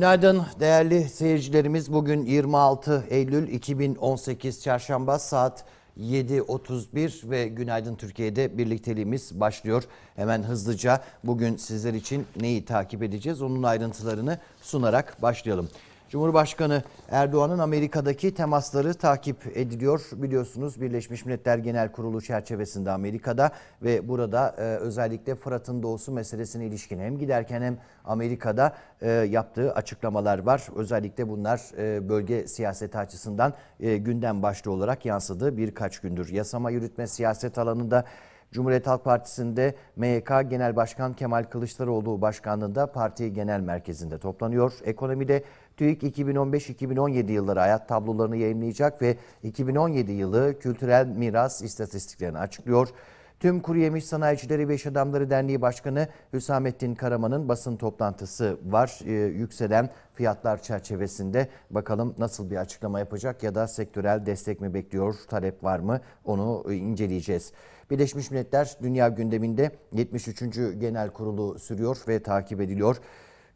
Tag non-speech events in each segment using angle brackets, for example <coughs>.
Günaydın değerli seyircilerimiz. Bugün 26 Eylül 2018 Çarşamba saat 7.31 ve Günaydın Türkiye'de birlikteliğimiz başlıyor. Hemen hızlıca bugün sizler için neyi takip edeceğiz onun ayrıntılarını sunarak başlayalım. Cumhurbaşkanı Erdoğan'ın Amerika'daki temasları takip ediliyor. Biliyorsunuz Birleşmiş Milletler Genel Kurulu çerçevesinde Amerika'da ve burada e, özellikle Fırat'ın doğusu meselesine ilişkin hem giderken hem Amerika'da e, yaptığı açıklamalar var. Özellikle bunlar e, bölge siyaseti açısından e, gündem başlığı olarak yansıdı birkaç gündür. Yasama yürütme siyaset alanında Cumhuriyet Halk Partisi'nde MYK Genel Başkan Kemal Kılıçdaroğlu başkanlığında parti genel merkezinde toplanıyor. Ekonomide TÜİK 2015-2017 yılları hayat tablolarını yayınlayacak ve 2017 yılı kültürel miras istatistiklerini açıklıyor. Tüm Kuru Sanayicileri ve İş Adamları Derneği Başkanı Hüsamettin Karaman'ın basın toplantısı var. Ee, yükselen fiyatlar çerçevesinde bakalım nasıl bir açıklama yapacak ya da sektörel destek mi bekliyor, talep var mı onu inceleyeceğiz. Birleşmiş Milletler dünya gündeminde 73. Genel Kurulu sürüyor ve takip ediliyor.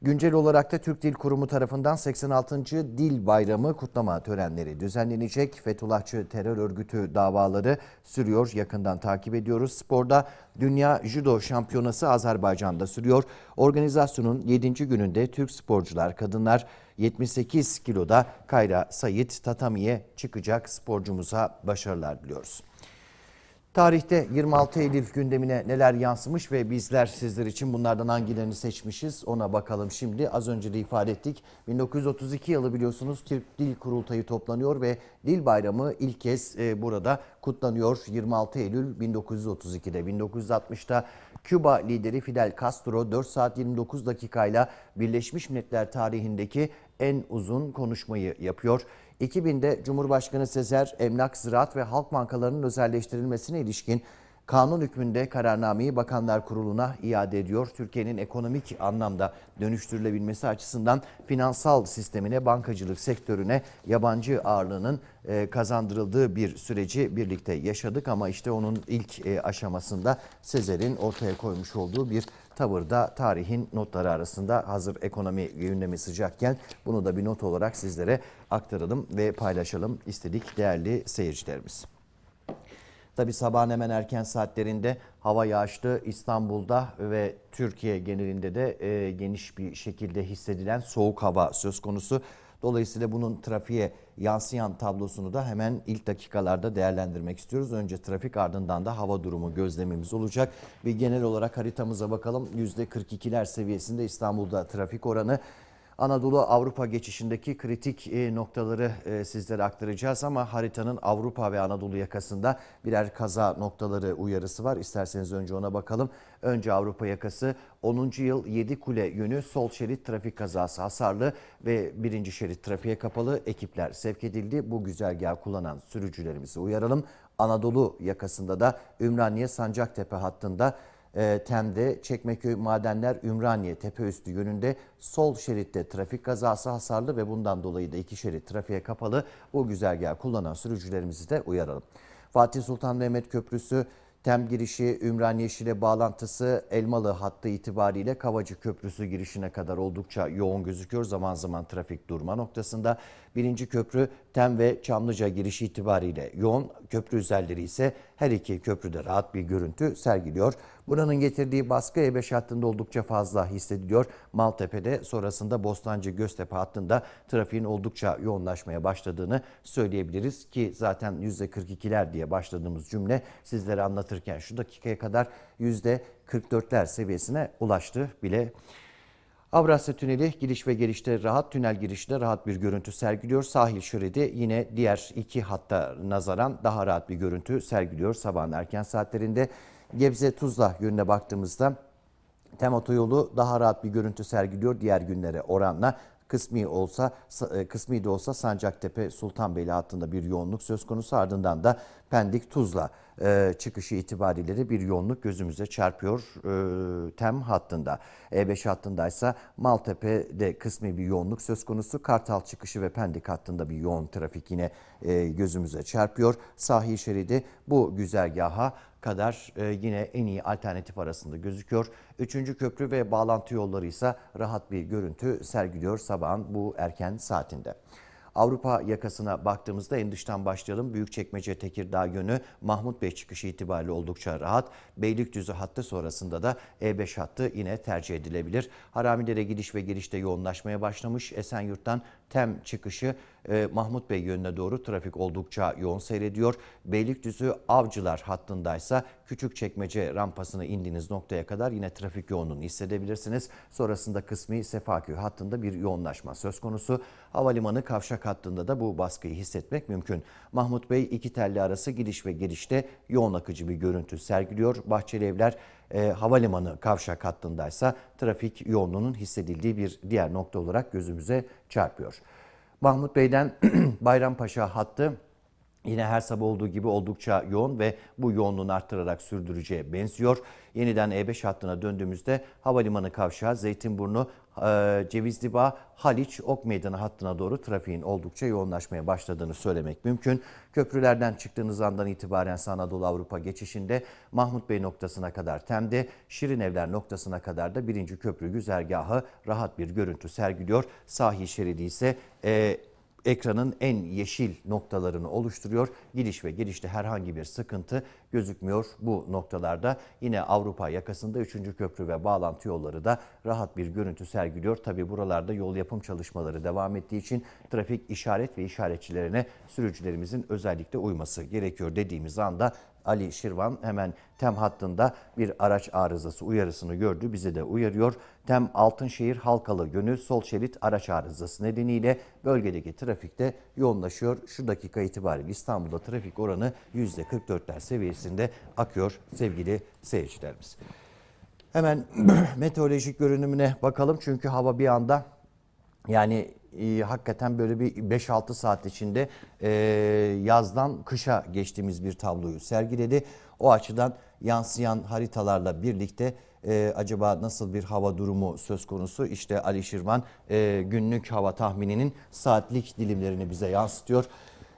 Güncel olarak da Türk Dil Kurumu tarafından 86. Dil Bayramı kutlama törenleri düzenlenecek. Fethullahçı terör örgütü davaları sürüyor. Yakından takip ediyoruz. Sporda Dünya Judo Şampiyonası Azerbaycan'da sürüyor. Organizasyonun 7. gününde Türk sporcular, kadınlar 78 kiloda Kayra Sayit tatamiye çıkacak sporcumuza başarılar diliyoruz. Tarihte 26 Eylül gündemine neler yansımış ve bizler sizler için bunlardan hangilerini seçmişiz ona bakalım şimdi. Az önce de ifade ettik. 1932 yılı biliyorsunuz Türk Dil Kurultayı toplanıyor ve Dil Bayramı ilk kez e, burada kutlanıyor. 26 Eylül 1932'de 1960'ta Küba lideri Fidel Castro 4 saat 29 dakikayla Birleşmiş Milletler tarihindeki en uzun konuşmayı yapıyor. 2000'de Cumhurbaşkanı Sezer, Emlak, Ziraat ve Halk Bankalarının özelleştirilmesine ilişkin kanun hükmünde kararnameyi Bakanlar Kurulu'na iade ediyor. Türkiye'nin ekonomik anlamda dönüştürülebilmesi açısından finansal sistemine, bankacılık sektörüne yabancı ağırlığının e, kazandırıldığı bir süreci birlikte yaşadık ama işte onun ilk e, aşamasında Sezer'in ortaya koymuş olduğu bir tavır tarihin notları arasında hazır ekonomi gündemi sıcakken bunu da bir not olarak sizlere aktaralım ve paylaşalım istedik değerli seyircilerimiz. Tabi sabahın hemen erken saatlerinde hava yağışlı İstanbul'da ve Türkiye genelinde de e, geniş bir şekilde hissedilen soğuk hava söz konusu. Dolayısıyla bunun trafiğe yansıyan tablosunu da hemen ilk dakikalarda değerlendirmek istiyoruz. Önce trafik ardından da hava durumu gözlemimiz olacak. Bir genel olarak haritamıza bakalım. %42'ler seviyesinde İstanbul'da trafik oranı Anadolu Avrupa geçişindeki kritik e, noktaları e, sizlere aktaracağız ama haritanın Avrupa ve Anadolu yakasında birer kaza noktaları uyarısı var. İsterseniz önce ona bakalım. Önce Avrupa yakası 10. yıl 7 kule yönü sol şerit trafik kazası hasarlı ve birinci şerit trafiğe kapalı ekipler sevk edildi. Bu güzergahı kullanan sürücülerimizi uyaralım. Anadolu yakasında da Ümraniye Sancaktepe hattında e, TEM'de Çekmeköy Madenler Ümraniye Tepeüstü yönünde sol şeritte trafik kazası hasarlı ve bundan dolayı da iki şerit trafiğe kapalı. Bu güzergahı kullanan sürücülerimizi de uyaralım. Fatih Sultan Mehmet Köprüsü TEM girişi Ümraniye ile bağlantısı Elmalı hattı itibariyle Kavacı Köprüsü girişine kadar oldukça yoğun gözüküyor. Zaman zaman trafik durma noktasında. Birinci köprü Tem ve Çamlıca girişi itibariyle yoğun. Köprü üzerleri ise her iki köprüde rahat bir görüntü sergiliyor. Buranın getirdiği baskı E5 hattında oldukça fazla hissediliyor. Maltepe'de sonrasında Bostancı Göztepe hattında trafiğin oldukça yoğunlaşmaya başladığını söyleyebiliriz ki zaten %42'ler diye başladığımız cümle sizlere anlatırken şu dakikaya kadar %44'ler seviyesine ulaştı bile. Avrasya Tüneli giriş ve girişte rahat, tünel girişte rahat bir görüntü sergiliyor. Sahil şeridi yine diğer iki hatta nazaran daha rahat bir görüntü sergiliyor sabahın erken saatlerinde. Gebze Tuzla yönüne baktığımızda Tem otoyolu daha rahat bir görüntü sergiliyor diğer günlere oranla kısmi olsa e, kısmi de olsa Sancaktepe Sultanbeyli hattında bir yoğunluk söz konusu ardından da Pendik Tuzla e, çıkışı itibariyle de bir yoğunluk gözümüze çarpıyor e, TEM hattında. E5 hattında ise Maltepe'de kısmi bir yoğunluk söz konusu. Kartal çıkışı ve Pendik hattında bir yoğun trafik yine gözümüze çarpıyor. Sahil şeridi bu güzergaha kadar e, yine en iyi alternatif arasında gözüküyor. Üçüncü köprü ve bağlantı yolları ise rahat bir görüntü sergiliyor sabahın bu erken saatinde. Avrupa yakasına baktığımızda en dıştan başlayalım. Büyükçekmece Tekirdağ yönü Mahmut Bey çıkışı itibariyle oldukça rahat. Beylikdüzü hattı sonrasında da E5 hattı yine tercih edilebilir. Haramilere gidiş ve girişte yoğunlaşmaya başlamış. Esenyurt'tan Tem çıkışı ee, Mahmut Bey yönüne doğru trafik oldukça yoğun seyrediyor. Beylikdüzü Avcılar hattındaysa çekmece rampasını indiğiniz noktaya kadar yine trafik yoğunluğunu hissedebilirsiniz. Sonrasında kısmi Sefaköy hattında bir yoğunlaşma söz konusu. Havalimanı Kavşak hattında da bu baskıyı hissetmek mümkün. Mahmut Bey iki telli arası gidiş ve girişte yoğun akıcı bir görüntü sergiliyor. Bahçeli Evler e, havalimanı kavşak hattındaysa trafik yoğunluğunun hissedildiği bir diğer nokta olarak gözümüze çarpıyor. Mahmut Bey'den <clears throat> Bayrampaşa hattı Yine her sabah olduğu gibi oldukça yoğun ve bu yoğunluğunu arttırarak sürdüreceğe benziyor. Yeniden E5 hattına döndüğümüzde havalimanı kavşağı, Zeytinburnu, e, Cevizdibağ, Haliç, Ok Meydanı hattına doğru trafiğin oldukça yoğunlaşmaya başladığını söylemek mümkün. Köprülerden çıktığınız andan itibaren Anadolu Avrupa geçişinde Mahmut Bey noktasına kadar Tem'de, Şirin Evler noktasına kadar da birinci köprü güzergahı rahat bir görüntü sergiliyor. Sahil şeridi ise e, ekranın en yeşil noktalarını oluşturuyor. Giriş ve girişte herhangi bir sıkıntı gözükmüyor bu noktalarda. Yine Avrupa yakasında 3. köprü ve bağlantı yolları da rahat bir görüntü sergiliyor. Tabi buralarda yol yapım çalışmaları devam ettiği için trafik işaret ve işaretçilerine sürücülerimizin özellikle uyması gerekiyor dediğimiz anda Ali Şirvan hemen TEM hattında bir araç arızası uyarısını gördü. Bizi de uyarıyor. TEM Altınşehir Halkalı yönü sol şerit araç arızası nedeniyle bölgedeki trafikte yoğunlaşıyor. Şu dakika itibariyle İstanbul'da trafik oranı %44'ler seviyesinde akıyor sevgili seyircilerimiz. Hemen <clears throat> meteorolojik görünümüne bakalım çünkü hava bir anda yani e, hakikaten böyle bir 5-6 saat içinde e, yazdan kışa geçtiğimiz bir tabloyu sergiledi. O açıdan yansıyan haritalarla birlikte e, acaba nasıl bir hava durumu söz konusu? İşte Ali Şirvan e, günlük hava tahmininin saatlik dilimlerini bize yansıtıyor.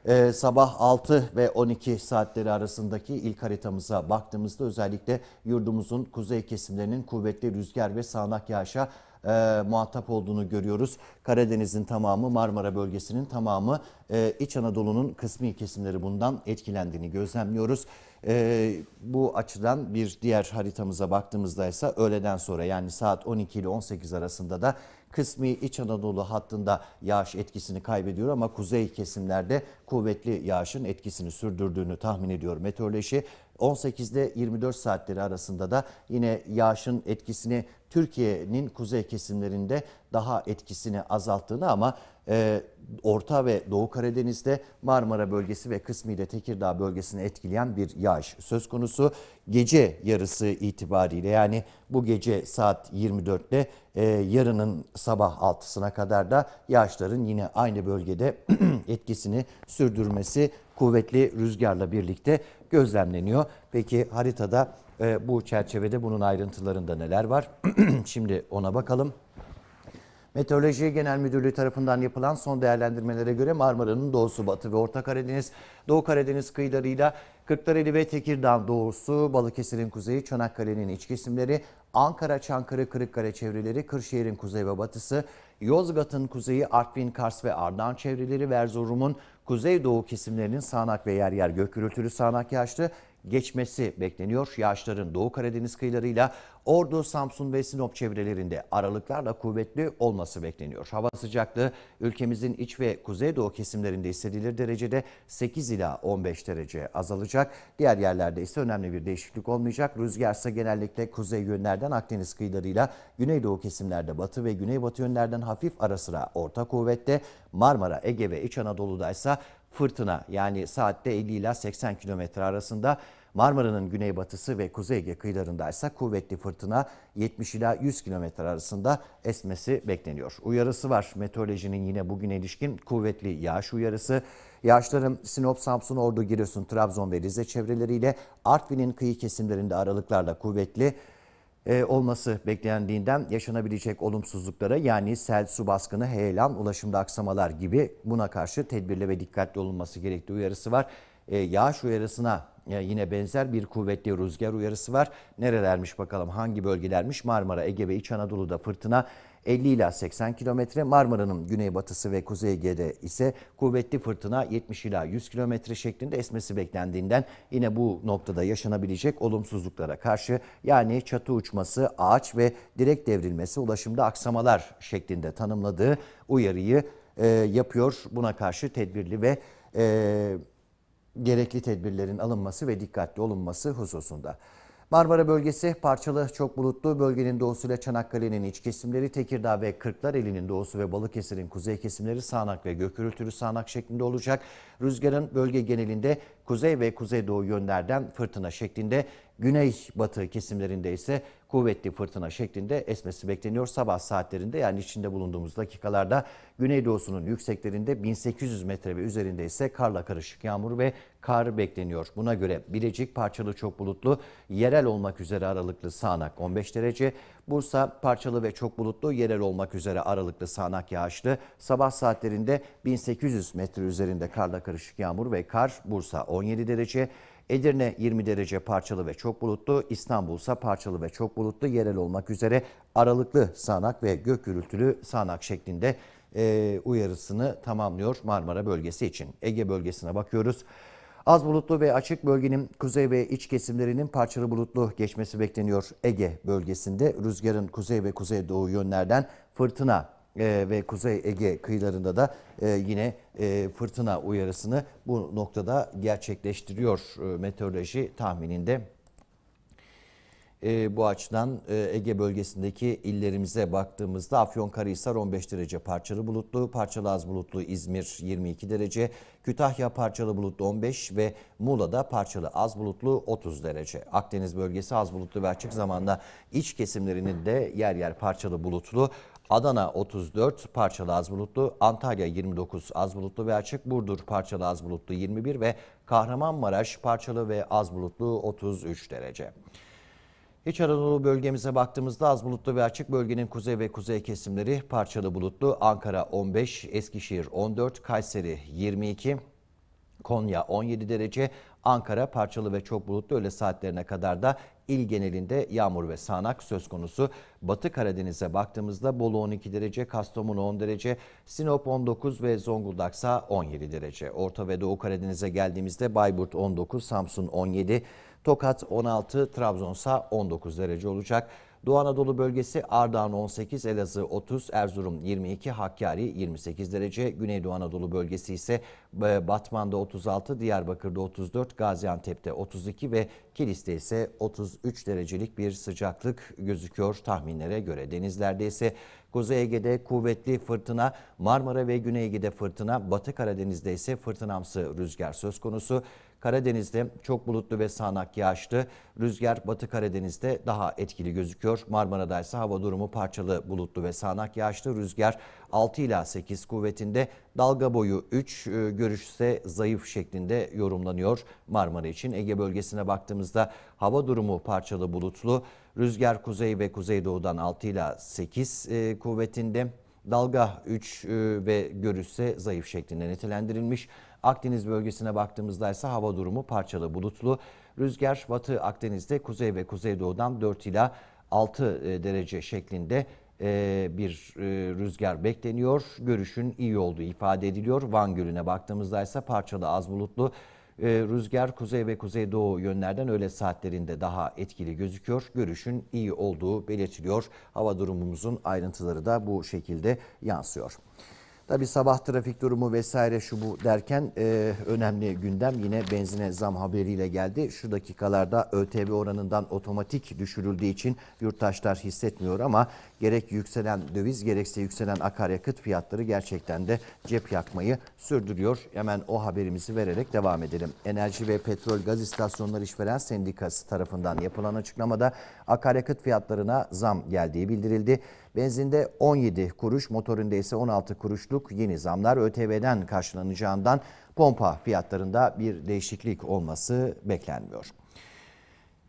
Ee, sabah 6 ve 12 saatleri arasındaki ilk haritamıza baktığımızda özellikle yurdumuzun kuzey kesimlerinin kuvvetli rüzgar ve sağanak yağışa e, muhatap olduğunu görüyoruz. Karadeniz'in tamamı, Marmara bölgesinin tamamı, e, İç Anadolu'nun kısmi kesimleri bundan etkilendiğini gözlemliyoruz. E, bu açıdan bir diğer haritamıza baktığımızda ise öğleden sonra yani saat 12 ile 18 arasında da kısmi İç Anadolu hattında yağış etkisini kaybediyor ama kuzey kesimlerde kuvvetli yağışın etkisini sürdürdüğünü tahmin ediyor meteoroloji. 18'de 24 saatleri arasında da yine yağışın etkisini Türkiye'nin kuzey kesimlerinde daha etkisini azalttığını ama e, Orta ve Doğu Karadeniz'de Marmara bölgesi ve kısmıyla Tekirdağ bölgesini etkileyen bir yağış söz konusu. Gece yarısı itibariyle yani bu gece saat 24'te e, yarının sabah 6'sına kadar da yağışların yine aynı bölgede <clears throat> etkisini sürdürmesi kuvvetli rüzgarla birlikte gözlemleniyor. Peki haritada e, bu çerçevede bunun ayrıntılarında neler var? <clears throat> Şimdi ona bakalım. Meteoroloji Genel Müdürlüğü tarafından yapılan son değerlendirmelere göre Marmara'nın doğusu, batı ve Orta Karadeniz, Doğu Karadeniz kıyılarıyla Kırklareli ve Tekirdağ doğusu, Balıkesir'in kuzeyi, Çanakkale'nin iç kesimleri, Ankara, Çankırı, Kırıkkale çevreleri, Kırşehir'in kuzey ve batısı, Yozgat'ın kuzeyi Artvin, Kars ve Ardahan çevreleri ve Erzurum'un kuzeydoğu kesimlerinin sağanak ve yer yer gök gürültülü sağanak yağışlı, geçmesi bekleniyor. Yağışların Doğu Karadeniz kıyılarıyla Ordu, Samsun ve Sinop çevrelerinde aralıklarla kuvvetli olması bekleniyor. Hava sıcaklığı ülkemizin iç ve kuzeydoğu kesimlerinde hissedilir derecede 8 ila 15 derece azalacak. Diğer yerlerde ise önemli bir değişiklik olmayacak. Rüzgar ise genellikle kuzey yönlerden Akdeniz kıyılarıyla güneydoğu kesimlerde batı ve güneybatı yönlerden hafif ara sıra orta kuvvette. Marmara, Ege ve İç Anadolu'da ise fırtına yani saatte 50 ila 80 kilometre arasında Marmara'nın güneybatısı ve Kuzey Ege kıyılarındaysa kuvvetli fırtına 70 ila 100 km arasında esmesi bekleniyor. Uyarısı var meteorolojinin yine bugüne ilişkin kuvvetli yağış uyarısı. Yağışların Sinop, Samsun, Ordu, Giresun, Trabzon ve Rize çevreleriyle Artvin'in kıyı kesimlerinde aralıklarla kuvvetli e, olması beklendiğinden yaşanabilecek olumsuzluklara yani sel, su baskını, heyelan, ulaşımda aksamalar gibi buna karşı tedbirli ve dikkatli olunması gerektiği uyarısı var. E, yağış uyarısına yine benzer bir kuvvetli rüzgar uyarısı var. Nerelermiş bakalım hangi bölgelermiş? Marmara, Ege ve İç Anadolu'da fırtına 50 ila 80 kilometre. Marmara'nın güneybatısı ve kuzey Ege'de ise kuvvetli fırtına 70 ila 100 kilometre şeklinde esmesi beklendiğinden yine bu noktada yaşanabilecek olumsuzluklara karşı yani çatı uçması, ağaç ve direk devrilmesi, ulaşımda aksamalar şeklinde tanımladığı uyarıyı e, yapıyor. Buna karşı tedbirli ve e, gerekli tedbirlerin alınması ve dikkatli olunması hususunda. Marmara bölgesi parçalı çok bulutlu bölgenin doğusuyla Çanakkale'nin iç kesimleri, Tekirdağ ve Kırklareli'nin doğusu ve Balıkesir'in kuzey kesimleri sağanak ve gökürültülü sağanak şeklinde olacak. Rüzgarın bölge genelinde kuzey ve kuzeydoğu yönlerden fırtına şeklinde, güney batı kesimlerinde ise kuvvetli fırtına şeklinde esmesi bekleniyor sabah saatlerinde yani içinde bulunduğumuz dakikalarda güneydoğusunun yükseklerinde 1800 metre ve üzerinde ise karla karışık yağmur ve kar bekleniyor. Buna göre Bilecik parçalı çok bulutlu, yerel olmak üzere aralıklı sağanak 15 derece, Bursa parçalı ve çok bulutlu, yerel olmak üzere aralıklı sağanak yağışlı, sabah saatlerinde 1800 metre üzerinde karla karışık yağmur ve kar, Bursa 17 derece, Edirne 20 derece parçalı ve çok bulutlu, İstanbulsa parçalı ve çok bulutlu yerel olmak üzere aralıklı sağanak ve gök gürültülü sağanak şeklinde e, uyarısını tamamlıyor Marmara bölgesi için. Ege bölgesine bakıyoruz. Az bulutlu ve açık bölgenin kuzey ve iç kesimlerinin parçalı bulutlu geçmesi bekleniyor Ege bölgesinde. Rüzgarın kuzey ve kuzeydoğu yönlerden fırtına ee, ve Kuzey Ege kıyılarında da e, yine e, fırtına uyarısını bu noktada gerçekleştiriyor e, meteoroloji tahmininde. bu açıdan Ege bölgesindeki illerimize baktığımızda Afyonkarahisar 15 derece parçalı bulutlu, parçalı az bulutlu İzmir 22 derece, Kütahya parçalı bulutlu 15 ve Muğla'da parçalı az bulutlu 30 derece. Akdeniz bölgesi az bulutlu ve açık zamanda iç kesimlerinin de yer yer parçalı bulutlu Adana 34 parçalı az bulutlu, Antalya 29 az bulutlu ve açık, Burdur parçalı az bulutlu 21 ve Kahramanmaraş parçalı ve az bulutlu 33 derece. İç Anadolu bölgemize baktığımızda az bulutlu ve açık bölgenin kuzey ve kuzey kesimleri parçalı bulutlu. Ankara 15, Eskişehir 14, Kayseri 22, Konya 17 derece, Ankara parçalı ve çok bulutlu öğle saatlerine kadar da İl genelinde yağmur ve sağanak söz konusu. Batı Karadeniz'e baktığımızda Bolu 12 derece, Kastamonu 10 derece, Sinop 19 ve Zonguldaksa 17 derece. Orta ve Doğu Karadeniz'e geldiğimizde Bayburt 19, Samsun 17, Tokat 16, Trabzonsa 19 derece olacak. Doğu Anadolu bölgesi Ardahan 18, Elazığ 30, Erzurum 22, Hakkari 28 derece. Güneydoğu Anadolu bölgesi ise e, Batman'da 36, Diyarbakır'da 34, Gaziantep'te 32 ve Kilis'te ise 33 derecelik bir sıcaklık gözüküyor tahminlere göre. Denizlerde ise Kuzey Ege'de kuvvetli fırtına, Marmara ve Güney Ege'de fırtına, Batı Karadeniz'de ise fırtınamsı rüzgar söz konusu. Karadeniz'de çok bulutlu ve sağanak yağışlı. Rüzgar Batı Karadeniz'de daha etkili gözüküyor. Marmara'da ise hava durumu parçalı bulutlu ve sağanak yağışlı. Rüzgar 6 ila 8 kuvvetinde. Dalga boyu 3, e, görüşse zayıf şeklinde yorumlanıyor Marmara için. Ege bölgesine baktığımızda hava durumu parçalı bulutlu. Rüzgar kuzey ve kuzeydoğudan 6 ila 8 e, kuvvetinde dalga 3 e, ve görüşse zayıf şeklinde nitelendirilmiş. Akdeniz bölgesine baktığımızda ise hava durumu parçalı bulutlu. Rüzgar Batı Akdeniz'de kuzey ve kuzeydoğudan 4 ila 6 e, derece şeklinde e, bir e, rüzgar bekleniyor. Görüşün iyi olduğu ifade ediliyor. Van Gölü'ne baktığımızda ise parçalı az bulutlu. Rüzgar kuzey ve kuzeydoğu yönlerden öğle saatlerinde daha etkili gözüküyor. Görüşün iyi olduğu belirtiliyor. Hava durumumuzun ayrıntıları da bu şekilde yansıyor. Tabi sabah trafik durumu vesaire şu bu derken e, önemli gündem yine benzine zam haberiyle geldi. Şu dakikalarda ÖTV oranından otomatik düşürüldüğü için yurttaşlar hissetmiyor ama Gerek yükselen döviz gerekse yükselen akaryakıt fiyatları gerçekten de cep yakmayı sürdürüyor. Hemen o haberimizi vererek devam edelim. Enerji ve Petrol Gaz İstasyonları İşveren Sendikası tarafından yapılan açıklamada akaryakıt fiyatlarına zam geldiği bildirildi. Benzinde 17 kuruş, motorinde ise 16 kuruşluk yeni zamlar ÖTV'den karşılanacağından pompa fiyatlarında bir değişiklik olması beklenmiyor.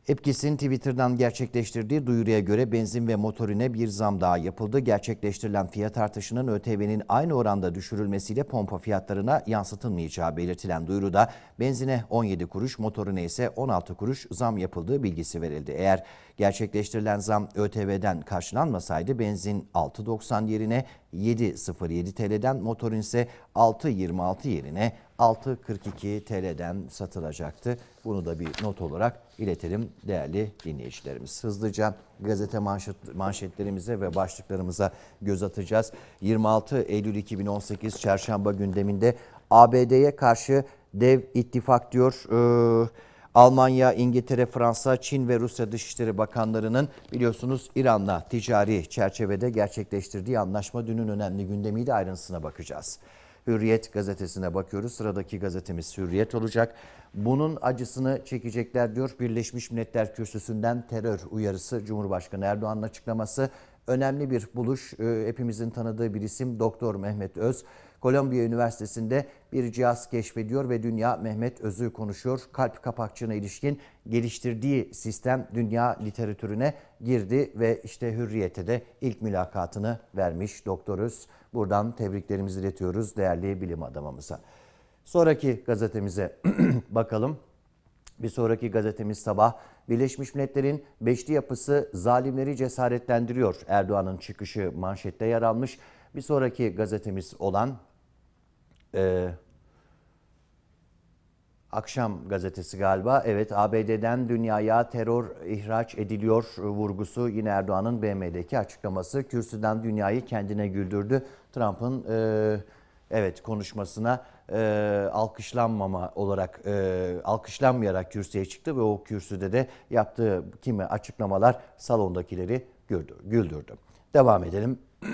Epkis'in Twitter'dan gerçekleştirdiği duyuruya göre benzin ve motorine bir zam daha yapıldı. Gerçekleştirilen fiyat artışının ÖTV'nin aynı oranda düşürülmesiyle pompa fiyatlarına yansıtılmayacağı belirtilen duyuruda benzine 17 kuruş, motorine ise 16 kuruş zam yapıldığı bilgisi verildi. Eğer Gerçekleştirilen zam ÖTV'den karşılanmasaydı benzin 6.90 yerine 7.07 TL'den, motorun ise 6.26 yerine 6.42 TL'den satılacaktı. Bunu da bir not olarak iletelim değerli dinleyicilerimiz. Hızlıca gazete manşet, manşetlerimize ve başlıklarımıza göz atacağız. 26 Eylül 2018 Çarşamba gündeminde ABD'ye karşı dev ittifak diyor. Ee, Almanya, İngiltere, Fransa, Çin ve Rusya Dışişleri Bakanlarının biliyorsunuz İran'la ticari çerçevede gerçekleştirdiği anlaşma dünün önemli gündemiyle ayrıntısına bakacağız. Hürriyet gazetesine bakıyoruz. Sıradaki gazetemiz Hürriyet olacak. Bunun acısını çekecekler diyor Birleşmiş Milletler Kürsüsü'nden terör uyarısı Cumhurbaşkanı Erdoğan'ın açıklaması. Önemli bir buluş. Ee, hepimizin tanıdığı bir isim Doktor Mehmet Öz Kolombiya Üniversitesi'nde bir cihaz keşfediyor ve Dünya Mehmet Özü konuşuyor. Kalp kapakçığına ilişkin geliştirdiği sistem dünya literatürüne girdi ve işte Hürriyet'e de ilk mülakatını vermiş doktoruz. Buradan tebriklerimizi iletiyoruz değerli bilim adamımıza. Sonraki gazetemize <clears throat> bakalım. Bir sonraki gazetemiz sabah Birleşmiş Milletler'in beşli yapısı zalimleri cesaretlendiriyor. Erdoğan'ın çıkışı manşette yer almış. Bir sonraki gazetemiz olan e, akşam gazetesi galiba. Evet ABD'den dünyaya terör ihraç ediliyor vurgusu yine Erdoğan'ın BM'deki açıklaması. Kürsüden dünyayı kendine güldürdü. Trump'ın e, evet konuşmasına e, alkışlanmama olarak e, alkışlanmayarak kürsüye çıktı ve o kürsüde de yaptığı kimi açıklamalar salondakileri güldürdü. Devam edelim. <clears throat>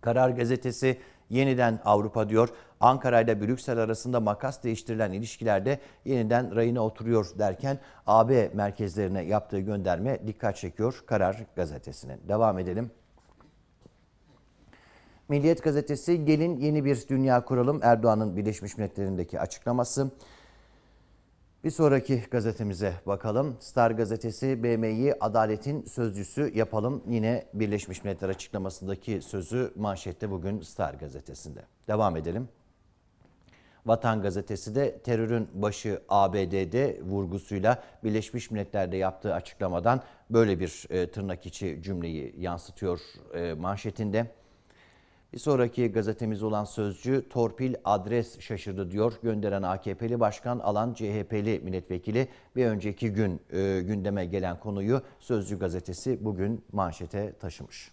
Karar gazetesi yeniden Avrupa diyor. Ankara ile Brüksel arasında makas değiştirilen ilişkilerde yeniden rayına oturuyor derken AB merkezlerine yaptığı gönderme dikkat çekiyor Karar Gazetesi'nin. Devam edelim. Milliyet gazetesi gelin yeni bir dünya kuralım Erdoğan'ın Birleşmiş Milletler'indeki açıklaması. Bir sonraki gazetemize bakalım. Star gazetesi BM'yi adaletin sözcüsü yapalım. Yine Birleşmiş Milletler açıklamasındaki sözü manşette bugün Star gazetesinde. Devam edelim. Vatan gazetesi de terörün başı ABD'de vurgusuyla Birleşmiş Milletler'de yaptığı açıklamadan böyle bir e, tırnak içi cümleyi yansıtıyor e, manşetinde. Bir sonraki gazetemiz olan Sözcü torpil adres şaşırdı diyor. Gönderen AKP'li başkan alan CHP'li milletvekili bir önceki gün e, gündeme gelen konuyu Sözcü gazetesi bugün manşete taşımış.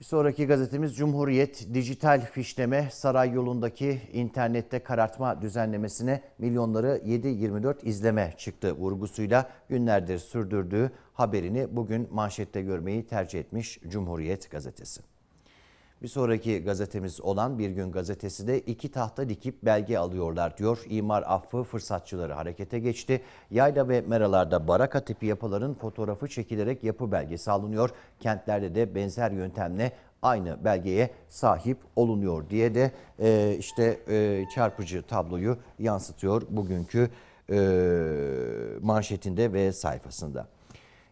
Bir sonraki gazetemiz Cumhuriyet dijital fişleme saray yolundaki internette karartma düzenlemesine milyonları 7-24 izleme çıktı vurgusuyla günlerdir sürdürdüğü haberini bugün manşette görmeyi tercih etmiş Cumhuriyet gazetesi. Bir sonraki gazetemiz olan Bir Gün Gazetesi de iki tahta dikip belge alıyorlar diyor. İmar affı fırsatçıları harekete geçti. Yayla ve meralarda baraka tipi yapıların fotoğrafı çekilerek yapı belgesi alınıyor. Kentlerde de benzer yöntemle aynı belgeye sahip olunuyor diye de e, işte e, çarpıcı tabloyu yansıtıyor bugünkü e, manşetinde ve sayfasında.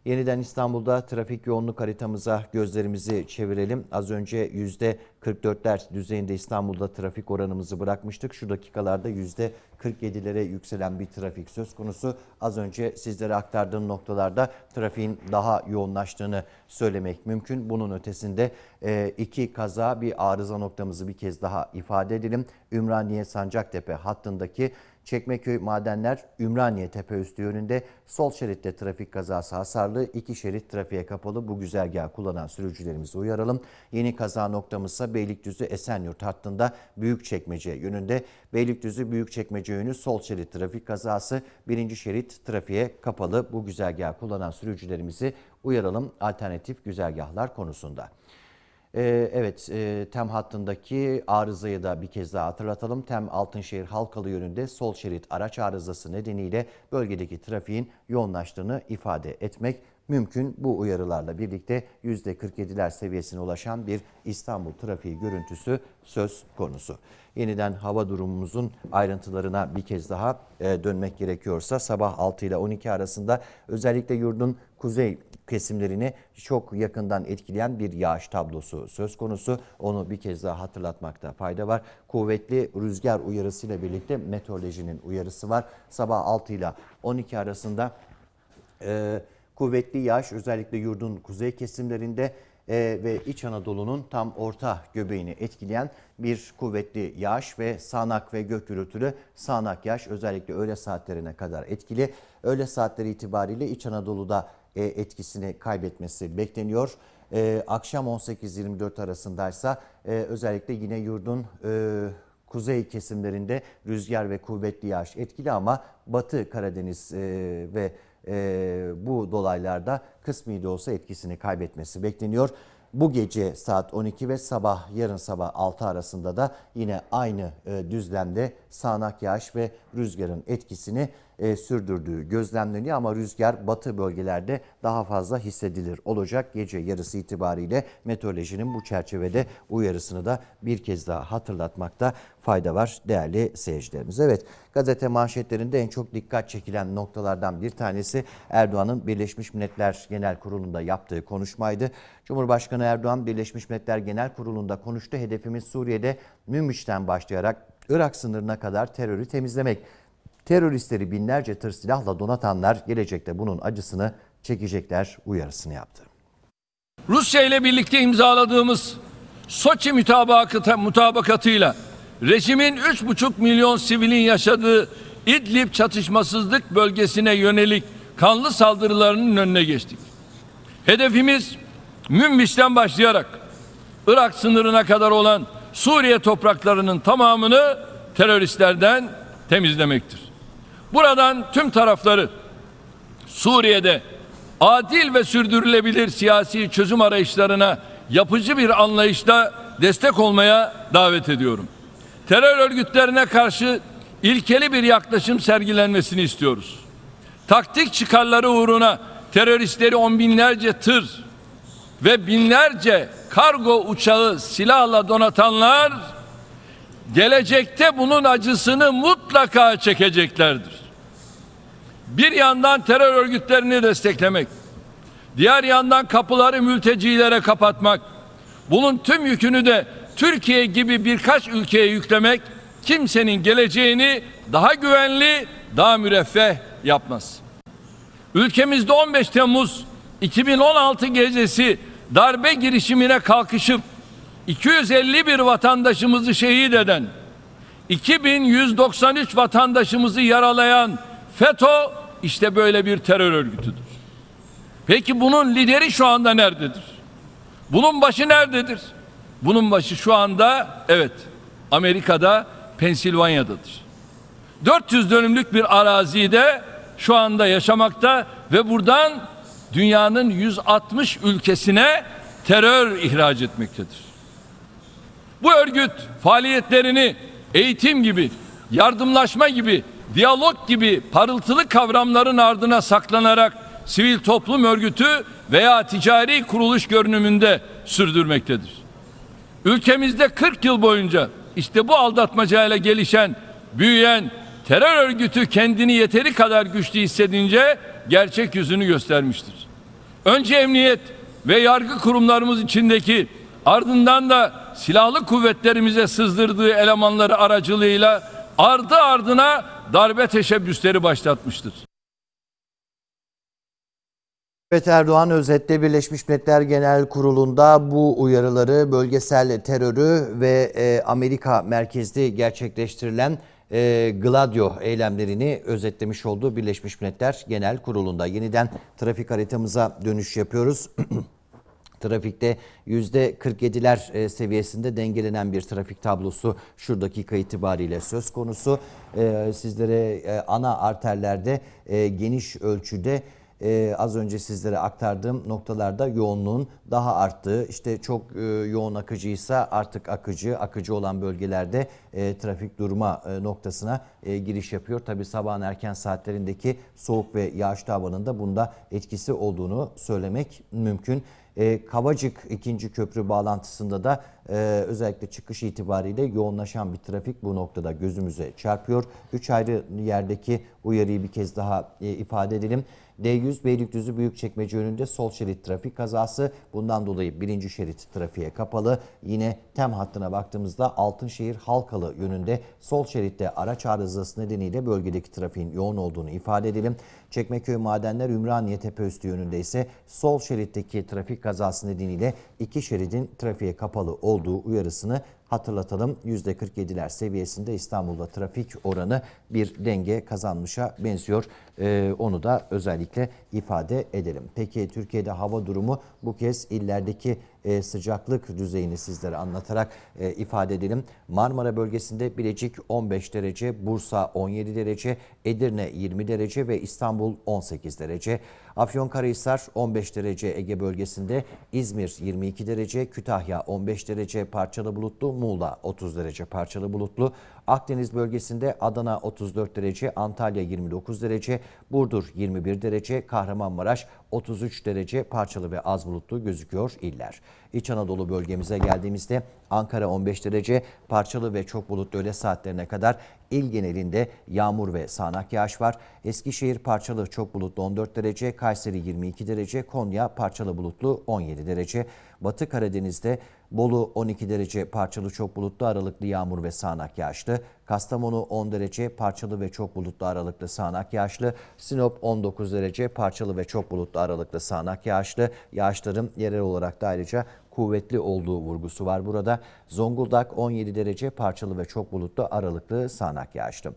Yeniden İstanbul'da trafik yoğunluk haritamıza gözlerimizi çevirelim. Az önce %44'ler düzeyinde İstanbul'da trafik oranımızı bırakmıştık. Şu dakikalarda %47'lere yükselen bir trafik söz konusu. Az önce sizlere aktardığım noktalarda trafiğin daha yoğunlaştığını söylemek mümkün. Bunun ötesinde e, iki kaza bir arıza noktamızı bir kez daha ifade edelim. Ümraniye Sancaktepe hattındaki Çekmeköy Madenler Ümraniye Tepe üstü yönünde sol şeritte trafik kazası hasarlı, iki şerit trafiğe kapalı. Bu güzergahı kullanan sürücülerimizi uyaralım. Yeni kaza noktamızsa Beylikdüzü Esenyurt hattında Büyükçekmece yönünde. Beylikdüzü Büyükçekmece yönü sol şerit trafik kazası, birinci şerit trafiğe kapalı. Bu güzergahı kullanan sürücülerimizi uyaralım alternatif güzergahlar konusunda. Ee, evet e, TEM hattındaki arızayı da bir kez daha hatırlatalım. TEM Altınşehir Halkalı yönünde sol şerit araç arızası nedeniyle bölgedeki trafiğin yoğunlaştığını ifade etmek mümkün. Bu uyarılarla birlikte %47'ler seviyesine ulaşan bir İstanbul trafiği görüntüsü söz konusu. Yeniden hava durumumuzun ayrıntılarına bir kez daha e, dönmek gerekiyorsa sabah 6 ile 12 arasında özellikle yurdun kuzey kesimlerini çok yakından etkileyen bir yağış tablosu söz konusu. Onu bir kez daha hatırlatmakta fayda var. Kuvvetli rüzgar uyarısıyla birlikte meteorolojinin uyarısı var. Sabah 6 ile 12 arasında e, Kuvvetli yağış özellikle yurdun kuzey kesimlerinde e, ve İç Anadolu'nun tam orta göbeğini etkileyen bir kuvvetli yağış ve sağanak ve gök gürültülü sağanak yağış özellikle öğle saatlerine kadar etkili. Öğle saatleri itibariyle İç Anadolu'da e, etkisini kaybetmesi bekleniyor. E, akşam 18-24 arasında ise özellikle yine yurdun e, kuzey kesimlerinde rüzgar ve kuvvetli yağış etkili ama Batı Karadeniz e, ve e, bu dolaylarda kısmi de olsa etkisini kaybetmesi bekleniyor. Bu gece saat 12 ve sabah yarın sabah 6 arasında da yine aynı e, düzlemde sağanak yağış ve rüzgarın etkisini e, sürdürdüğü gözlemleniyor ama rüzgar batı bölgelerde daha fazla hissedilir olacak. Gece yarısı itibariyle meteorolojinin bu çerçevede uyarısını da bir kez daha hatırlatmakta fayda var değerli seyircilerimiz. Evet gazete manşetlerinde en çok dikkat çekilen noktalardan bir tanesi Erdoğan'ın Birleşmiş Milletler Genel Kurulu'nda yaptığı konuşmaydı. Cumhurbaşkanı Erdoğan Birleşmiş Milletler Genel Kurulu'nda konuştu. Hedefimiz Suriye'de Münbiç'ten başlayarak Irak sınırına kadar terörü temizlemek. Teröristleri binlerce tır silahla donatanlar gelecekte bunun acısını çekecekler uyarısını yaptı. Rusya ile birlikte imzaladığımız Soçi mutabakatı mutabakatıyla rejimin 3,5 milyon sivilin yaşadığı İdlib çatışmasızlık bölgesine yönelik kanlı saldırılarının önüne geçtik. Hedefimiz Münbiş'ten başlayarak Irak sınırına kadar olan Suriye topraklarının tamamını teröristlerden temizlemektir. Buradan tüm tarafları Suriye'de adil ve sürdürülebilir siyasi çözüm arayışlarına yapıcı bir anlayışla destek olmaya davet ediyorum. Terör örgütlerine karşı ilkeli bir yaklaşım sergilenmesini istiyoruz. Taktik çıkarları uğruna teröristleri on binlerce tır, ve binlerce kargo uçağı silahla donatanlar gelecekte bunun acısını mutlaka çekeceklerdir. Bir yandan terör örgütlerini desteklemek, diğer yandan kapıları mültecilere kapatmak, bunun tüm yükünü de Türkiye gibi birkaç ülkeye yüklemek kimsenin geleceğini daha güvenli, daha müreffeh yapmaz. Ülkemizde 15 Temmuz 2016 gecesi darbe girişimine kalkışıp 251 vatandaşımızı şehit eden 2193 vatandaşımızı yaralayan FETÖ işte böyle bir terör örgütüdür. Peki bunun lideri şu anda nerededir? Bunun başı nerededir? Bunun başı şu anda evet Amerika'da Pensilvanya'dadır. 400 dönümlük bir arazide şu anda yaşamakta ve buradan dünyanın 160 ülkesine terör ihraç etmektedir. Bu örgüt faaliyetlerini eğitim gibi, yardımlaşma gibi, diyalog gibi parıltılı kavramların ardına saklanarak sivil toplum örgütü veya ticari kuruluş görünümünde sürdürmektedir. Ülkemizde 40 yıl boyunca işte bu aldatmacayla gelişen, büyüyen terör örgütü kendini yeteri kadar güçlü hissedince gerçek yüzünü göstermiştir. Önce emniyet ve yargı kurumlarımız içindeki ardından da silahlı kuvvetlerimize sızdırdığı elemanları aracılığıyla ardı ardına darbe teşebbüsleri başlatmıştır. Evet Erdoğan özetle Birleşmiş Milletler Genel Kurulu'nda bu uyarıları bölgesel terörü ve e, Amerika merkezli gerçekleştirilen e, Gladio eylemlerini özetlemiş olduğu Birleşmiş Milletler Genel Kurulu'nda. Yeniden trafik haritamıza dönüş yapıyoruz. <clears throat> Trafikte %47'ler e, seviyesinde dengelenen bir trafik tablosu şu dakika itibariyle söz konusu. E, sizlere e, ana arterlerde geniş ölçüde e, az önce sizlere aktardığım noktalarda yoğunluğun daha arttığı, işte çok e, yoğun akıcıysa artık akıcı, akıcı olan bölgelerde e, trafik durma e, noktasına e, giriş yapıyor. Tabi sabahın erken saatlerindeki soğuk ve yağışlı havanın da bunda etkisi olduğunu söylemek mümkün. E, Kavacık ikinci köprü bağlantısında da e, özellikle çıkış itibariyle yoğunlaşan bir trafik bu noktada gözümüze çarpıyor. Üç ayrı yerdeki uyarıyı bir kez daha e, ifade edelim. D100 Beylikdüzü Büyükçekmece yönünde sol şerit trafik kazası. Bundan dolayı birinci şerit trafiğe kapalı. Yine tem hattına baktığımızda Altınşehir Halkalı yönünde sol şeritte araç arızası nedeniyle bölgedeki trafiğin yoğun olduğunu ifade edelim. Çekmeköy Madenler Ümraniye Tepe üstü yönünde ise sol şeritteki trafik kazası nedeniyle iki şeridin trafiğe kapalı olduğu uyarısını hatırlatalım %47'ler seviyesinde İstanbul'da trafik oranı bir denge kazanmışa benziyor. Ee, onu da özellikle ifade edelim. Peki Türkiye'de hava durumu bu kez illerdeki e, sıcaklık düzeyini sizlere anlatarak e, ifade edelim. Marmara bölgesinde Bilecik 15 derece, Bursa 17 derece, Edirne 20 derece ve İstanbul 18 derece. Afyonkarahisar 15 derece Ege bölgesinde, İzmir 22 derece, Kütahya 15 derece parçalı bulutlu, Muğla 30 derece parçalı bulutlu, Akdeniz bölgesinde Adana 34 derece, Antalya 29 derece, Burdur 21 derece, Kahramanmaraş 33 derece parçalı ve az bulutlu gözüküyor iller. İç Anadolu bölgemize geldiğimizde Ankara 15 derece, parçalı ve çok bulutlu öğle saatlerine kadar il genelinde yağmur ve sağanak yağış var. Eskişehir parçalı çok bulutlu 14 derece, Kayseri 22 derece, Konya parçalı bulutlu 17 derece. Batı Karadeniz'de Bolu 12 derece parçalı çok bulutlu aralıklı yağmur ve sağanak yağışlı. Kastamonu 10 derece parçalı ve çok bulutlu aralıklı sağanak yağışlı. Sinop 19 derece parçalı ve çok bulutlu aralıklı sağanak yağışlı. Yağışların yerel olarak da ayrıca kuvvetli olduğu vurgusu var burada. Zonguldak 17 derece parçalı ve çok bulutlu aralıklı sağanak yağışlı.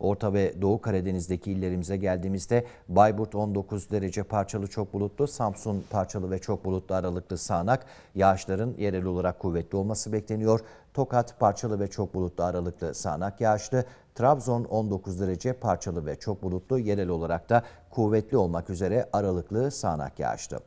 Orta ve Doğu Karadeniz'deki illerimize geldiğimizde Bayburt 19 derece parçalı çok bulutlu, Samsun parçalı ve çok bulutlu aralıklı sağanak yağışların yerel olarak kuvvetli olması bekleniyor. Tokat parçalı ve çok bulutlu aralıklı sağanak yağışlı, Trabzon 19 derece parçalı ve çok bulutlu yerel olarak da kuvvetli olmak üzere aralıklı sağanak yağışlı.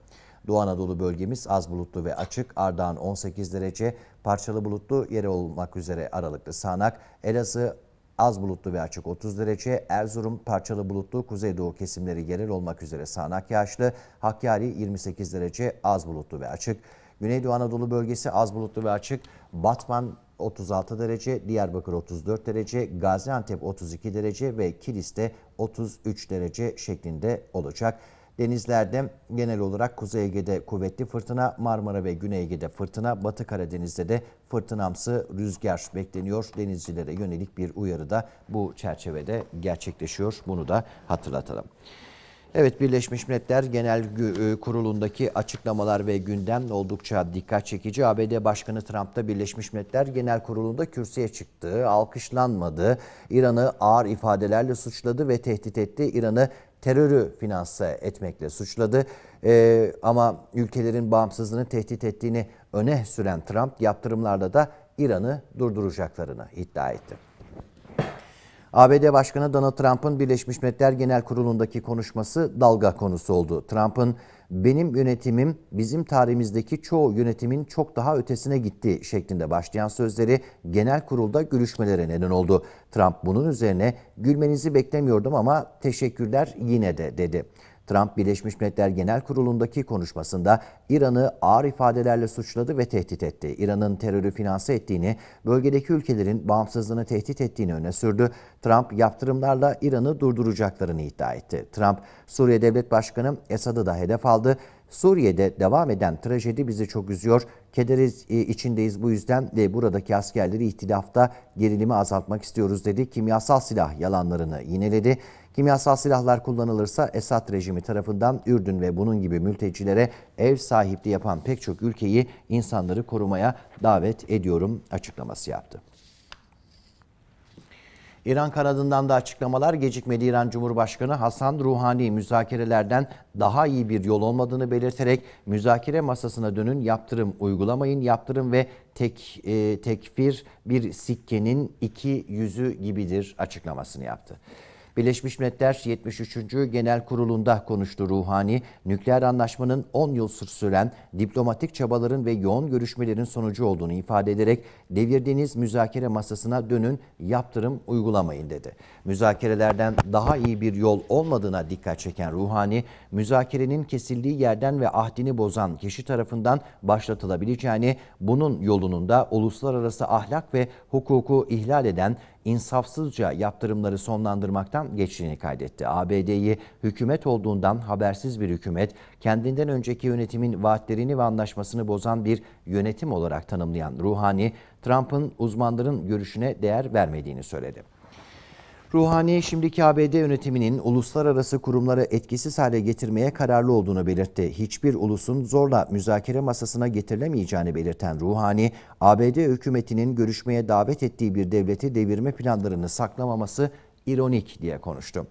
Doğu Anadolu bölgemiz az bulutlu ve açık. Ardahan 18 derece, parçalı bulutlu yere olmak üzere aralıklı sağanak. Elazığ Az bulutlu ve açık 30 derece, Erzurum parçalı bulutlu, kuzeydoğu kesimleri genel olmak üzere sağanak yağışlı, Hakkari 28 derece, az bulutlu ve açık. Güneydoğu Anadolu bölgesi az bulutlu ve açık, Batman 36 derece, Diyarbakır 34 derece, Gaziantep 32 derece ve Kilis'te 33 derece şeklinde olacak. Denizlerde genel olarak Kuzey Ege'de kuvvetli fırtına, Marmara ve Güney Ege'de fırtına, Batı Karadeniz'de de fırtınamsı rüzgar bekleniyor. Denizcilere yönelik bir uyarı da bu çerçevede gerçekleşiyor. Bunu da hatırlatalım. Evet Birleşmiş Milletler Genel e, Kurulu'ndaki açıklamalar ve gündem oldukça dikkat çekici. ABD Başkanı Trump da Birleşmiş Milletler Genel Kurulu'nda kürsüye çıktı, alkışlanmadı. İran'ı ağır ifadelerle suçladı ve tehdit etti. İran'ı terörü finanse etmekle suçladı. Ee, ama ülkelerin bağımsızlığını tehdit ettiğini öne süren Trump yaptırımlarda da İran'ı durduracaklarını iddia etti. ABD Başkanı Donald Trump'ın Birleşmiş Milletler Genel Kurulu'ndaki konuşması dalga konusu oldu. Trump'ın benim yönetimim bizim tarihimizdeki çoğu yönetimin çok daha ötesine gitti şeklinde başlayan sözleri genel kurulda görüşmelere neden oldu. Trump bunun üzerine gülmenizi beklemiyordum ama teşekkürler yine de dedi. Trump Birleşmiş Milletler Genel Kurulu'ndaki konuşmasında İran'ı ağır ifadelerle suçladı ve tehdit etti. İran'ın terörü finanse ettiğini, bölgedeki ülkelerin bağımsızlığını tehdit ettiğini öne sürdü. Trump yaptırımlarla İran'ı durduracaklarını iddia etti. Trump, Suriye Devlet Başkanı Esad'ı da hedef aldı. Suriye'de devam eden trajedi bizi çok üzüyor. Kederiz e, içindeyiz bu yüzden de buradaki askerleri ihtilafta gerilimi azaltmak istiyoruz dedi. Kimyasal silah yalanlarını yineledi. Kimyasal silahlar kullanılırsa Esad rejimi tarafından Ürdün ve bunun gibi mültecilere ev sahipliği yapan pek çok ülkeyi insanları korumaya davet ediyorum açıklaması yaptı. İran kanadından da açıklamalar gecikmedi. İran Cumhurbaşkanı Hasan Ruhani müzakerelerden daha iyi bir yol olmadığını belirterek müzakere masasına dönün, yaptırım uygulamayın, yaptırım ve tek e, tekfir bir sikkenin iki yüzü gibidir açıklamasını yaptı. Birleşmiş Milletler 73. Genel Kurulu'nda konuştu Ruhani. Nükleer anlaşmanın 10 yıl süren diplomatik çabaların ve yoğun görüşmelerin sonucu olduğunu ifade ederek devirdiğiniz müzakere masasına dönün, yaptırım uygulamayın dedi. Müzakerelerden daha iyi bir yol olmadığına dikkat çeken Ruhani, müzakerenin kesildiği yerden ve ahdini bozan kişi tarafından başlatılabileceğini, bunun yolunun da uluslararası ahlak ve hukuku ihlal eden insafsızca yaptırımları sonlandırmaktan geçtiğini kaydetti. ABD'yi hükümet olduğundan habersiz bir hükümet, kendinden önceki yönetimin vaatlerini ve anlaşmasını bozan bir yönetim olarak tanımlayan Ruhani, Trump'ın uzmanların görüşüne değer vermediğini söyledi. Ruhani şimdiki ABD yönetiminin uluslararası kurumları etkisiz hale getirmeye kararlı olduğunu belirtti. Hiçbir ulusun zorla müzakere masasına getirilemeyeceğini belirten Ruhani, ABD hükümetinin görüşmeye davet ettiği bir devleti devirme planlarını saklamaması ironik diye konuştu.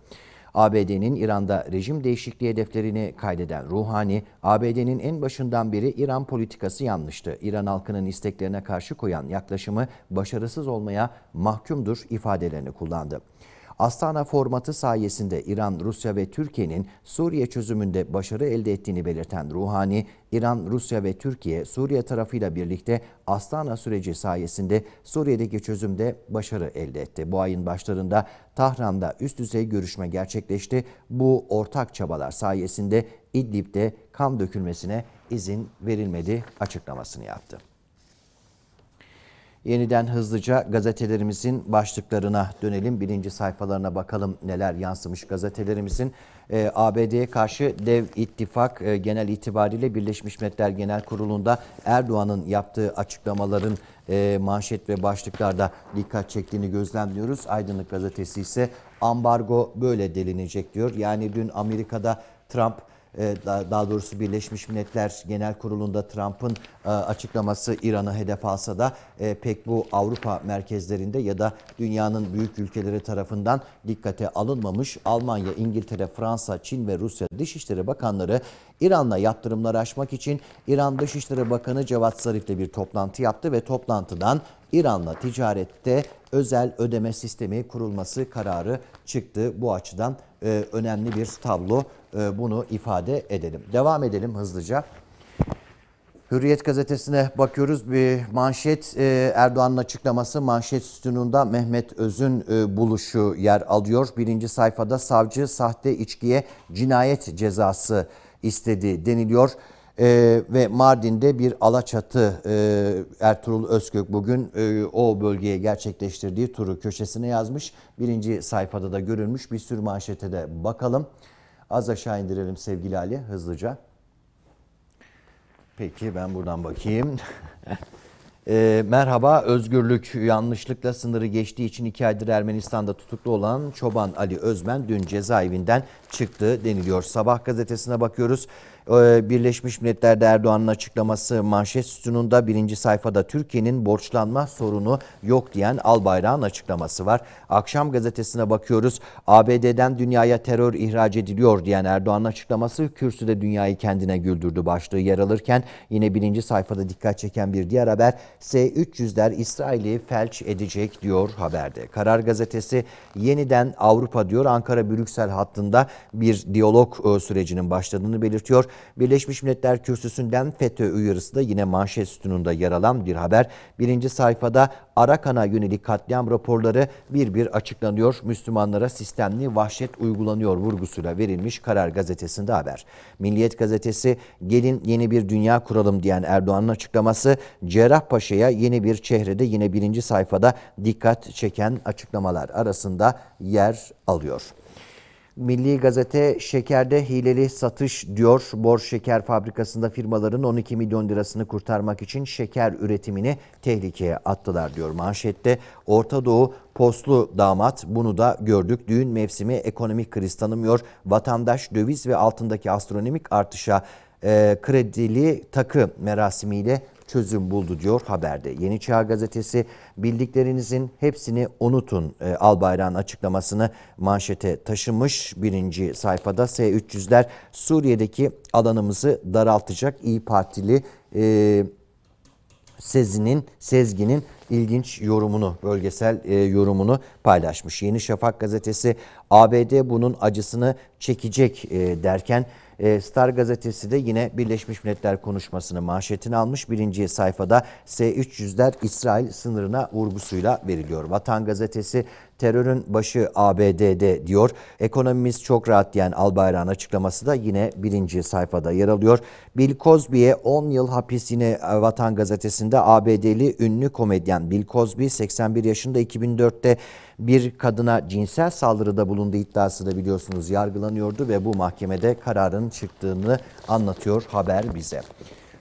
ABD'nin İran'da rejim değişikliği hedeflerini kaydeden Ruhani, ABD'nin en başından beri İran politikası yanlıştı. İran halkının isteklerine karşı koyan yaklaşımı başarısız olmaya mahkumdur ifadelerini kullandı. Astana formatı sayesinde İran, Rusya ve Türkiye'nin Suriye çözümünde başarı elde ettiğini belirten Ruhani, İran, Rusya ve Türkiye Suriye tarafıyla birlikte Astana süreci sayesinde Suriye'deki çözümde başarı elde etti. Bu ayın başlarında Tahran'da üst düzey görüşme gerçekleşti. Bu ortak çabalar sayesinde İdlib'de kan dökülmesine izin verilmedi açıklamasını yaptı. Yeniden hızlıca gazetelerimizin başlıklarına dönelim. Birinci sayfalarına bakalım neler yansımış gazetelerimizin. E, ee, ABD'ye karşı dev ittifak e, genel itibariyle Birleşmiş Milletler Genel Kurulu'nda Erdoğan'ın yaptığı açıklamaların e, manşet ve başlıklarda dikkat çektiğini gözlemliyoruz. Aydınlık gazetesi ise ambargo böyle delinecek diyor. Yani dün Amerika'da Trump e, daha doğrusu Birleşmiş Milletler Genel Kurulu'nda Trump'ın e, açıklaması İran'ı hedef alsa da e, pek bu Avrupa merkezlerinde ya da dünyanın büyük ülkeleri tarafından dikkate alınmamış. Almanya, İngiltere, Fransa, Çin ve Rusya Dışişleri Bakanları İran'la yaptırımlar aşmak için İran Dışişleri Bakanı Cevat Zarif'le bir toplantı yaptı ve toplantıdan İran'la ticarette özel ödeme sistemi kurulması kararı çıktı. Bu açıdan e, önemli bir tablo. E, bunu ifade edelim. Devam edelim hızlıca. Hürriyet gazetesine bakıyoruz. Bir manşet e, Erdoğan'ın açıklaması manşet sütununda Mehmet Öz'ün e, buluşu yer alıyor. Birinci sayfada savcı sahte içkiye cinayet cezası istedi deniliyor e, ve Mardin'de bir Alaçatı e, Ertuğrul Özkök bugün e, o bölgeye gerçekleştirdiği turu köşesine yazmış. Birinci sayfada da görülmüş bir sürü manşete de bakalım. Az aşağı indirelim sevgili Ali hızlıca. Peki ben buradan bakayım. <laughs> E, merhaba, özgürlük yanlışlıkla sınırı geçtiği için iki aydır Ermenistan'da tutuklu olan Çoban Ali Özmen dün cezaevinden çıktı deniliyor. Sabah gazetesine bakıyoruz. Ee, Birleşmiş Milletler'de Erdoğan'ın açıklaması manşet sütununda birinci sayfada Türkiye'nin borçlanma sorunu yok diyen Albayrak'ın açıklaması var. Akşam gazetesine bakıyoruz. ABD'den dünyaya terör ihraç ediliyor diyen Erdoğan'ın açıklaması kürsüde dünyayı kendine güldürdü başlığı yer alırken yine birinci sayfada dikkat çeken bir diğer haber S-300'ler İsrail'i felç edecek diyor haberde. Karar gazetesi yeniden Avrupa diyor Ankara Brüksel hattında bir diyalog e, sürecinin başladığını belirtiyor. Birleşmiş Milletler Kürsüsü'nden FETÖ uyarısı da yine manşet sütununda yer alan bir haber. Birinci sayfada Arakan'a yönelik katliam raporları bir bir açıklanıyor. Müslümanlara sistemli vahşet uygulanıyor vurgusuyla verilmiş Karar Gazetesi'nde haber. Milliyet Gazetesi gelin yeni bir dünya kuralım diyen Erdoğan'ın açıklaması Cerrahpaşa'ya yeni bir çehrede yine birinci sayfada dikkat çeken açıklamalar arasında yer alıyor. Milli Gazete şekerde hileli satış diyor. Bor Şeker Fabrikası'nda firmaların 12 milyon lirasını kurtarmak için şeker üretimini tehlikeye attılar diyor manşette. Orta Doğu poslu damat bunu da gördük. Düğün mevsimi ekonomik kriz tanımıyor. Vatandaş döviz ve altındaki astronomik artışa e, kredili takı merasimiyle çözüm buldu diyor haberde. Yeni Çağ Gazetesi bildiklerinizin hepsini unutun e, Albayrak'ın açıklamasını manşete taşımış. Birinci sayfada S-300'ler Suriye'deki alanımızı daraltacak İyi Partili e, Sezin'in, Sezgin'in ilginç yorumunu, bölgesel e, yorumunu paylaşmış. Yeni Şafak gazetesi ABD bunun acısını çekecek e, derken ee, Star gazetesi de yine Birleşmiş Milletler konuşmasını manşetine almış. Birinci sayfada S-300'ler İsrail sınırına vurgusuyla veriliyor. Vatan gazetesi terörün başı ABD'de diyor. Ekonomimiz çok rahat diyen Albayrak'ın açıklaması da yine birinci sayfada yer alıyor. Bill Cosby'ye 10 yıl hapis yine e, Vatan gazetesinde ABD'li ünlü komedyen Bill Cosby 81 yaşında 2004'te bir kadına cinsel saldırıda bulunduğu iddiası da biliyorsunuz yargılanıyordu ve bu mahkemede kararın çıktığını anlatıyor haber bize.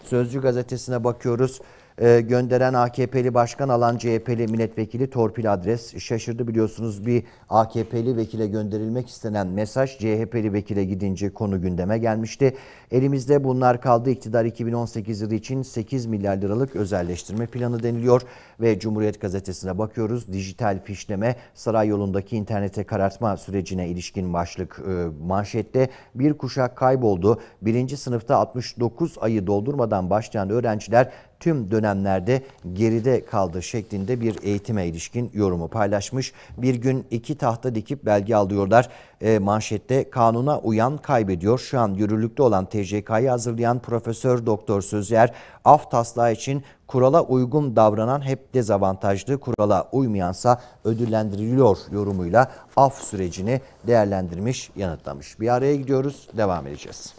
Sözcü gazetesine bakıyoruz. Ee, gönderen AKP'li başkan alan CHP'li milletvekili torpil adres şaşırdı biliyorsunuz bir AKP'li vekile gönderilmek istenen mesaj CHP'li vekile gidince konu gündeme gelmişti. Elimizde bunlar kaldı iktidar 2018 yılı için 8 milyar liralık özelleştirme planı deniliyor ve Cumhuriyet gazetesine bakıyoruz. Dijital fişleme saray yolundaki internete karartma sürecine ilişkin başlık e, manşette bir kuşak kayboldu. Birinci sınıfta 69 ayı doldurmadan başlayan öğrenciler tüm dönemlerde geride kaldı şeklinde bir eğitime ilişkin yorumu paylaşmış. Bir gün iki tahta dikip belge alıyorlar. E, manşette kanuna uyan kaybediyor. Şu an yürürlükte olan TCK'yı hazırlayan Profesör Doktor Sözyer, af taslağı için kurala uygun davranan hep dezavantajlı, kurala uymayansa ödüllendiriliyor yorumuyla af sürecini değerlendirmiş, yanıtlamış. Bir araya gidiyoruz, devam edeceğiz.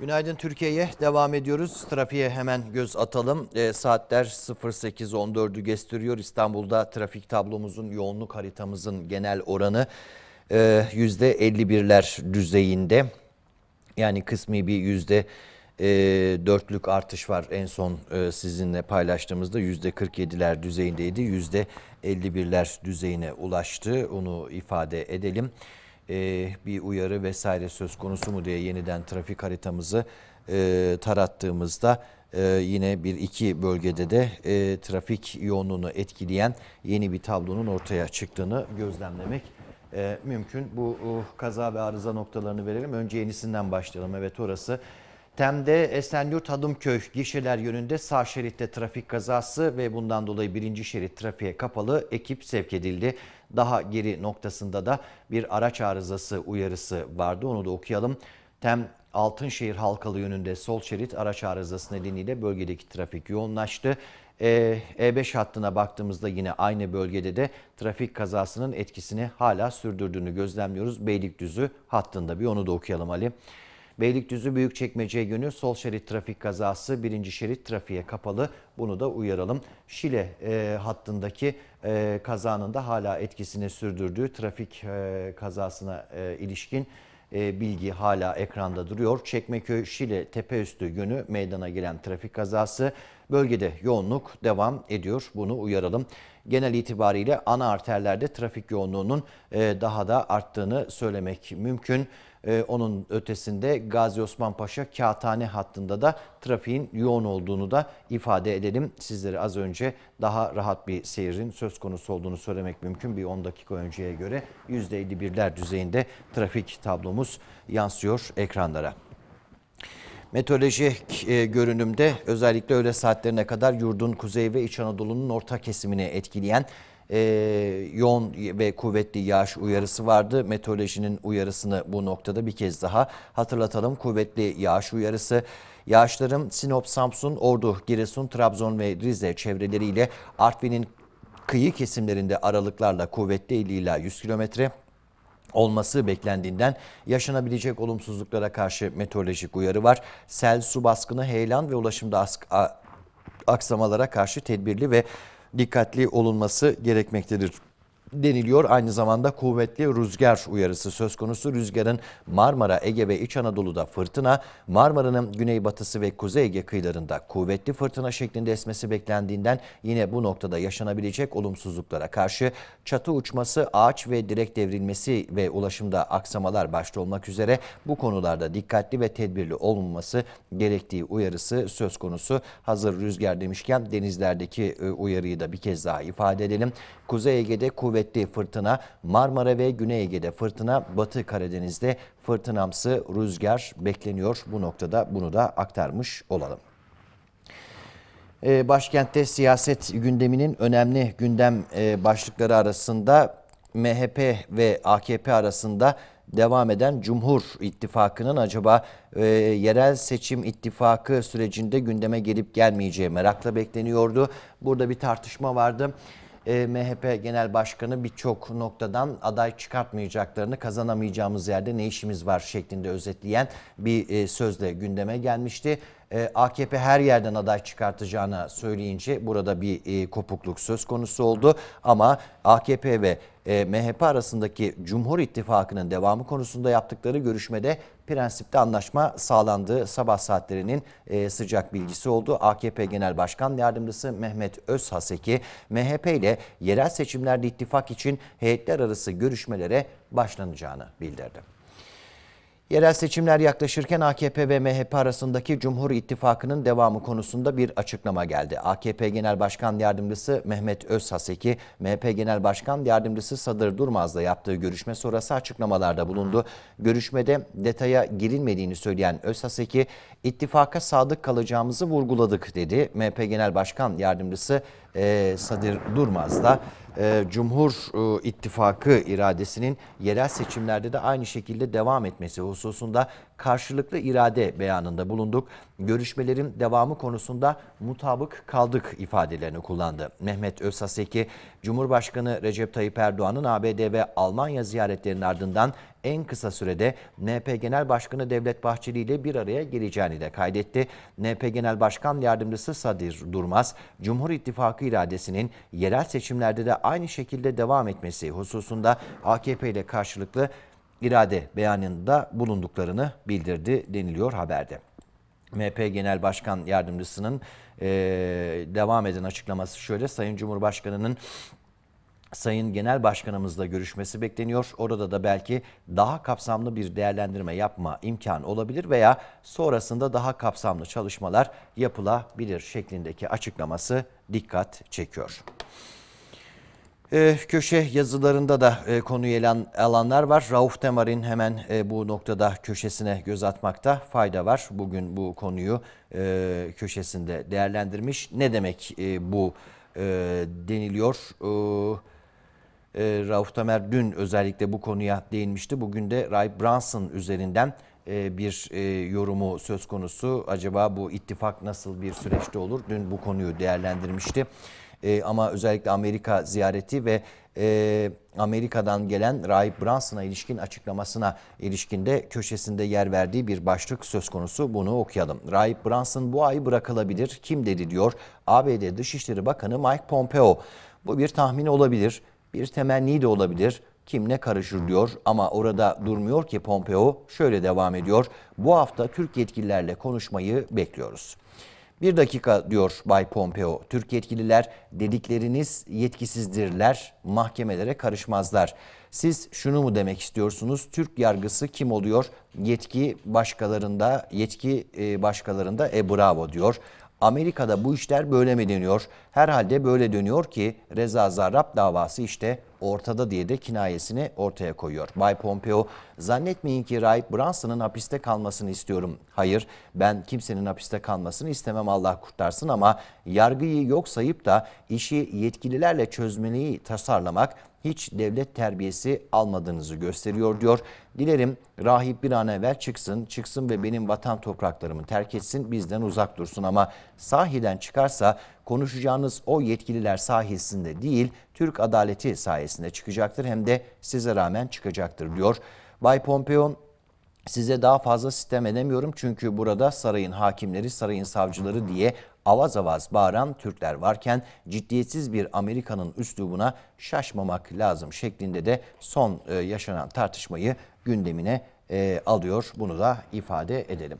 Günaydın Türkiye'ye devam ediyoruz. Trafiğe hemen göz atalım. E, saatler 08.14'ü gösteriyor. İstanbul'da trafik tablomuzun yoğunluk haritamızın genel oranı e, %51'ler düzeyinde. Yani kısmi bir yüzde e, dörtlük artış var. En son e, sizinle paylaştığımızda yüzde 47'ler düzeyindeydi. Yüzde 51'ler düzeyine ulaştı. Onu ifade edelim e, bir uyarı vesaire söz konusu mu diye yeniden trafik haritamızı e, tarattığımızda e, yine bir iki bölgede de e, trafik yoğunluğunu etkileyen yeni bir tablonun ortaya çıktığını gözlemlemek e, mümkün. Bu uh, kaza ve arıza noktalarını verelim. Önce yenisinden başlayalım. Evet orası Tem'de Esenyurt Hadımköy gişeler yönünde sağ şeritte trafik kazası ve bundan dolayı birinci şerit trafiğe kapalı ekip sevk edildi. Daha geri noktasında da bir araç arızası uyarısı vardı onu da okuyalım. Tem Altınşehir Halkalı yönünde sol şerit araç arızası nedeniyle bölgedeki trafik yoğunlaştı. E5 e hattına baktığımızda yine aynı bölgede de trafik kazasının etkisini hala sürdürdüğünü gözlemliyoruz. Beylikdüzü hattında bir onu da okuyalım Ali. Beylikdüzü Büyükçekmece günü sol şerit trafik kazası birinci şerit trafiğe kapalı. Bunu da uyaralım. Şile e, hattındaki e, kazanın da hala etkisini sürdürdüğü trafik e, kazasına e, ilişkin e, bilgi hala ekranda duruyor. Çekmeköy Şile Tepeüstü yönü meydana gelen trafik kazası bölgede yoğunluk devam ediyor. Bunu uyaralım. Genel itibariyle ana arterlerde trafik yoğunluğunun e, daha da arttığını söylemek mümkün. Ee, onun ötesinde Gazi Osman Paşa Kağıthane hattında da trafiğin yoğun olduğunu da ifade edelim. Sizlere az önce daha rahat bir seyirin söz konusu olduğunu söylemek mümkün. Bir 10 dakika önceye göre %51'ler düzeyinde trafik tablomuz yansıyor ekranlara. Meteorolojik e, görünümde özellikle öğle saatlerine kadar yurdun kuzey ve İç Anadolu'nun orta kesimini etkileyen e, yoğun ve kuvvetli yağış uyarısı vardı. Meteorolojinin uyarısını bu noktada bir kez daha hatırlatalım. Kuvvetli yağış uyarısı. Yağışların Sinop, Samsun, Ordu, Giresun, Trabzon ve Rize çevreleriyle Artvin'in kıyı kesimlerinde aralıklarla kuvvetli 50 ila 100 kilometre olması beklendiğinden yaşanabilecek olumsuzluklara karşı meteorolojik uyarı var. Sel, su baskını, heyelan ve ulaşımda aksamalara karşı tedbirli ve dikkatli olunması gerekmektedir deniliyor. Aynı zamanda kuvvetli rüzgar uyarısı söz konusu. Rüzgarın Marmara, Ege ve İç Anadolu'da fırtına, Marmara'nın güneybatısı ve Kuzey Ege kıyılarında kuvvetli fırtına şeklinde esmesi beklendiğinden yine bu noktada yaşanabilecek olumsuzluklara karşı çatı uçması, ağaç ve direk devrilmesi ve ulaşımda aksamalar başta olmak üzere bu konularda dikkatli ve tedbirli olunması gerektiği uyarısı söz konusu. Hazır rüzgar demişken denizlerdeki e, uyarıyı da bir kez daha ifade edelim. Kuzey Ege'de kuvvetli kuvvetli fırtına, Marmara ve Güney Ege'de fırtına, Batı Karadeniz'de fırtınamsı rüzgar bekleniyor. Bu noktada bunu da aktarmış olalım. Ee, başkentte siyaset gündeminin önemli gündem e, başlıkları arasında MHP ve AKP arasında devam eden Cumhur İttifakı'nın acaba e, yerel seçim ittifakı sürecinde gündeme gelip gelmeyeceği merakla bekleniyordu. Burada bir tartışma vardı e, MHP Genel Başkanı birçok noktadan aday çıkartmayacaklarını kazanamayacağımız yerde ne işimiz var şeklinde özetleyen bir e, sözle gündeme gelmişti e, AKP her yerden aday çıkartacağına söyleyince burada bir e, kopukluk söz konusu oldu. Ama AKP ve e, MHP arasındaki Cumhur İttifakı'nın devamı konusunda yaptıkları görüşmede prensipte anlaşma sağlandığı sabah saatlerinin e, sıcak bilgisi oldu. AKP Genel Başkan Yardımcısı Mehmet Özhaseki MHP ile yerel seçimlerde ittifak için heyetler arası görüşmelere başlanacağını bildirdi. Yerel seçimler yaklaşırken AKP ve MHP arasındaki Cumhur İttifakı'nın devamı konusunda bir açıklama geldi. AKP Genel Başkan Yardımcısı Mehmet Özhaseki, MHP Genel Başkan Yardımcısı Sadır Durmaz'la yaptığı görüşme sonrası açıklamalarda bulundu. Görüşmede detaya girilmediğini söyleyen Özhaseki, ittifaka sadık kalacağımızı vurguladık dedi. MHP Genel Başkan Yardımcısı e, Sadir Durmaz da e, Cumhur e, İttifakı iradesinin yerel seçimlerde de aynı şekilde devam etmesi hususunda karşılıklı irade beyanında bulunduk. Görüşmelerin devamı konusunda mutabık kaldık ifadelerini kullandı. Mehmet Özsaseki, Cumhurbaşkanı Recep Tayyip Erdoğan'ın ABD ve Almanya ziyaretlerinin ardından en kısa sürede NP Genel Başkanı Devlet Bahçeli ile bir araya geleceğini de kaydetti. NP Genel Başkan Yardımcısı Sadir Durmaz, Cumhur İttifakı iradesinin yerel seçimlerde de aynı şekilde devam etmesi hususunda AKP ile karşılıklı irade beyanında bulunduklarını bildirdi deniliyor haberde. MHP Genel Başkan Yardımcısının e, devam eden açıklaması şöyle. Sayın Cumhurbaşkanı'nın Sayın Genel Başkanımızla görüşmesi bekleniyor. Orada da belki daha kapsamlı bir değerlendirme yapma imkanı olabilir veya sonrasında daha kapsamlı çalışmalar yapılabilir şeklindeki açıklaması dikkat çekiyor. Ee, köşe yazılarında da e, konuyu ele alanlar var. Rauf Temar'in hemen e, bu noktada köşesine göz atmakta fayda var. Bugün bu konuyu e, köşesinde değerlendirmiş. Ne demek e, bu deniliyor? E, e, Rauf Tamer dün özellikle bu konuya değinmişti. Bugün de Ray Branson üzerinden e, bir e, yorumu söz konusu. Acaba bu ittifak nasıl bir süreçte olur? Dün bu konuyu değerlendirmişti. E, ama özellikle Amerika ziyareti ve e, Amerika'dan gelen Rahip Branson'a ilişkin açıklamasına ilişkinde köşesinde yer verdiği bir başlık söz konusu. Bunu okuyalım. Rahip Branson bu ay bırakılabilir. Kim dedi diyor. ABD Dışişleri Bakanı Mike Pompeo. Bu bir tahmin olabilir bir temenni de olabilir. Kim ne karışır diyor ama orada durmuyor ki Pompeo şöyle devam ediyor. Bu hafta Türk yetkililerle konuşmayı bekliyoruz. Bir dakika diyor Bay Pompeo. Türk yetkililer dedikleriniz yetkisizdirler, mahkemelere karışmazlar. Siz şunu mu demek istiyorsunuz? Türk yargısı kim oluyor? Yetki başkalarında, yetki e, başkalarında e bravo diyor. Amerika'da bu işler böyle mi deniyor? Herhalde böyle dönüyor ki Reza Zarrab davası işte ortada diye de kinayesini ortaya koyuyor. Bay Pompeo zannetmeyin ki Rahip Branson'ın hapiste kalmasını istiyorum. Hayır ben kimsenin hapiste kalmasını istemem Allah kurtarsın ama yargıyı yok sayıp da işi yetkililerle çözmeliyi tasarlamak hiç devlet terbiyesi almadığınızı gösteriyor diyor. Dilerim rahip bir an evvel çıksın, çıksın ve benim vatan topraklarımı terk etsin, bizden uzak dursun ama sahiden çıkarsa konuşacağınız o yetkililer sayesinde değil Türk adaleti sayesinde çıkacaktır hem de size rağmen çıkacaktır diyor. Bay Pompeo size daha fazla sistem edemiyorum çünkü burada sarayın hakimleri, sarayın savcıları diye avaz avaz bağıran Türkler varken ciddiyetsiz bir Amerika'nın üslubuna şaşmamak lazım şeklinde de son e, yaşanan tartışmayı gündemine e, alıyor. Bunu da ifade edelim.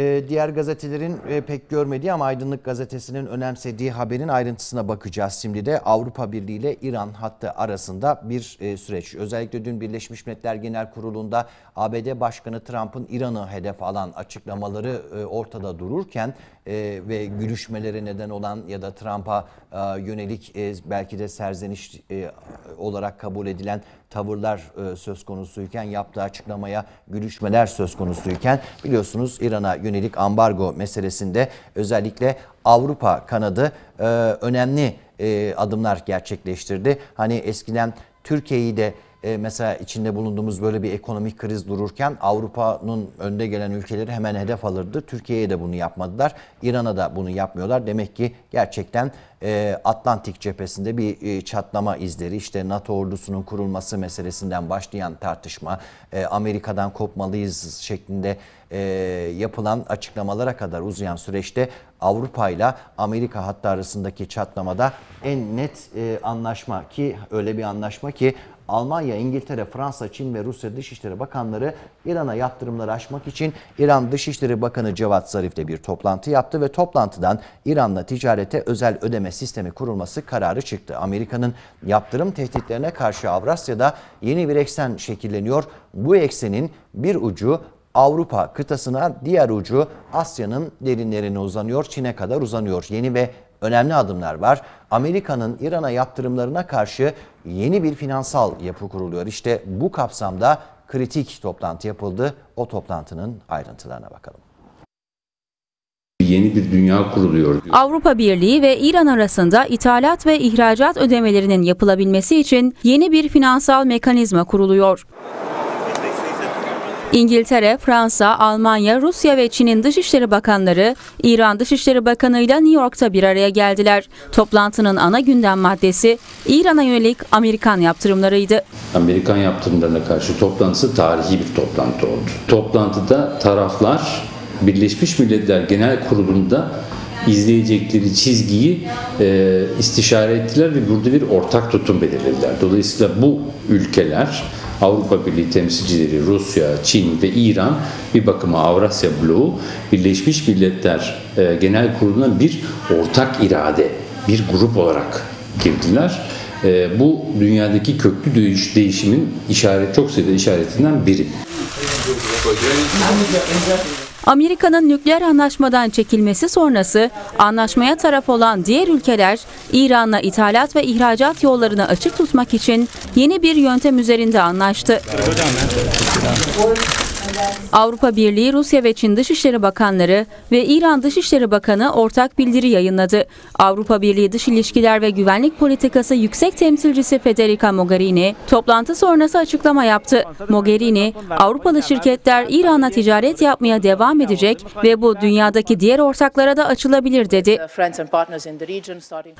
Ee, diğer gazetelerin e, pek görmediği ama Aydınlık Gazetesi'nin önemsediği haberin ayrıntısına bakacağız. Şimdi de Avrupa Birliği ile İran hattı arasında bir e, süreç. Özellikle dün Birleşmiş Milletler Genel Kurulu'nda ABD Başkanı Trump'ın İran'ı hedef alan açıklamaları e, ortada dururken e, ve gülüşmelere neden olan ya da Trump'a e, yönelik e, belki de serzeniş e, olarak kabul edilen tavırlar e, söz konusuyken yaptığı açıklamaya görüşmeler söz konusuyken biliyorsunuz İran'a yönelik ambargo meselesinde özellikle Avrupa kanadı e, önemli e, adımlar gerçekleştirdi. Hani eskiden Türkiye'yi de e, mesela içinde bulunduğumuz böyle bir ekonomik kriz dururken Avrupa'nın önde gelen ülkeleri hemen hedef alırdı. Türkiye'ye de bunu yapmadılar. İran'a da bunu yapmıyorlar. Demek ki gerçekten e, Atlantik cephesinde bir e, çatlama izleri işte NATO ordusunun kurulması meselesinden başlayan tartışma e, Amerika'dan kopmalıyız şeklinde e, yapılan açıklamalara kadar uzayan süreçte Avrupa ile Amerika hattı arasındaki çatlamada en net e, anlaşma ki öyle bir anlaşma ki Almanya, İngiltere, Fransa, Çin ve Rusya Dışişleri Bakanları İran'a yaptırımları aşmak için İran Dışişleri Bakanı Cevat ile bir toplantı yaptı ve toplantıdan İran'la ticarete özel ödeme sistemi kurulması kararı çıktı. Amerika'nın yaptırım tehditlerine karşı Avrasya'da yeni bir eksen şekilleniyor. Bu eksenin bir ucu Avrupa kıtasına diğer ucu Asya'nın derinlerine uzanıyor, Çin'e kadar uzanıyor. Yeni ve önemli adımlar var. Amerika'nın İran'a yaptırımlarına karşı yeni bir finansal yapı kuruluyor. İşte bu kapsamda kritik toplantı yapıldı. O toplantının ayrıntılarına bakalım yeni bir dünya kuruluyor. Diyor. Avrupa Birliği ve İran arasında ithalat ve ihracat ödemelerinin yapılabilmesi için yeni bir finansal mekanizma kuruluyor. İngiltere, Fransa, Almanya, Rusya ve Çin'in Dışişleri Bakanları İran Dışişleri Bakanı ile New York'ta bir araya geldiler. Toplantının ana gündem maddesi İran'a yönelik Amerikan yaptırımlarıydı. Amerikan yaptırımlarına karşı toplantısı tarihi bir toplantı oldu. Toplantıda taraflar Birleşmiş Milletler Genel Kurulu'nda izleyecekleri çizgiyi e, istişare ettiler ve burada bir ortak tutum belirlediler. Dolayısıyla bu ülkeler Avrupa Birliği temsilcileri Rusya, Çin ve İran bir bakıma Avrasya bloğu Birleşmiş Milletler e, Genel Kurulu'na bir ortak irade, bir grup olarak girdiler. E, bu dünyadaki köklü değişimin işaret, çok sayıda işaretinden biri. Amerika'nın nükleer anlaşmadan çekilmesi sonrası anlaşmaya taraf olan diğer ülkeler İran'la ithalat ve ihracat yollarını açık tutmak için yeni bir yöntem üzerinde anlaştı. Avrupa Birliği, Rusya ve Çin Dışişleri Bakanları ve İran Dışişleri Bakanı ortak bildiri yayınladı. Avrupa Birliği Dış İlişkiler ve Güvenlik Politikası Yüksek Temsilcisi Federica Mogherini toplantı sonrası açıklama yaptı. Mogherini, Avrupalı şirketler İran'a ticaret yapmaya devam edecek ve bu dünyadaki diğer ortaklara da açılabilir dedi.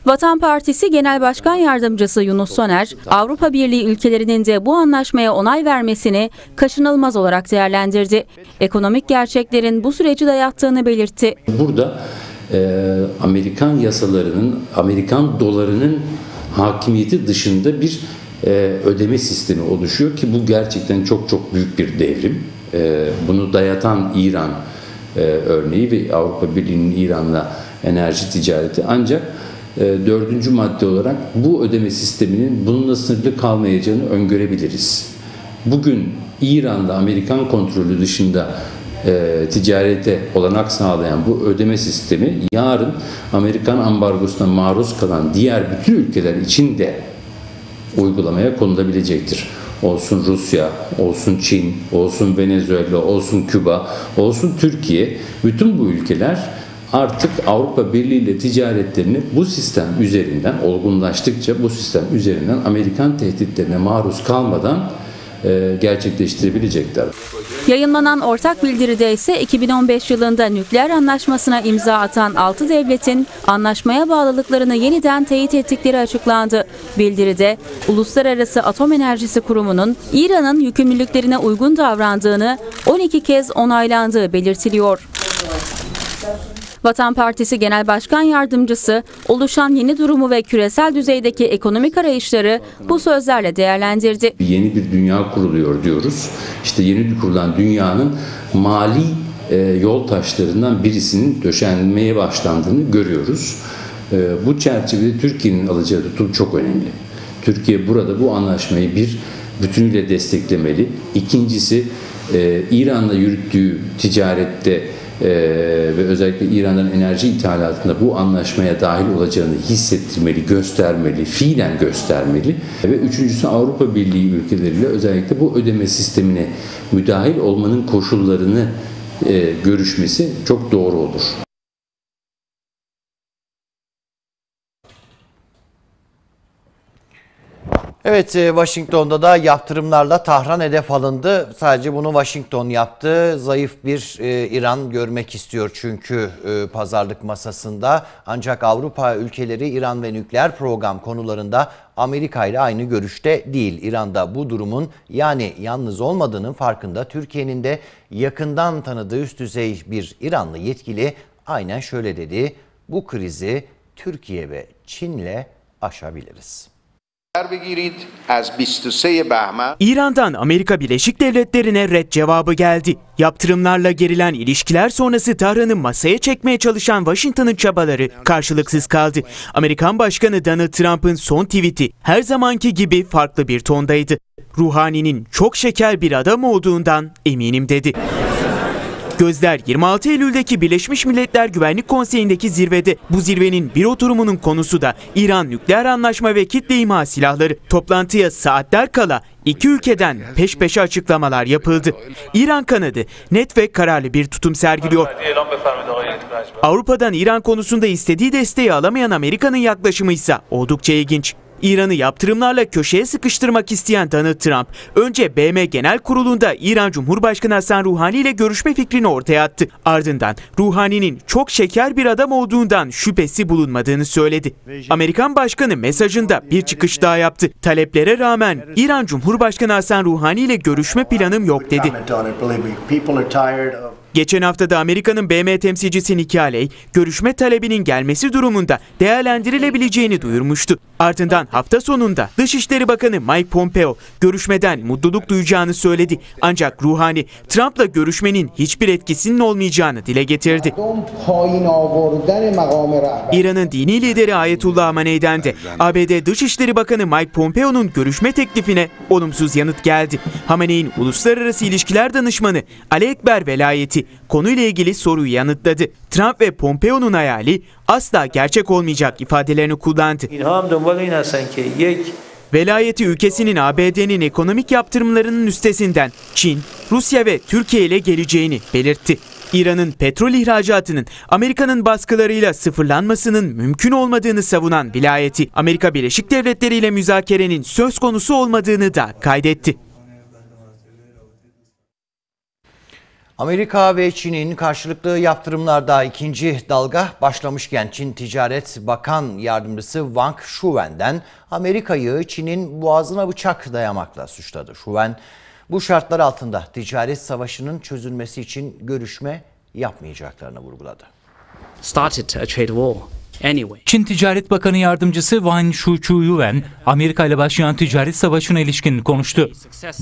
Vatan Partisi Genel Başkan Yardımcısı Yunus Soner, Avrupa Birliği ülkelerinin de bu anlaşmaya onay vermesini kaçınılmaz olarak değerlendirdi değerlendirdi. Ekonomik gerçeklerin bu süreci dayattığını belirtti. Burada e, Amerikan yasalarının, Amerikan dolarının hakimiyeti dışında bir e, ödeme sistemi oluşuyor ki bu gerçekten çok çok büyük bir devrim. E, bunu dayatan İran e, örneği ve Avrupa Birliği'nin İran'la enerji ticareti ancak e, dördüncü madde olarak bu ödeme sisteminin bununla sınırlı kalmayacağını öngörebiliriz bugün İran'da Amerikan kontrolü dışında e, ticarete olanak sağlayan bu ödeme sistemi yarın Amerikan ambargosuna maruz kalan diğer bütün ülkeler için de uygulamaya konulabilecektir. Olsun Rusya, olsun Çin, olsun Venezuela, olsun Küba, olsun Türkiye bütün bu ülkeler artık Avrupa Birliği ile ticaretlerini bu sistem üzerinden olgunlaştıkça bu sistem üzerinden Amerikan tehditlerine maruz kalmadan e, gerçekleştirebilecekler. Yayınlanan ortak bildiride ise 2015 yılında nükleer anlaşmasına imza atan 6 devletin anlaşmaya bağlılıklarını yeniden teyit ettikleri açıklandı. Bildiride Uluslararası Atom Enerjisi Kurumu'nun İran'ın yükümlülüklerine uygun davrandığını 12 kez onaylandığı belirtiliyor. Vatan Partisi Genel Başkan Yardımcısı oluşan yeni durumu ve küresel düzeydeki ekonomik arayışları bu sözlerle değerlendirdi. Yeni bir dünya kuruluyor diyoruz. İşte yeni kurulan dünyanın mali e, yol taşlarından birisinin döşenmeye başlandığını görüyoruz. E, bu çerçevede Türkiye'nin alacağı tutum çok önemli. Türkiye burada bu anlaşmayı bir bütünüyle desteklemeli. İkincisi e, İran'la yürüttüğü ticarette e, ve özellikle İran'ın enerji ithalatında bu anlaşmaya dahil olacağını hissettirmeli, göstermeli, fiilen göstermeli. Ve üçüncüsü Avrupa Birliği ülkeleriyle özellikle bu ödeme sistemine müdahil olmanın koşullarını e, görüşmesi çok doğru olur. Evet e, Washington'da da yaptırımlarla Tahran hedef alındı. Sadece bunu Washington yaptı. Zayıf bir e, İran görmek istiyor çünkü e, pazarlık masasında. Ancak Avrupa ülkeleri İran ve nükleer program konularında Amerika ile aynı görüşte değil. İran'da bu durumun yani yalnız olmadığının farkında Türkiye'nin de yakından tanıdığı üst düzey bir İranlı yetkili aynen şöyle dedi. Bu krizi Türkiye ve Çin'le aşabiliriz. İran'dan Amerika Birleşik Devletleri'ne red cevabı geldi. Yaptırımlarla gerilen ilişkiler sonrası Tahran'ı masaya çekmeye çalışan Washington'ın çabaları karşılıksız kaldı. Amerikan Başkanı Donald Trump'ın son tweet'i her zamanki gibi farklı bir tondaydı. Ruhani'nin çok şeker bir adam olduğundan eminim dedi. Gözler 26 Eylül'deki Birleşmiş Milletler Güvenlik Konseyi'ndeki zirvede bu zirvenin bir oturumunun konusu da İran nükleer anlaşma ve kitle imha silahları. Toplantıya saatler kala iki ülkeden peş peşe açıklamalar yapıldı. İran kanadı net ve kararlı bir tutum sergiliyor. Avrupa'dan İran konusunda istediği desteği alamayan Amerika'nın yaklaşımı ise oldukça ilginç. İran'ı yaptırımlarla köşeye sıkıştırmak isteyen Donald Trump, önce BM Genel Kurulu'nda İran Cumhurbaşkanı Hasan Ruhani ile görüşme fikrini ortaya attı. Ardından Ruhani'nin çok şeker bir adam olduğundan şüphesi bulunmadığını söyledi. Amerikan Başkanı mesajında bir çıkış daha yaptı. Taleplere rağmen İran Cumhurbaşkanı Hasan Ruhani ile görüşme planım yok dedi. Geçen hafta da Amerika'nın BM temsilcisi Nikki Haley, görüşme talebinin gelmesi durumunda değerlendirilebileceğini duyurmuştu. Ardından hafta sonunda Dışişleri Bakanı Mike Pompeo görüşmeden mutluluk duyacağını söyledi. Ancak Ruhani, Trump'la görüşmenin hiçbir etkisinin olmayacağını dile getirdi. İran'ın dini lideri Ayetullah Hamaney'den de ABD Dışişleri Bakanı Mike Pompeo'nun görüşme teklifine olumsuz yanıt geldi. Hamaney'in uluslararası ilişkiler danışmanı Ali Ekber velayeti konuyla ilgili soruyu yanıtladı. Trump ve Pompeo'nun hayali asla gerçek olmayacak ifadelerini kullandı. Velayeti ülkesinin ABD'nin ekonomik yaptırımlarının üstesinden Çin, Rusya ve Türkiye ile geleceğini belirtti. İran'ın petrol ihracatının Amerika'nın baskılarıyla sıfırlanmasının mümkün olmadığını savunan vilayeti Amerika Birleşik Devletleri ile müzakerenin söz konusu olmadığını da kaydetti. Amerika ve Çin'in karşılıklı yaptırımlarda ikinci dalga başlamışken Çin Ticaret Bakan Yardımcısı Wang Shuwen'den Amerika'yı Çin'in boğazına bıçak dayamakla suçladı. Shuwen bu şartlar altında ticaret savaşının çözülmesi için görüşme yapmayacaklarını vurguladı. Started a trade war Çin Ticaret Bakanı Yardımcısı Wang Shuquyuan, Amerika ile başlayan ticaret savaşına ilişkin konuştu.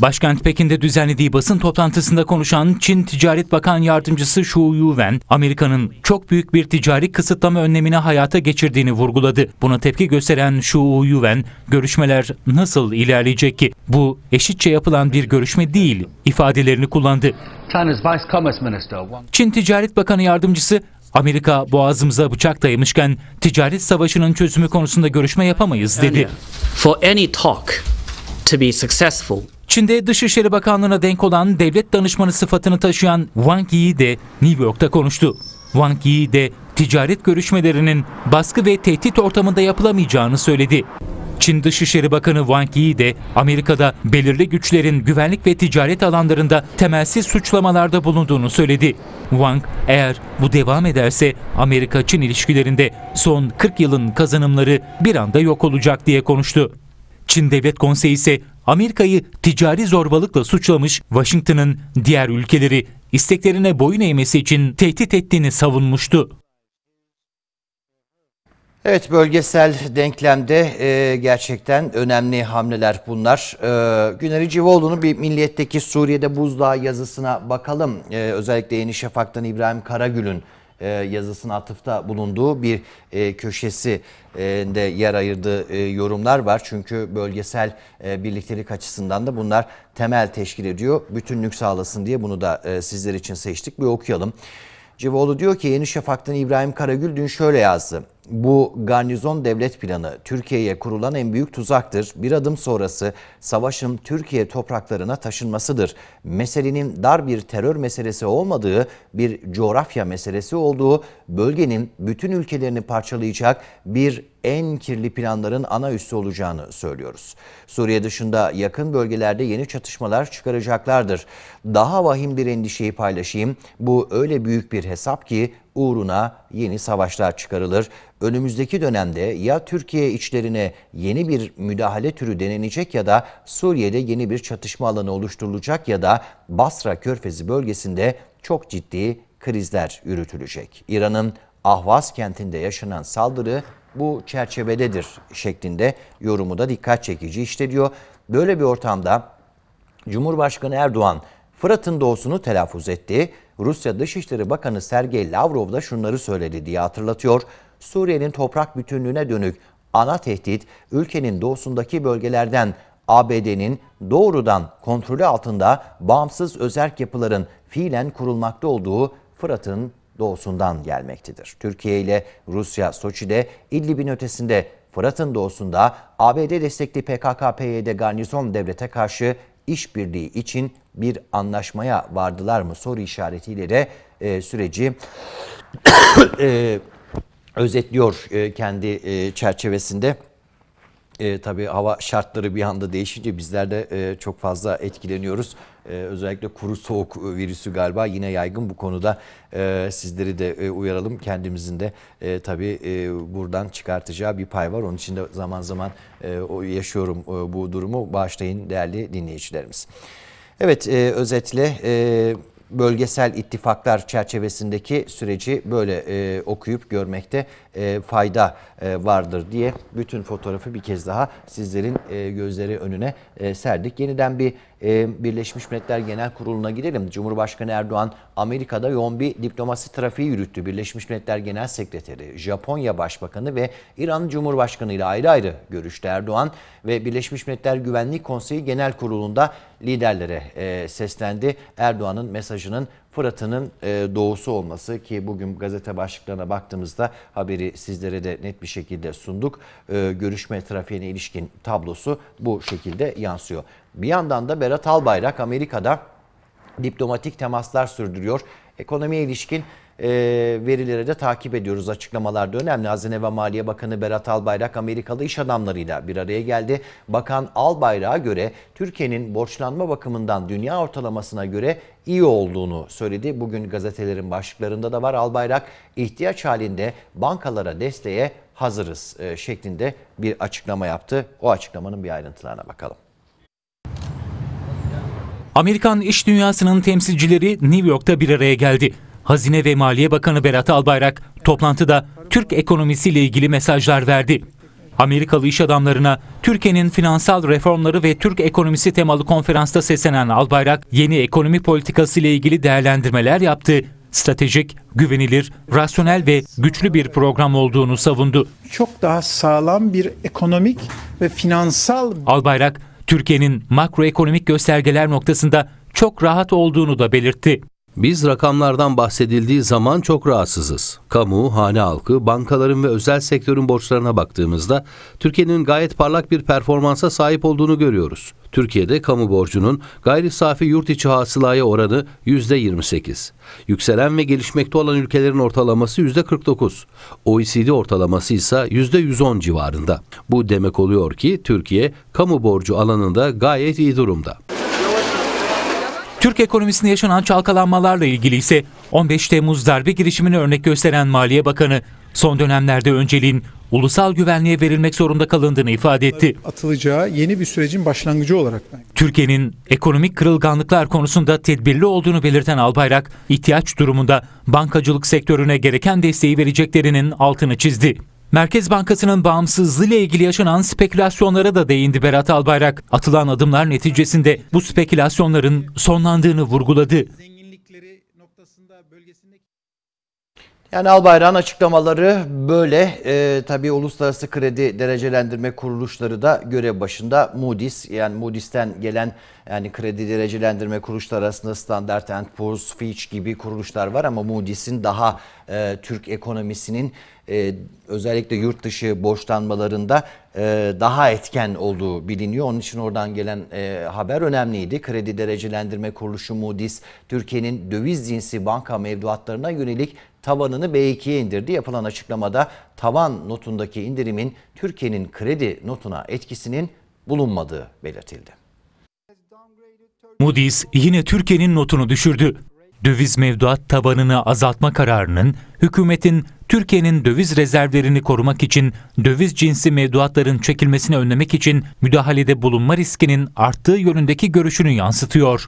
Başkent Pekin'de düzenlediği basın toplantısında konuşan Çin Ticaret Bakan Yardımcısı Shu Yuwen, Amerika'nın çok büyük bir ticari kısıtlama önlemini hayata geçirdiğini vurguladı. Buna tepki gösteren Shu Yuwen, görüşmeler nasıl ilerleyecek ki? Bu eşitçe yapılan bir görüşme değil ifadelerini kullandı. Çin Ticaret Bakanı Yardımcısı Amerika boğazımıza bıçak dayamışken ticaret savaşının çözümü konusunda görüşme yapamayız dedi. For any talk to be successful, Çin'de Dışişleri Bakanlığı'na denk olan devlet danışmanı sıfatını taşıyan Wang Yi de New York'ta konuştu. Wang Yi de ticaret görüşmelerinin baskı ve tehdit ortamında yapılamayacağını söyledi. Çin Dışişleri Bakanı Wang Yi de Amerika'da belirli güçlerin güvenlik ve ticaret alanlarında temelsiz suçlamalarda bulunduğunu söyledi. Wang, eğer bu devam ederse Amerika-Çin ilişkilerinde son 40 yılın kazanımları bir anda yok olacak diye konuştu. Çin Devlet Konseyi ise Amerika'yı ticari zorbalıkla suçlamış, Washington'ın diğer ülkeleri isteklerine boyun eğmesi için tehdit ettiğini savunmuştu. Evet bölgesel denklemde e, gerçekten önemli hamleler bunlar. E, Güneri Civoğlu'nun bir Milliyet'teki Suriye'de buzdağı yazısına bakalım. E, özellikle Yeni Şafak'tan İbrahim Karagül'ün e, yazısına atıfta bulunduğu bir e, köşesi e, de yer ayırdığı e, yorumlar var. Çünkü bölgesel e, birliktelik açısından da bunlar temel teşkil ediyor. Bütünlük sağlasın diye bunu da e, sizler için seçtik. Bir okuyalım. Civoğlu diyor ki Yeni Şafak'tan İbrahim Karagül dün şöyle yazdı. Bu garnizon devlet planı Türkiye'ye kurulan en büyük tuzaktır. Bir adım sonrası savaşın Türkiye topraklarına taşınmasıdır. Meselenin dar bir terör meselesi olmadığı, bir coğrafya meselesi olduğu, bölgenin bütün ülkelerini parçalayacak bir en kirli planların ana üssü olacağını söylüyoruz. Suriye dışında yakın bölgelerde yeni çatışmalar çıkaracaklardır. Daha vahim bir endişeyi paylaşayım. Bu öyle büyük bir hesap ki uğruna yeni savaşlar çıkarılır. Önümüzdeki dönemde ya Türkiye içlerine yeni bir müdahale türü denenecek ya da Suriye'de yeni bir çatışma alanı oluşturulacak ya da Basra Körfezi bölgesinde çok ciddi krizler yürütülecek. İran'ın Ahvaz kentinde yaşanan saldırı bu çerçevededir şeklinde yorumu da dikkat çekici. İşte diyor böyle bir ortamda Cumhurbaşkanı Erdoğan Fırat'ın doğusunu telaffuz etti. Rusya Dışişleri Bakanı Sergey Lavrov da şunları söyledi diye hatırlatıyor. Suriye'nin toprak bütünlüğüne dönük ana tehdit ülkenin doğusundaki bölgelerden ABD'nin doğrudan kontrolü altında bağımsız özerk yapıların fiilen kurulmakta olduğu Fırat'ın doğusundan gelmektedir. Türkiye ile Rusya Soçi'de İdlib'in ötesinde Fırat'ın doğusunda ABD destekli PKK-PYD garnizon devlete karşı işbirliği için bir anlaşmaya vardılar mı soru işaretiyle de e, süreci <coughs> e, özetliyor e, kendi e, çerçevesinde. E, tabii hava şartları bir anda değişince bizler de e, çok fazla etkileniyoruz e, özellikle kuru soğuk e, virüsü galiba yine yaygın bu konuda e, sizleri de e, uyaralım. Kendimizin de e, tabii e, buradan çıkartacağı bir pay var. Onun için de zaman zaman e, yaşıyorum e, bu durumu. Bağışlayın değerli dinleyicilerimiz. Evet e, özetle... E, bölgesel ittifaklar çerçevesindeki süreci böyle e, okuyup görmekte e, fayda e, vardır diye bütün fotoğrafı bir kez daha sizlerin e, gözleri önüne e, serdik. Yeniden bir e, Birleşmiş Milletler Genel Kurulu'na gidelim. Cumhurbaşkanı Erdoğan Amerika'da yoğun bir diplomasi trafiği yürüttü. Birleşmiş Milletler Genel Sekreteri, Japonya Başbakanı ve İran Cumhurbaşkanı ile ayrı ayrı görüştü Erdoğan ve Birleşmiş Milletler Güvenlik Konseyi Genel Kurulu'nda liderlere e, seslendi. Erdoğan'ın mesajının Fırat'ının e, doğusu olması ki bugün gazete başlıklarına baktığımızda haberi sizlere de net bir şekilde sunduk. E, görüşme trafiğine ilişkin tablosu bu şekilde yansıyor. Bir yandan da Berat Albayrak Amerika'da diplomatik temaslar sürdürüyor. Ekonomiye ilişkin e, verileri de takip ediyoruz. Açıklamalar da önemli. Hazine ve Maliye Bakanı Berat Albayrak Amerikalı iş adamlarıyla bir araya geldi. Bakan Albayrak'a göre Türkiye'nin borçlanma bakımından dünya ortalamasına göre iyi olduğunu söyledi. Bugün gazetelerin başlıklarında da var. Albayrak ihtiyaç halinde bankalara desteğe hazırız e, şeklinde bir açıklama yaptı. O açıklamanın bir ayrıntılarına bakalım. Amerikan iş dünyasının temsilcileri New York'ta bir araya geldi. Hazine ve Maliye Bakanı Berat Albayrak toplantıda Türk ekonomisiyle ilgili mesajlar verdi. Amerikalı iş adamlarına Türkiye'nin finansal reformları ve Türk ekonomisi temalı konferansta seslenen Albayrak, yeni ekonomi politikası ile ilgili değerlendirmeler yaptı. Stratejik, güvenilir, rasyonel ve güçlü bir program olduğunu savundu. Çok daha sağlam bir ekonomik ve finansal Albayrak, Türkiye'nin makroekonomik göstergeler noktasında çok rahat olduğunu da belirtti. Biz rakamlardan bahsedildiği zaman çok rahatsızız. Kamu, hane halkı, bankaların ve özel sektörün borçlarına baktığımızda Türkiye'nin gayet parlak bir performansa sahip olduğunu görüyoruz. Türkiye'de kamu borcunun gayri safi yurt içi hasılaya oranı %28. Yükselen ve gelişmekte olan ülkelerin ortalaması %49. OECD ortalaması ise %110 civarında. Bu demek oluyor ki Türkiye kamu borcu alanında gayet iyi durumda. Türk ekonomisinde yaşanan çalkalanmalarla ilgili ise 15 Temmuz darbe girişimini örnek gösteren Maliye Bakanı son dönemlerde önceliğin ulusal güvenliğe verilmek zorunda kalındığını ifade etti. Atılacağı yeni bir sürecin başlangıcı olarak. Türkiye'nin ekonomik kırılganlıklar konusunda tedbirli olduğunu belirten Albayrak, ihtiyaç durumunda bankacılık sektörüne gereken desteği vereceklerinin altını çizdi. Merkez Bankası'nın bağımsızlığı ile ilgili yaşanan spekülasyonlara da değindi Berat Albayrak. Atılan adımlar neticesinde bu spekülasyonların sonlandığını vurguladı. Yani Albayrak'ın açıklamaları böyle. E, tabii Uluslararası Kredi Derecelendirme Kuruluşları da görev başında. Moody's yani Moody's'ten gelen yani kredi derecelendirme kuruluşları arasında Standard Poor's, Fitch gibi kuruluşlar var ama Moody's'in daha e, Türk ekonomisinin e, özellikle yurt dışı borçlanmalarında e, daha etken olduğu biliniyor. Onun için oradan gelen e, haber önemliydi. Kredi Derecelendirme Kuruluşu Moody's Türkiye'nin döviz cinsi banka mevduatlarına yönelik tavanını B2'ye indirdi. Yapılan açıklamada tavan notundaki indirimin Türkiye'nin kredi notuna etkisinin bulunmadığı belirtildi. Moody's yine Türkiye'nin notunu düşürdü döviz mevduat tabanını azaltma kararının hükümetin Türkiye'nin döviz rezervlerini korumak için döviz cinsi mevduatların çekilmesini önlemek için müdahalede bulunma riskinin arttığı yönündeki görüşünü yansıtıyor.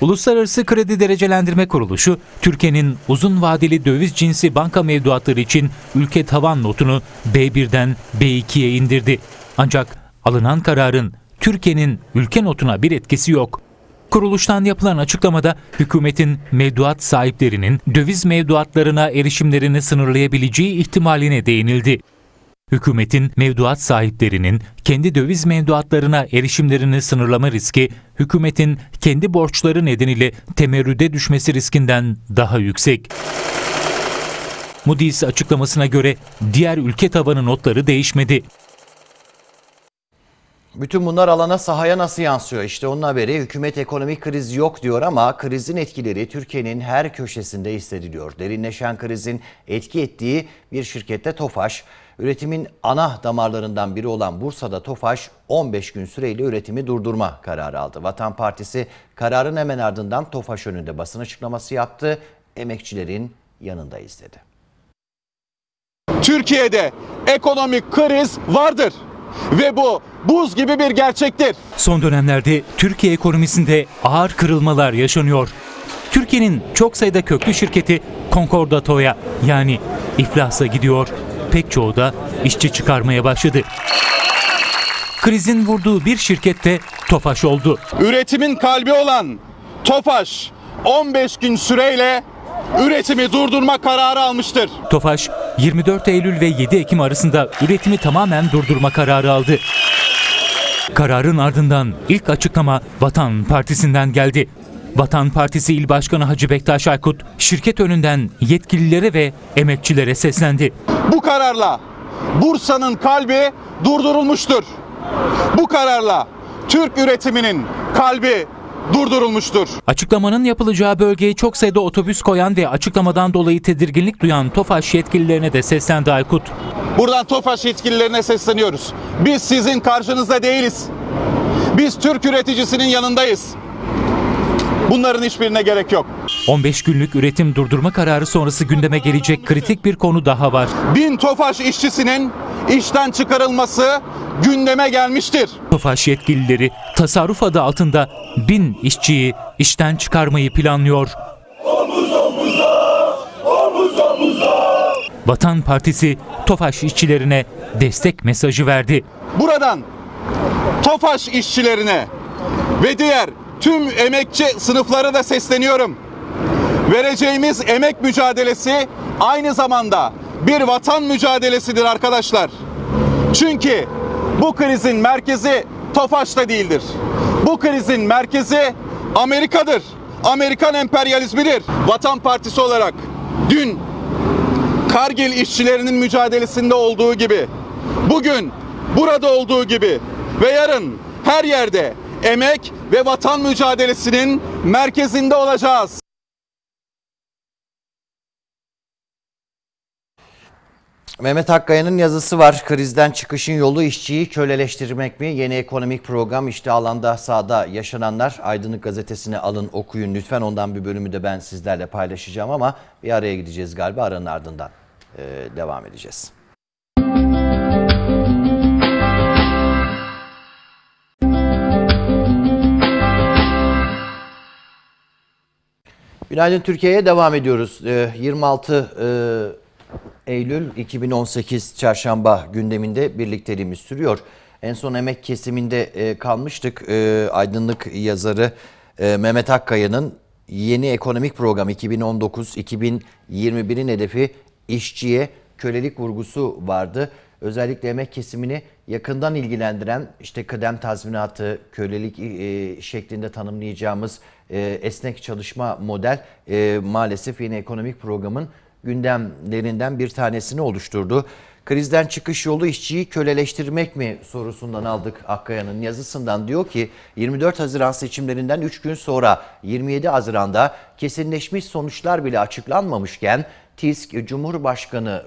Uluslararası Kredi Derecelendirme Kuruluşu, Türkiye'nin uzun vadeli döviz cinsi banka mevduatları için ülke tavan notunu B1'den B2'ye indirdi. Ancak alınan kararın Türkiye'nin ülke notuna bir etkisi yok. Kuruluştan yapılan açıklamada hükümetin mevduat sahiplerinin döviz mevduatlarına erişimlerini sınırlayabileceği ihtimaline değinildi. Hükümetin mevduat sahiplerinin kendi döviz mevduatlarına erişimlerini sınırlama riski, hükümetin kendi borçları nedeniyle temerrüde düşmesi riskinden daha yüksek. Moody's açıklamasına göre diğer ülke tavanı notları değişmedi. Bütün bunlar alana sahaya nasıl yansıyor? İşte onun haberi hükümet ekonomik kriz yok diyor ama krizin etkileri Türkiye'nin her köşesinde hissediliyor. Derinleşen krizin etki ettiği bir şirkette Tofaş, üretimin ana damarlarından biri olan Bursa'da Tofaş 15 gün süreyle üretimi durdurma kararı aldı. Vatan Partisi kararın hemen ardından Tofaş önünde basın açıklaması yaptı. Emekçilerin yanında izledi. Türkiye'de ekonomik kriz vardır ve bu buz gibi bir gerçektir. Son dönemlerde Türkiye ekonomisinde ağır kırılmalar yaşanıyor. Türkiye'nin çok sayıda köklü şirketi konkordatoya yani iflasa gidiyor. Pek çoğu da işçi çıkarmaya başladı. Krizin vurduğu bir şirkette Tofaş oldu. Üretimin kalbi olan Tofaş 15 gün süreyle üretimi durdurma kararı almıştır. Tofaş 24 Eylül ve 7 Ekim arasında üretimi tamamen durdurma kararı aldı. Kararın ardından ilk açıklama Vatan Partisi'nden geldi. Vatan Partisi İl Başkanı Hacı Bektaş Aykut şirket önünden yetkililere ve emekçilere seslendi. Bu kararla Bursa'nın kalbi durdurulmuştur. Bu kararla Türk üretiminin kalbi durdurulmuştur. Açıklamanın yapılacağı bölgeye çok sayıda otobüs koyan ve açıklamadan dolayı tedirginlik duyan Tofaş yetkililerine de seslendi Aykut. Buradan Tofaş yetkililerine sesleniyoruz. Biz sizin karşınızda değiliz. Biz Türk üreticisinin yanındayız. Bunların hiçbirine gerek yok. 15 günlük üretim durdurma kararı sonrası gündeme gelecek kritik bir konu daha var. Bin Tofaş işçisinin işten çıkarılması gündeme gelmiştir. Tofaş yetkilileri tasarruf adı altında bin işçiyi işten çıkarmayı planlıyor. Omuz omuza, omuz omuza. Vatan Partisi Tofaş işçilerine destek mesajı verdi. Buradan Tofaş işçilerine ve diğer tüm emekçi sınıflara da sesleniyorum. Vereceğimiz emek mücadelesi aynı zamanda bir vatan mücadelesidir arkadaşlar. Çünkü bu krizin merkezi Tofaş'ta değildir. Bu krizin merkezi Amerika'dır. Amerikan emperyalizmidir. Vatan Partisi olarak dün Kargil işçilerinin mücadelesinde olduğu gibi bugün burada olduğu gibi ve yarın her yerde emek ve vatan mücadelesinin merkezinde olacağız. Mehmet Hakkaya'nın yazısı var. Krizden çıkışın yolu işçiyi köleleştirmek mi? Yeni ekonomik program işte alanda sahada yaşananlar Aydınlık Gazetesi'ni alın okuyun lütfen. Ondan bir bölümü de ben sizlerle paylaşacağım ama bir araya gideceğiz galiba aranın ardından ee, devam edeceğiz. Günaydın Türkiye'ye devam ediyoruz. Ee, 26 e, Eylül 2018 çarşamba gündeminde birlikteliğimiz sürüyor. En son emek kesiminde e, kalmıştık. E, aydınlık yazarı e, Mehmet Akkaya'nın yeni ekonomik program 2019-2021'in hedefi işçiye kölelik vurgusu vardı. Özellikle emek kesimini yakından ilgilendiren işte kıdem tazminatı, kölelik şeklinde tanımlayacağımız esnek çalışma model maalesef yeni ekonomik programın gündemlerinden bir tanesini oluşturdu. Krizden çıkış yolu işçiyi köleleştirmek mi sorusundan aldık Akkaya'nın yazısından. Diyor ki 24 Haziran seçimlerinden 3 gün sonra 27 Haziran'da kesinleşmiş sonuçlar bile açıklanmamışken TİSK Cumhurbaşkanı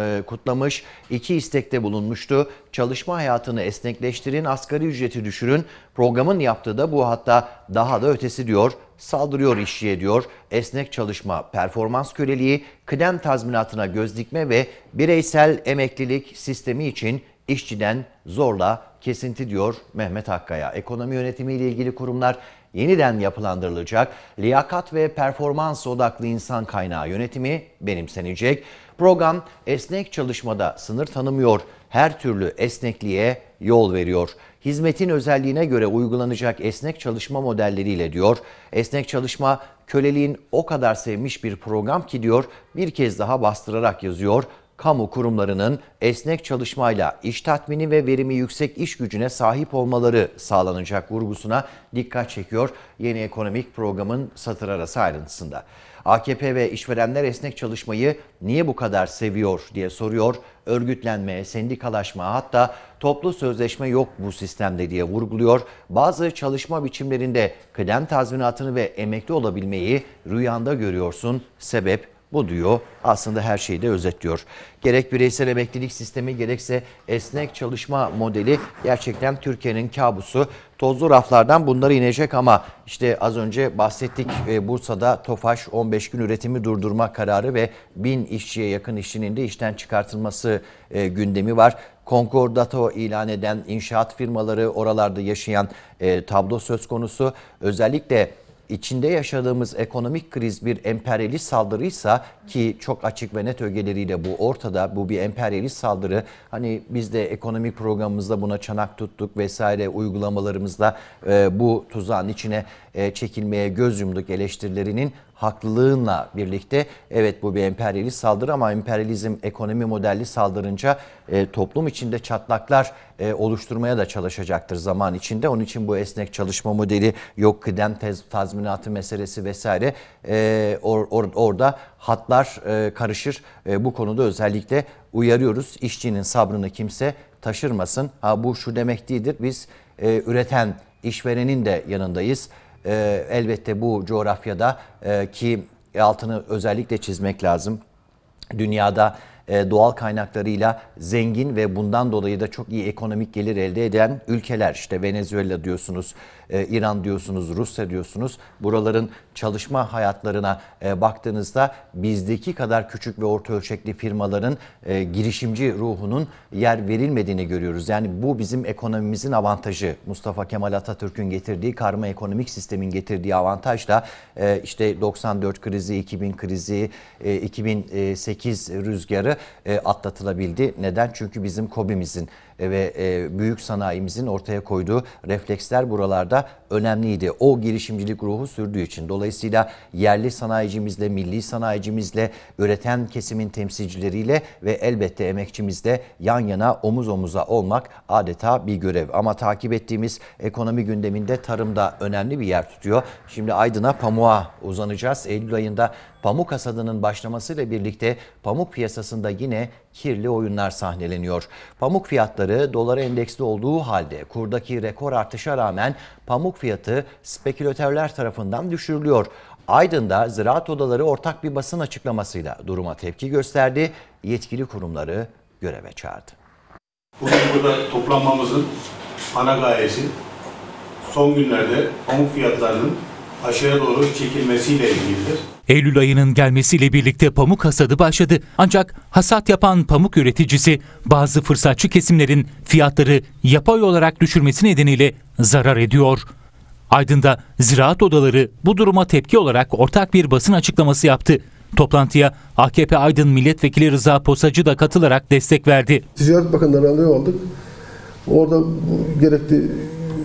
e, kutlamış, iki istekte bulunmuştu. Çalışma hayatını esnekleştirin, asgari ücreti düşürün. Programın yaptığı da bu hatta daha da ötesi diyor saldırıyor işçiye diyor. Esnek çalışma, performans köleliği, kıdem tazminatına göz dikme ve bireysel emeklilik sistemi için işçiden zorla kesinti diyor Mehmet Hakkaya. Ekonomi yönetimi ile ilgili kurumlar yeniden yapılandırılacak. Liyakat ve performans odaklı insan kaynağı yönetimi benimsenecek. Program esnek çalışmada sınır tanımıyor. Her türlü esnekliğe yol veriyor hizmetin özelliğine göre uygulanacak esnek çalışma modelleriyle diyor. Esnek çalışma köleliğin o kadar sevmiş bir program ki diyor bir kez daha bastırarak yazıyor kamu kurumlarının esnek çalışmayla iş tatmini ve verimi yüksek iş gücüne sahip olmaları sağlanacak vurgusuna dikkat çekiyor yeni ekonomik programın satır arası ayrıntısında. AKP ve işverenler esnek çalışmayı niye bu kadar seviyor diye soruyor. Örgütlenme, sendikalaşma hatta toplu sözleşme yok bu sistemde diye vurguluyor. Bazı çalışma biçimlerinde kıdem tazminatını ve emekli olabilmeyi rüyanda görüyorsun. Sebep bu diyor aslında her şeyi de özetliyor. Gerek bireysel emeklilik sistemi gerekse esnek çalışma modeli gerçekten Türkiye'nin kabusu. Tozlu raflardan bunları inecek ama işte az önce bahsettik e, Bursa'da TOFAŞ 15 gün üretimi durdurma kararı ve bin işçiye yakın işçinin de işten çıkartılması e, gündemi var. Konkordato ilan eden inşaat firmaları oralarda yaşayan e, tablo söz konusu. Özellikle içinde yaşadığımız ekonomik kriz bir emperyalist saldırıysa ki çok açık ve net ögeleriyle bu ortada bu bir emperyalist saldırı. Hani biz de ekonomik programımızda buna çanak tuttuk vesaire uygulamalarımızda e, bu tuzağın içine e, çekilmeye göz yumduk eleştirilerinin haklılığınla birlikte evet bu bir emperyalist saldırı ama emperyalizm ekonomi modelli saldırınca e, toplum içinde çatlaklar e, oluşturmaya da çalışacaktır zaman içinde. Onun için bu esnek çalışma modeli yok kıdem tez, tazminatı meselesi vesaire e, or, or, orada hatlar e, karışır. E, bu konuda özellikle uyarıyoruz. işçinin sabrını kimse taşırmasın. Ha bu şu demek değildir. Biz e, üreten işverenin de yanındayız e, elbette bu coğrafyada e, ki altını özellikle çizmek lazım. Dünyada e, doğal kaynaklarıyla zengin ve bundan dolayı da çok iyi ekonomik gelir elde eden ülkeler. işte Venezuela diyorsunuz, e, İran diyorsunuz, Rusya diyorsunuz. Buraların çalışma hayatlarına e, baktığınızda bizdeki kadar küçük ve orta ölçekli firmaların e, girişimci ruhunun yer verilmediğini görüyoruz. Yani bu bizim ekonomimizin avantajı. Mustafa Kemal Atatürk'ün getirdiği karma ekonomik sistemin getirdiği avantajla işte 94 krizi, 2000 krizi, 2008 rüzgarı e, atlatılabildi. Neden? Çünkü bizim KOBİ'mizin e, ve e, büyük sanayimizin ortaya koyduğu refleksler buralarda önemliydi. O girişimcilik ruhu sürdüğü için. Dolayısıyla yerli sanayicimizle, milli sanayicimizle, üreten kesimin temsilcileriyle ve elbette emekçimizle yan yana omuz omuza olmak adeta bir görev. Ama takip ettiğimiz ekonomi gündeminde tarım da önemli bir yer tutuyor. Şimdi Aydın'a pamuğa uzanacağız. Eylül ayında pamuk hasadının başlamasıyla birlikte pamuk piyasasında yine kirli oyunlar sahneleniyor. Pamuk fiyatları dolara endeksli olduğu halde kurdaki rekor artışa rağmen pamuk fiyatı spekülatörler tarafından düşürülüyor. Aydın'da ziraat odaları ortak bir basın açıklamasıyla duruma tepki gösterdi. Yetkili kurumları göreve çağırdı. Bugün burada toplanmamızın ana gayesi son günlerde pamuk fiyatlarının aşağıya doğru çekilmesiyle ilgilidir. Eylül ayının gelmesiyle birlikte pamuk hasadı başladı. Ancak hasat yapan pamuk üreticisi bazı fırsatçı kesimlerin fiyatları yapay olarak düşürmesi nedeniyle zarar ediyor. Aydın'da ziraat odaları bu duruma tepki olarak ortak bir basın açıklaması yaptı. Toplantıya AKP Aydın Milletvekili Rıza Posacı da katılarak destek verdi. Ticaret Bakanları alıyor olduk. Orada gerekli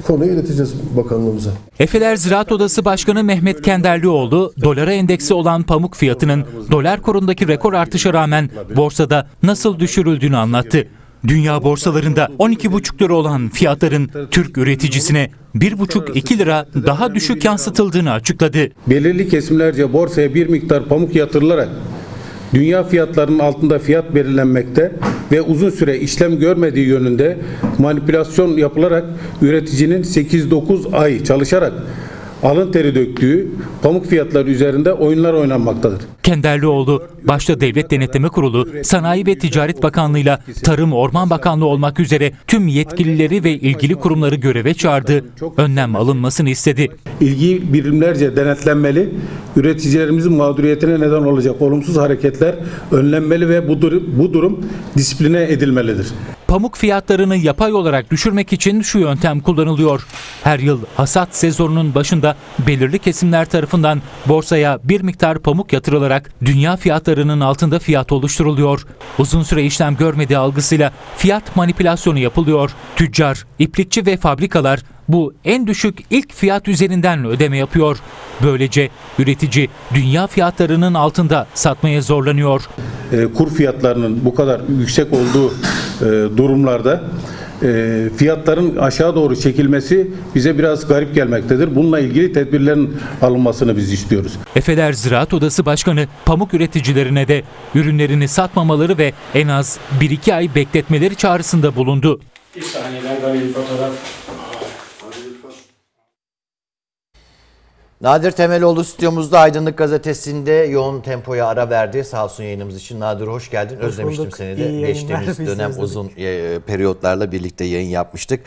konuyu ileteceğiz bakanlığımıza. Efeler Ziraat Odası Başkanı Mehmet Kenderlioğlu, dolara endeksi olan pamuk fiyatının dolar kurundaki rekor artışa rağmen borsada nasıl düşürüldüğünü anlattı. Dünya borsalarında 12,5 lira olan fiyatların Türk üreticisine 1,5-2 lira daha düşük yansıtıldığını açıkladı. Belirli kesimlerce borsaya bir miktar pamuk yatırılarak dünya fiyatlarının altında fiyat belirlenmekte ve uzun süre işlem görmediği yönünde manipülasyon yapılarak üreticinin 8-9 ay çalışarak alın teri döktüğü pamuk fiyatları üzerinde oyunlar oynanmaktadır. Kenderlioğlu, başta Devlet Denetleme Kurulu, Sanayi ve Ticaret Bakanlığı'yla Tarım Orman Bakanlığı olmak üzere tüm yetkilileri ve ilgili kurumları göreve çağırdı, önlem alınmasını istedi. İlgi birimlerce denetlenmeli, üreticilerimizin mağduriyetine neden olacak olumsuz hareketler önlenmeli ve bu durum, bu durum disipline edilmelidir pamuk fiyatlarını yapay olarak düşürmek için şu yöntem kullanılıyor. Her yıl hasat sezonunun başında belirli kesimler tarafından borsaya bir miktar pamuk yatırılarak dünya fiyatlarının altında fiyat oluşturuluyor. Uzun süre işlem görmediği algısıyla fiyat manipülasyonu yapılıyor. Tüccar, iplikçi ve fabrikalar bu en düşük ilk fiyat üzerinden ödeme yapıyor. Böylece üretici dünya fiyatlarının altında satmaya zorlanıyor. E, kur fiyatlarının bu kadar yüksek olduğu e, durumlarda e, fiyatların aşağı doğru çekilmesi bize biraz garip gelmektedir. Bununla ilgili tedbirlerin alınmasını biz istiyoruz. Efeler Ziraat Odası Başkanı pamuk üreticilerine de ürünlerini satmamaları ve en az 1-2 ay bekletmeleri çağrısında bulundu. Bir saniye Nadir Temeloğlu stüdyomuzda Aydınlık Gazetesi'nde yoğun tempoya ara verdi. Sağ olsun yayınımız için. Nadir hoş geldin. Hoş Özlemiştim bulduk. seni de. İyi Geçtiğimiz <laughs> dönem izledik. uzun e, e, periyotlarla birlikte yayın yapmıştık.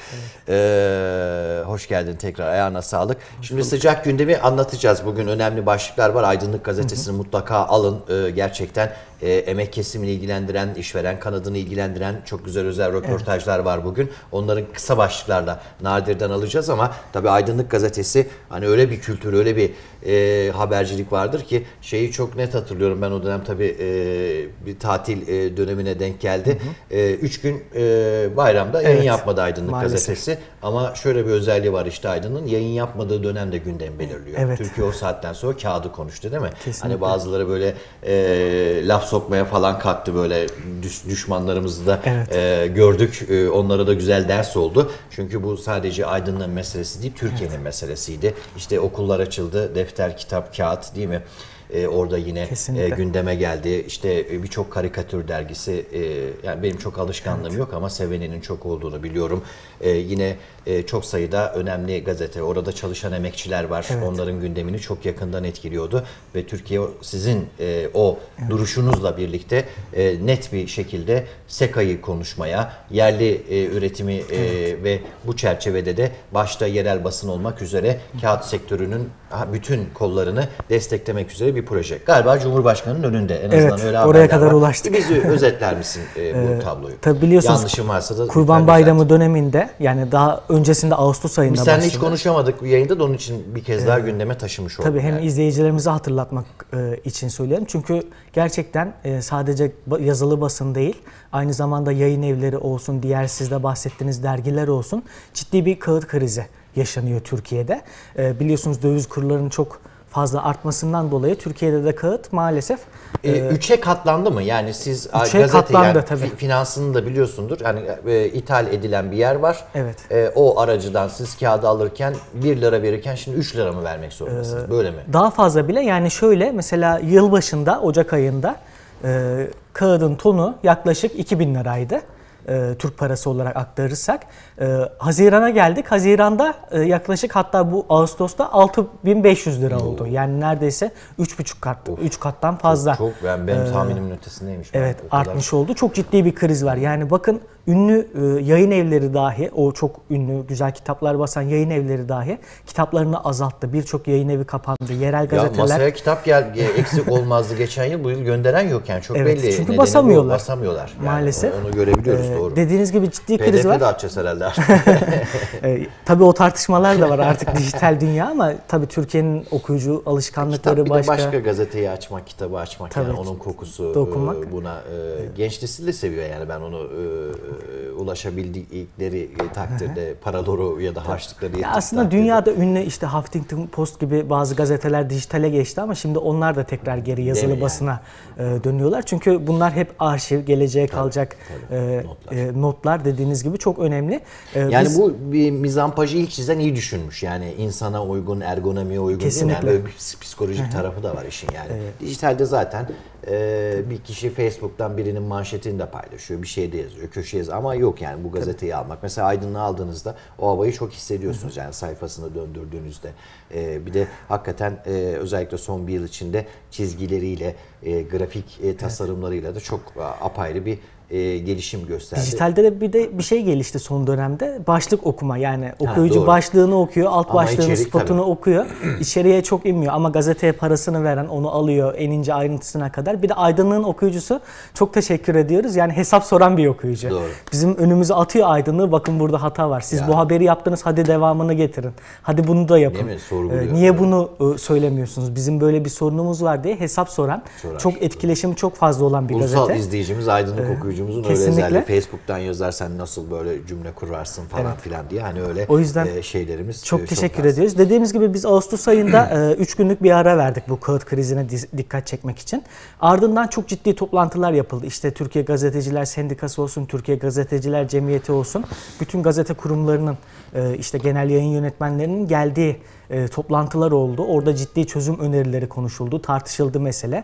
Evet. Ee, hoş geldin tekrar. Ayağına sağlık. Hoş Şimdi bulduk. sıcak gündemi anlatacağız. Bugün önemli başlıklar var. Aydınlık Gazetesi'ni mutlaka alın. Ee, gerçekten e, emek kesimini ilgilendiren, işveren kanadını ilgilendiren çok güzel özel röportajlar evet. var bugün. Onların kısa başlıklarla Nadir'den alacağız ama tabii Aydınlık Gazetesi hani öyle bir kültür, öyle böyle bir e, habercilik vardır ki şeyi çok net hatırlıyorum ben o dönem tabii e, bir tatil e, dönemine denk geldi. Hı hı. E, üç gün e, bayramda evet. yayın yapmadı Aydınlık Maalesef. gazetesi ama şöyle bir özelliği var işte Aydın'ın yayın yapmadığı dönem de gündem belirliyor. Evet. Türkiye o saatten sonra kağıdı konuştu değil mi? Hani Kesinlikle. Hani bazıları böyle e, laf sokmaya falan kalktı böyle düşmanlarımızı da evet. e, gördük. E, onlara da güzel ders oldu. Çünkü bu sadece Aydın'ın meselesi değil Türkiye'nin evet. meselesiydi. İşte okullara açıldı. Defter, kitap, kağıt değil mi? E, orada yine e, gündeme geldi. İşte e, birçok karikatür dergisi e, yani benim çok alışkanlığım evet. yok ama seveninin çok olduğunu biliyorum. E, yine e, çok sayıda önemli gazete. Orada çalışan emekçiler var. Evet. Onların gündemini çok yakından etkiliyordu ve Türkiye sizin e, o evet. duruşunuzla birlikte e, net bir şekilde SEKA'yı konuşmaya, yerli e, üretimi e, evet. ve bu çerçevede de başta yerel basın olmak üzere kağıt sektörünün bütün kollarını desteklemek üzere bir proje. Galiba Cumhurbaşkanı'nın önünde en azından evet, öyle oraya kadar var. ulaştık. Bizi özetler misin e, bu <laughs> ee, tabloyu? Tabii biliyorsunuz. Yanlışım varsa da Kurban Bayramı zaten. döneminde yani daha öncesinde Ağustos ayında Biz seninle başladı. hiç konuşamadık bu yayında da onun için bir kez daha ee, gündeme taşımış olduk. Tabii hem yani. izleyicilerimizi hatırlatmak e, için söyleyelim. Çünkü gerçekten e, sadece yazılı basın değil, aynı zamanda yayın evleri olsun, diğer sizde bahsettiğiniz dergiler olsun ciddi bir kağıt krizi yaşanıyor Türkiye'de. E, biliyorsunuz döviz kurlarının çok fazla artmasından dolayı Türkiye'de de kağıt maalesef e, e üçe katlandı mı? Yani siz üçe gazete katlandı, yani tabii. finansını da biliyorsundur. Yani e, ithal edilen bir yer var. Evet. E, o aracıdan siz kağıdı alırken 1 lira verirken şimdi 3 lira mı vermek zorundasınız? Ee, Böyle mi? Daha fazla bile yani şöyle mesela yılbaşında Ocak ayında e, kağıdın tonu yaklaşık 2000 liraydı e, Türk parası olarak aktarırsak. E, Haziran'a geldik. Haziran'da e, yaklaşık hatta bu Ağustos'ta 6500 lira Oo. oldu. Yani neredeyse 3,5 kat, 3 kattan fazla. Çok, çok ben benim e, tahminimin ee, ötesindeymiş. Evet kadar... artmış oldu. Çok ciddi bir kriz var. Yani bakın ünlü e, yayın evleri dahi o çok ünlü güzel kitaplar basan yayın evleri dahi kitaplarını azalttı. Birçok yayın evi kapandı. Yerel gazeteler. Ya masaya kitap gel eksik olmazdı geçen yıl bu yıl gönderen yok yani çok evet, belli. Çünkü basamıyorlar. Bu, basamıyorlar. Yani Maalesef. Onu görebiliyoruz ee, doğru. Dediğiniz gibi ciddi kriz PDF var. PDF'de açacağız herhalde artık. <laughs> e, tabii o tartışmalar da var artık dijital dünya ama tabii Türkiye'nin okuyucu alışkanlıkları Kitap, bir başka. De başka gazeteyi açmak, kitabı açmak tabii, yani onun kokusu dokunmak. E, buna e, genç nesil de seviyor yani ben onu e, e, ulaşabildikleri e, takdirde paradoru ya da harçlıkları ya aslında takdirde. dünyada ünlü işte Huffington Post gibi bazı gazeteler dijitale geçti ama şimdi onlar da tekrar geri yazılı yani. basına yani. E, dönüyorlar. Çünkü bunlar hep arşiv, geleceğe tabii, kalacak tabii. notlar. notlar dediğiniz gibi çok önemli. yani biz, bu bir mizampajı ilk çizen iyi düşünmüş. Yani insana uygun, ergonomiye uygun. Kesinlikle. Yani böyle bir psikolojik tarafı da var işin yani. Evet. Dijitalde zaten ee, bir kişi Facebook'tan birinin manşetini de paylaşıyor. Bir şey de yazıyor. Köşe yazıyor. Ama yok yani bu gazeteyi Tabii. almak. Mesela Aydın'ı aldığınızda o havayı çok hissediyorsunuz. Yani sayfasını döndürdüğünüzde. Ee, bir de hakikaten e, özellikle son bir yıl içinde çizgileriyle, e, grafik e, tasarımlarıyla da çok apayrı bir e, gelişim gösterdi. Dijitalde de bir de bir şey gelişti son dönemde. Başlık okuma yani okuyucu ha, başlığını okuyor, alt ama başlığını, spotunu tabii. okuyor. İçeriye çok inmiyor ama gazeteye parasını veren onu alıyor en ince ayrıntısına kadar. Bir de Aydınlığın okuyucusu çok teşekkür ediyoruz. Yani hesap soran bir okuyucu. Doğru. Bizim önümüze atıyor Aydınlığı. Bakın burada hata var. Siz ya. bu haberi yaptınız. Hadi devamını getirin. Hadi bunu da yapın. Ee, niye bunu e, söylemiyorsunuz? Bizim böyle bir sorunumuz var diye hesap soran, Sorar. çok etkileşim çok fazla olan bir Ulusal gazete. Ulusal izleyicimiz Aydınlık ee, okuyucu okuyucumuzun Kesinlikle. öyle özelliği. Facebook'tan yazarsan nasıl böyle cümle kurarsın falan evet. filan diye hani öyle o yüzden e, şeylerimiz çok, e, çok teşekkür lazım. ediyoruz. Dediğimiz gibi biz Ağustos ayında 3 e, günlük bir ara verdik bu kağıt krizine dikkat çekmek için. Ardından çok ciddi toplantılar yapıldı. İşte Türkiye Gazeteciler Sendikası olsun, Türkiye Gazeteciler Cemiyeti olsun. Bütün gazete kurumlarının ee, işte genel yayın yönetmenlerinin geldiği e, toplantılar oldu. Orada ciddi çözüm önerileri konuşuldu, tartışıldı mesele.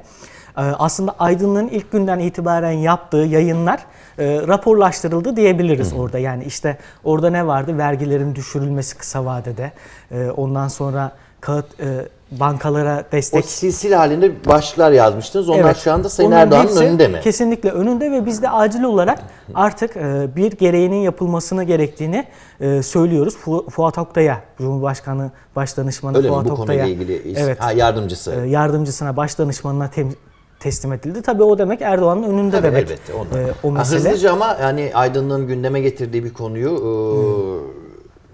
Ee, aslında Aydın'ın ilk günden itibaren yaptığı yayınlar e, raporlaştırıldı diyebiliriz Hı. orada. Yani işte orada ne vardı? Vergilerin düşürülmesi kısa vadede. Ee, ondan sonra kağıt e, bankalara destek. O silsil halinde başlıklar yazmıştınız. Onlar evet. şu anda Sayın Onun Erdoğan'ın önünde mi? Kesinlikle önünde ve biz de acil olarak artık e, bir gereğinin yapılmasını gerektiğini e, söylüyoruz. Fu Fuat Oktay'a, Cumhurbaşkanı Başdanışmanı Öyle Fuat mi? Bu Oktay'a. ilgili iş. evet, ha, yardımcısı. E, yardımcısına, başdanışmanına teslim edildi. Tabii o demek Erdoğan'ın önünde Tabii demek. Elbette, ondan. e, o mesele. Ha, hızlıca ama yani aydınlığın gündeme getirdiği bir konuyu e, hmm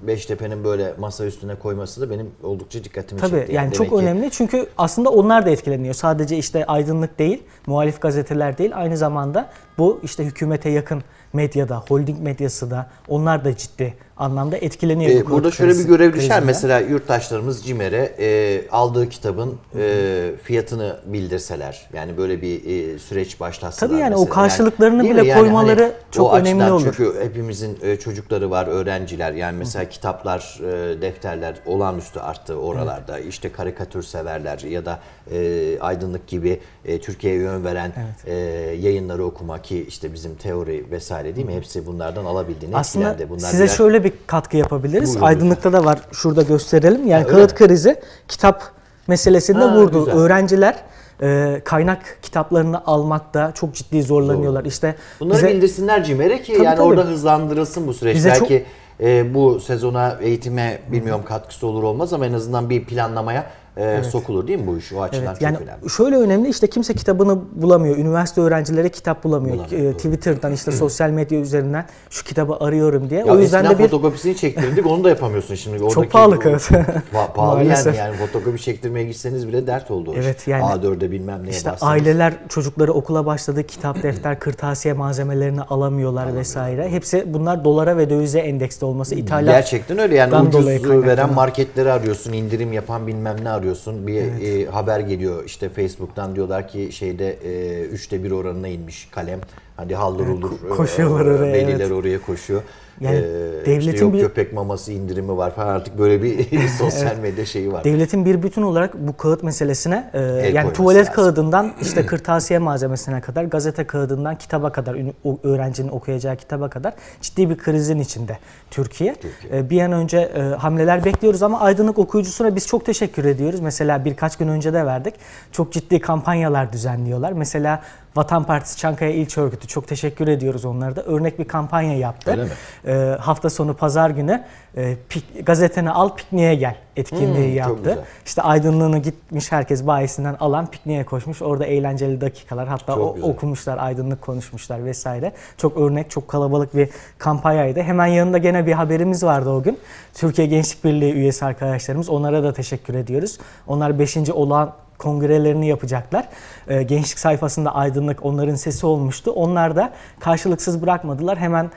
Beştepe'nin böyle masa üstüne koyması da benim oldukça dikkatimi Tabii, çekti. Tabii yani, yani çok ki... önemli çünkü aslında onlar da etkileniyor. Sadece işte aydınlık değil, muhalif gazeteler değil aynı zamanda bu işte hükümete yakın medyada, holding medyası da onlar da ciddi anlamda etkileniyor. Ee, bu burada şöyle krizi, bir görev düşer. Krizine. Mesela yurttaşlarımız CİMER'e e, aldığı kitabın e, fiyatını bildirseler. Yani böyle bir e, süreç başlatsalar. Tabii yani mesela. Hani o karşılıklarını yani, bile yani koymaları hani, çok önemli açıdan, olur. Çünkü hepimizin e, çocukları var, öğrenciler. Yani mesela Hı. kitaplar, e, defterler olağanüstü arttı oralarda. Evet. İşte karikatür severler ya da e, aydınlık gibi e, Türkiye'ye yön veren evet. e, yayınları okumak ki işte bizim teori vesaire değil mi? Hepsi bunlardan alabildiğini Aslında bunlar size şöyle bir bir katkı yapabiliriz. Buyurun. Aydınlık'ta da var. Şurada gösterelim. Yani ha, kağıt krizi kitap meselesinde ha, vurdu. Güzel. Öğrenciler e, kaynak kitaplarını almakta çok ciddi zorlanıyorlar. Doğru. İşte Bunları bize, bildirsinler CİMER'e ki tabii, yani tabii. orada hızlandırılsın bu süreç. Bize Belki çok... e, bu sezona eğitime bilmiyorum katkısı olur olmaz ama en azından bir planlamaya e, evet. sokulur değil mi bu iş? O açıdan evet. çok yani önemli. Şöyle önemli işte kimse kitabını bulamıyor. Üniversite öğrencileri kitap bulamıyor. bulamıyor e, Twitter'dan işte <clears throat> sosyal medya üzerinden şu kitabı arıyorum diye. Ya o yüzden de bir fotokopisini çektirdik. onu da yapamıyorsun şimdi. Oradaki çok pahalı o... kız. <laughs> pahalı yani. Yani fotokopi çektirmeye gitseniz bile dert oldu. Evet yani. A4'e bilmem neye İşte bassanız. aileler çocukları okula başladı. Kitap, <clears throat> defter, kırtasiye malzemelerini alamıyorlar vesaire. Hepsi bunlar dolara ve dövize endeksli olması. İthalat Gerçekten öyle yani ucuz veren marketleri arıyorsun. indirim yapan bilmem ne arıyorsun arıyorsun. Bir evet. e, haber geliyor işte Facebook'tan diyorlar ki şeyde e, üçte bir oranına inmiş kalem. Hani haldır olur. Koşuyorlar e, oraya. Veliler evet. oraya koşuyor. Yani ee, devletin işte yok bir, köpek maması indirimi var falan artık böyle bir <laughs> sosyal medya şeyi var. Devletin bir bütün olarak bu kağıt meselesine e, yani tuvalet lazım. kağıdından <clears throat> işte kırtasiye malzemesine kadar, gazete kağıdından kitaba kadar, öğrencinin okuyacağı kitaba kadar ciddi bir krizin içinde Türkiye. Türkiye. E, bir an önce e, hamleler bekliyoruz ama aydınlık okuyucusuna biz çok teşekkür ediyoruz. Mesela birkaç gün önce de verdik. Çok ciddi kampanyalar düzenliyorlar. Mesela Vatan Partisi Çankaya İlçe Örgütü çok teşekkür ediyoruz onlara da. Örnek bir kampanya yaptı. Öyle mi? E, e, hafta sonu pazar günü e, pik, gazeteni al pikniğe gel etkinliği hmm, yaptı. İşte aydınlığını gitmiş herkes bayisinden alan pikniğe koşmuş. Orada eğlenceli dakikalar hatta o, okumuşlar, aydınlık konuşmuşlar vesaire. Çok örnek, çok kalabalık bir kampanyaydı. Hemen yanında gene bir haberimiz vardı o gün. Türkiye Gençlik Birliği üyesi arkadaşlarımız onlara da teşekkür ediyoruz. Onlar 5. olağan kongrelerini yapacaklar. Ee, gençlik sayfasında Aydınlık onların sesi olmuştu. Onlar da karşılıksız bırakmadılar. Hemen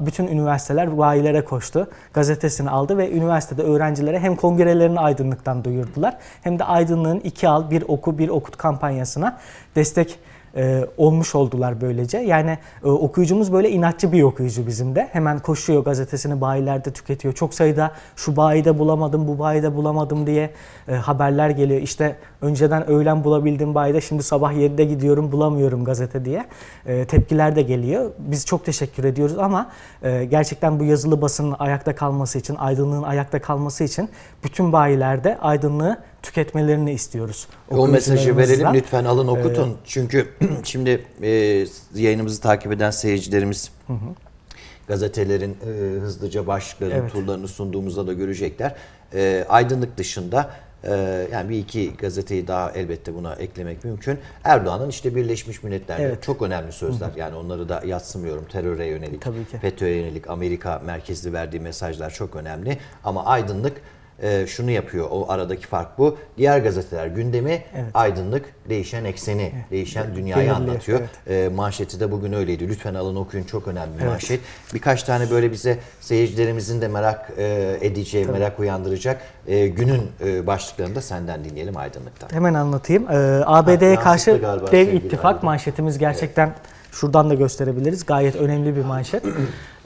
bütün üniversiteler bayilere koştu. Gazetesini aldı ve üniversitede öğrencilere hem kongrelerini Aydınlık'tan duyurdular hem de Aydınlığın iki al, bir oku, bir okut kampanyasına destek e, olmuş oldular böylece. Yani e, okuyucumuz böyle inatçı bir okuyucu bizim de. Hemen koşuyor gazetesini bayilerde tüketiyor. Çok sayıda şu bayide bulamadım, bu bayide bulamadım diye e, haberler geliyor. İşte Önceden öğlen bulabildim bayda şimdi sabah 7'de gidiyorum bulamıyorum gazete diye e, tepkiler de geliyor. Biz çok teşekkür ediyoruz ama e, gerçekten bu yazılı basının ayakta kalması için, aydınlığın ayakta kalması için bütün bayilerde aydınlığı tüketmelerini istiyoruz. E, o mesajı verelim lütfen alın ee, okutun. Ee, Çünkü <clears throat> şimdi e, yayınımızı takip eden seyircilerimiz hı hı. gazetelerin e, hızlıca başlıklarını, evet. turlarını sunduğumuzda da görecekler. E, aydınlık dışında ee, yani bir iki gazeteyi daha elbette buna eklemek mümkün. Erdoğan'ın işte Birleşmiş Milletler'de evet. çok önemli sözler. Hı hı. Yani onları da yatsımıyorum. Teröre yönelik, FETÖ'ye yönelik, Amerika merkezli verdiği mesajlar çok önemli. Ama aydınlık e, şunu yapıyor. O aradaki fark bu. Diğer gazeteler gündemi evet. aydınlık, değişen ekseni, evet. değişen evet. dünyayı Genelliği, anlatıyor. Evet. E, manşeti de bugün öyleydi. Lütfen alın okuyun. Çok önemli evet. manşet. Birkaç tane böyle bize seyircilerimizin de merak e, edeceği, Tabii. merak uyandıracak e, günün e, başlıklarını da senden dinleyelim aydınlıktan. Hemen anlatayım. E, ee, ABD'ye karşı dev ittifak aydın. manşetimiz gerçekten evet Şuradan da gösterebiliriz. Gayet önemli bir manşet. <clears throat>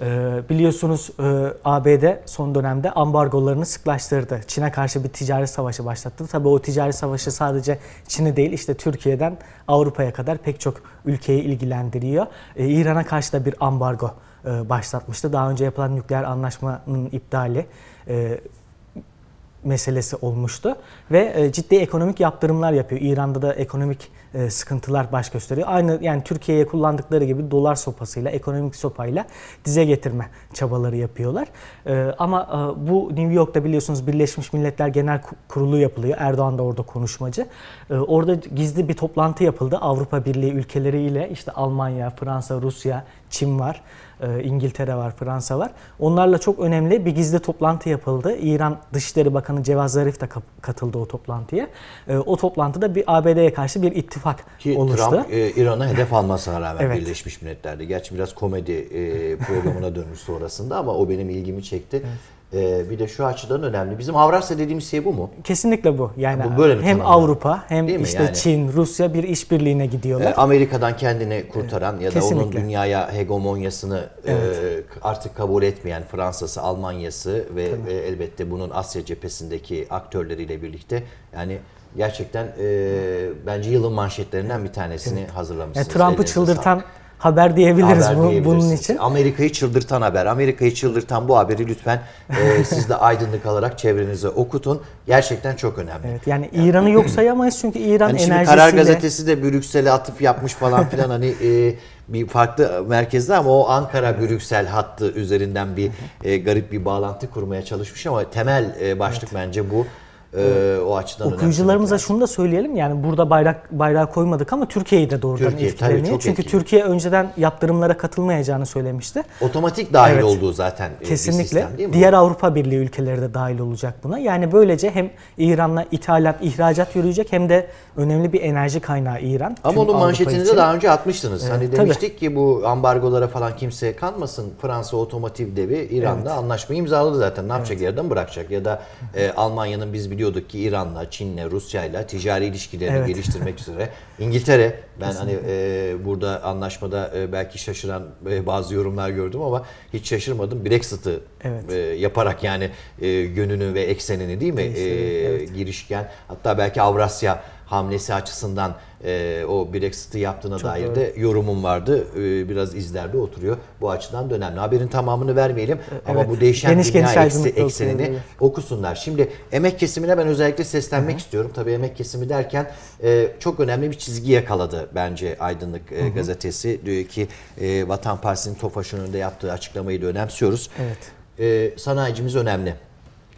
Ee, biliyorsunuz e, ABD son dönemde ambargolarını sıklaştırdı. Çin'e karşı bir ticari savaşı başlattı. Tabii o ticari savaşı sadece Çin'i değil işte Türkiye'den Avrupa'ya kadar pek çok ülkeyi ilgilendiriyor. E, İran'a karşı da bir ambargo e, başlatmıştı. Daha önce yapılan nükleer anlaşmanın iptali meselesi olmuştu ve ciddi ekonomik yaptırımlar yapıyor. İran'da da ekonomik e, sıkıntılar baş gösteriyor. Aynı yani Türkiye'ye kullandıkları gibi dolar sopasıyla, ekonomik sopayla dize getirme çabaları yapıyorlar. E, ama e, bu New York'ta biliyorsunuz Birleşmiş Milletler Genel Kurulu yapılıyor. Erdoğan da orada konuşmacı. orada gizli bir toplantı yapıldı Avrupa Birliği ülkeleriyle. işte Almanya, Fransa, Rusya, Çin var. E, İngiltere var, Fransa var. Onlarla çok önemli bir gizli toplantı yapıldı. İran Dışişleri Bakanı Cevaz Zarif de katıldı o toplantıya. E, o toplantıda bir ABD'ye karşı bir ittifak Ki oluştu. Trump e, İran'a hedef almasına rağmen evet. Birleşmiş Milletler'de. Gerçi biraz komedi programına dönmüş sonrasında ama o benim ilgimi çekti. Evet. Ee, bir de şu açıdan önemli. Bizim Avrasya dediğimiz şey bu mu? Kesinlikle bu. Yani bu böyle hem tanımlı? Avrupa hem Değil işte yani, Çin, Rusya bir işbirliğine gidiyorlar. E, Amerika'dan kendini kurtaran ya da Kesinlikle. onun dünyaya hegemonyasını e, evet. e, artık kabul etmeyen Fransa'sı, Almanya'sı ve, ve elbette bunun Asya cephesindeki aktörleriyle birlikte yani gerçekten e, bence yılın manşetlerinden bir tanesini evet. hazırlamışsınız. Yani Trump'ı çıldırtan sağlık haber diyebiliriz haber bu, bunun için. Amerika'yı çıldırtan haber. Amerika'yı çıldırtan bu haberi lütfen e, <laughs> siz de aydınlık alarak çevrenize okutun. Gerçekten çok önemli. Evet yani, yani İran'ı yok <clears throat> sayamayız çünkü İran yani enerjisiyle. Karar gazetesi de Brüksel'e atıf yapmış falan filan hani e, bir farklı merkezde ama o Ankara Brüksel hattı üzerinden bir e, garip bir bağlantı kurmaya çalışmış ama temel e, başlık evet. bence bu. Ee, o açıdan Okuyucularımıza şunu da söyleyelim yani burada bayrak bayrağı koymadık ama Türkiye'yi de doğrudan Türkiye, etkileniyor. Tabii, çok Çünkü etkili. Türkiye önceden yaptırımlara katılmayacağını söylemişti. Otomatik dahil evet. olduğu zaten e, Kesinlikle. bir sistem değil mi? Diğer Avrupa Birliği ülkeleri de dahil olacak buna. Yani böylece hem İran'la ithalat, ihracat yürüyecek hem de önemli bir enerji kaynağı İran. Ama onun manşetinde daha önce atmıştınız. Evet, hani demiştik tabii. ki bu ambargolara falan kimse kanmasın. Fransa otomotiv devi İran'da evet. anlaşmayı imzaladı zaten. Ne yapacak evet. yerden bırakacak ya da e, Almanya'nın biz bir biliyorduk ki İran'la, Çin'le, Rusya'yla ticari ilişkilerini evet. geliştirmek üzere. İngiltere, ben <laughs> hani, Kesinlikle. hani e, burada anlaşmada e, belki şaşıran e, bazı yorumlar gördüm ama hiç şaşırmadım. Brexit'ı evet. e, yaparak yani e, yönünü ve eksenini değil mi e, evet. girişken hatta belki Avrasya hamlesi açısından e, o Brexit'i yaptığına Çok dair doğru. de yorumum vardı. E, biraz izlerde oturuyor. Bu açıdan önemli. Haberin tamamını vermeyelim evet. ama bu değişen geniş, dünya geniş ekse, eksenini diye. okusunlar. Şimdi emek kesimine ben özellikle seslenmek Hı-hı. istiyorum. Tabii emek kesimi derken e, çok önemli bir çizgi yakaladı bence Aydınlık e, gazetesi. Diyor ki e, Vatan Partisi'nin TOFAŞ'ın önünde yaptığı açıklamayı da önemsiyoruz. Evet. E, sanayicimiz önemli.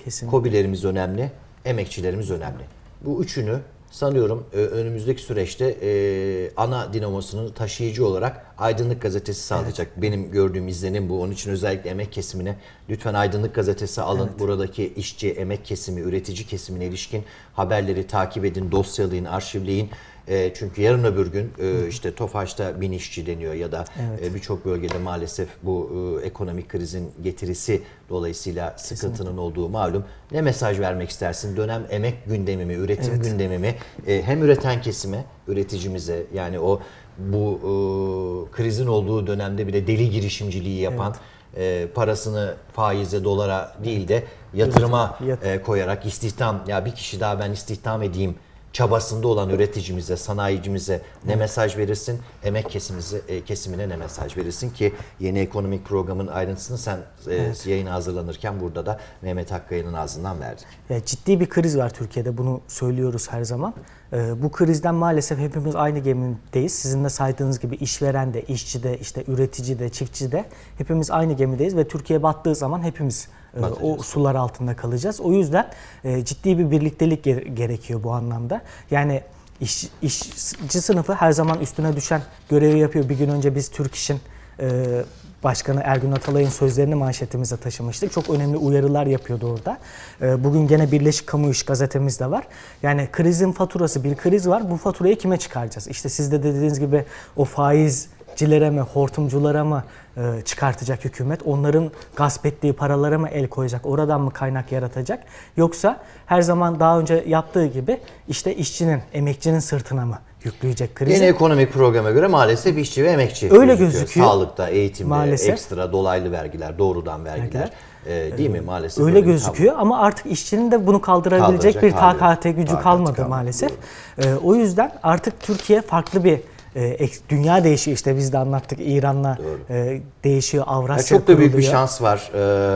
Kesinlikle. Kobilerimiz önemli, emekçilerimiz önemli. Bu üçünü sanıyorum e, önümüzdeki süreçte e, ana dinamosunun taşıyıcı olarak Aydınlık Gazetesi sağlayacak. Evet. Benim gördüğüm izlenim bu. Onun için özellikle emek kesimine lütfen Aydınlık Gazetesi alın. Evet. Buradaki işçi, emek kesimi, üretici kesimine ilişkin haberleri takip edin, dosyalayın, arşivleyin. E, çünkü yarın öbür gün e, işte Tofaş'ta bin işçi deniyor ya da evet. E, birçok bölgede maalesef bu ekonomik krizin getirisi dolayısıyla sıkıntının Kesinlikle. olduğu malum. Ne mesaj vermek istersin? Dönem emek gündemi mi, üretim evet. gündemi mi? hem üreten kesime, üreticimize yani o bu krizin olduğu dönemde bile deli girişimciliği yapan evet parasını faize, dolara değil de yatırıma e, koyarak istihdam ya bir kişi daha ben istihdam edeyim çabasında olan üreticimize, sanayicimize ne mesaj verirsin? Emek kesimizi e, kesimine ne mesaj verirsin ki yeni ekonomik programın ayrıntısını sen e, evet. yayına hazırlanırken burada da Mehmet Hakkaya'nın ağzından verdik. ciddi bir kriz var Türkiye'de. Bunu söylüyoruz her zaman. E, bu krizden maalesef hepimiz aynı gemideyiz. Sizin de saydığınız gibi işveren de, işçi de, işte üretici de, çiftçi de hepimiz aynı gemideyiz ve Türkiye battığı zaman hepimiz Batacağız. Ee, o sular altında kalacağız. O yüzden e, ciddi bir birliktelik gerekiyor bu anlamda. Yani iş, işçi sınıfı her zaman üstüne düşen görevi yapıyor. Bir gün önce biz Türk İş'in e, Başkanı Ergün Atalay'ın sözlerini manşetimize taşımıştık. Çok önemli uyarılar yapıyordu orada. E, bugün gene Birleşik Kamu İş gazetemiz de var. Yani krizin faturası bir kriz var. Bu faturayı kime çıkaracağız? İşte siz de dediğiniz gibi o faizcilere mi, hortumculara mı, e, çıkartacak hükümet? Onların gasp ettiği paralara mı el koyacak? Oradan mı kaynak yaratacak? Yoksa her zaman daha önce yaptığı gibi işte işçinin, emekçinin sırtına mı yükleyecek krizi? Yeni ekonomik programa göre maalesef işçi ve emekçi Öyle gözüküyor. gözüküyor. Sağlıkta, eğitimde, maalesef. ekstra dolaylı vergiler, doğrudan vergiler. Vergiler. E, değil mi ee, maalesef? Öyle, öyle gözüküyor ama artık işçinin de bunu kaldırabilecek Kaldıracak bir takate gücü kalmadı, kalmadı maalesef. E, o yüzden artık Türkiye farklı bir e, dünya değişiyor işte biz de anlattık İran'la e, değişiyor Avrasya yani Çok da büyük bir şans var.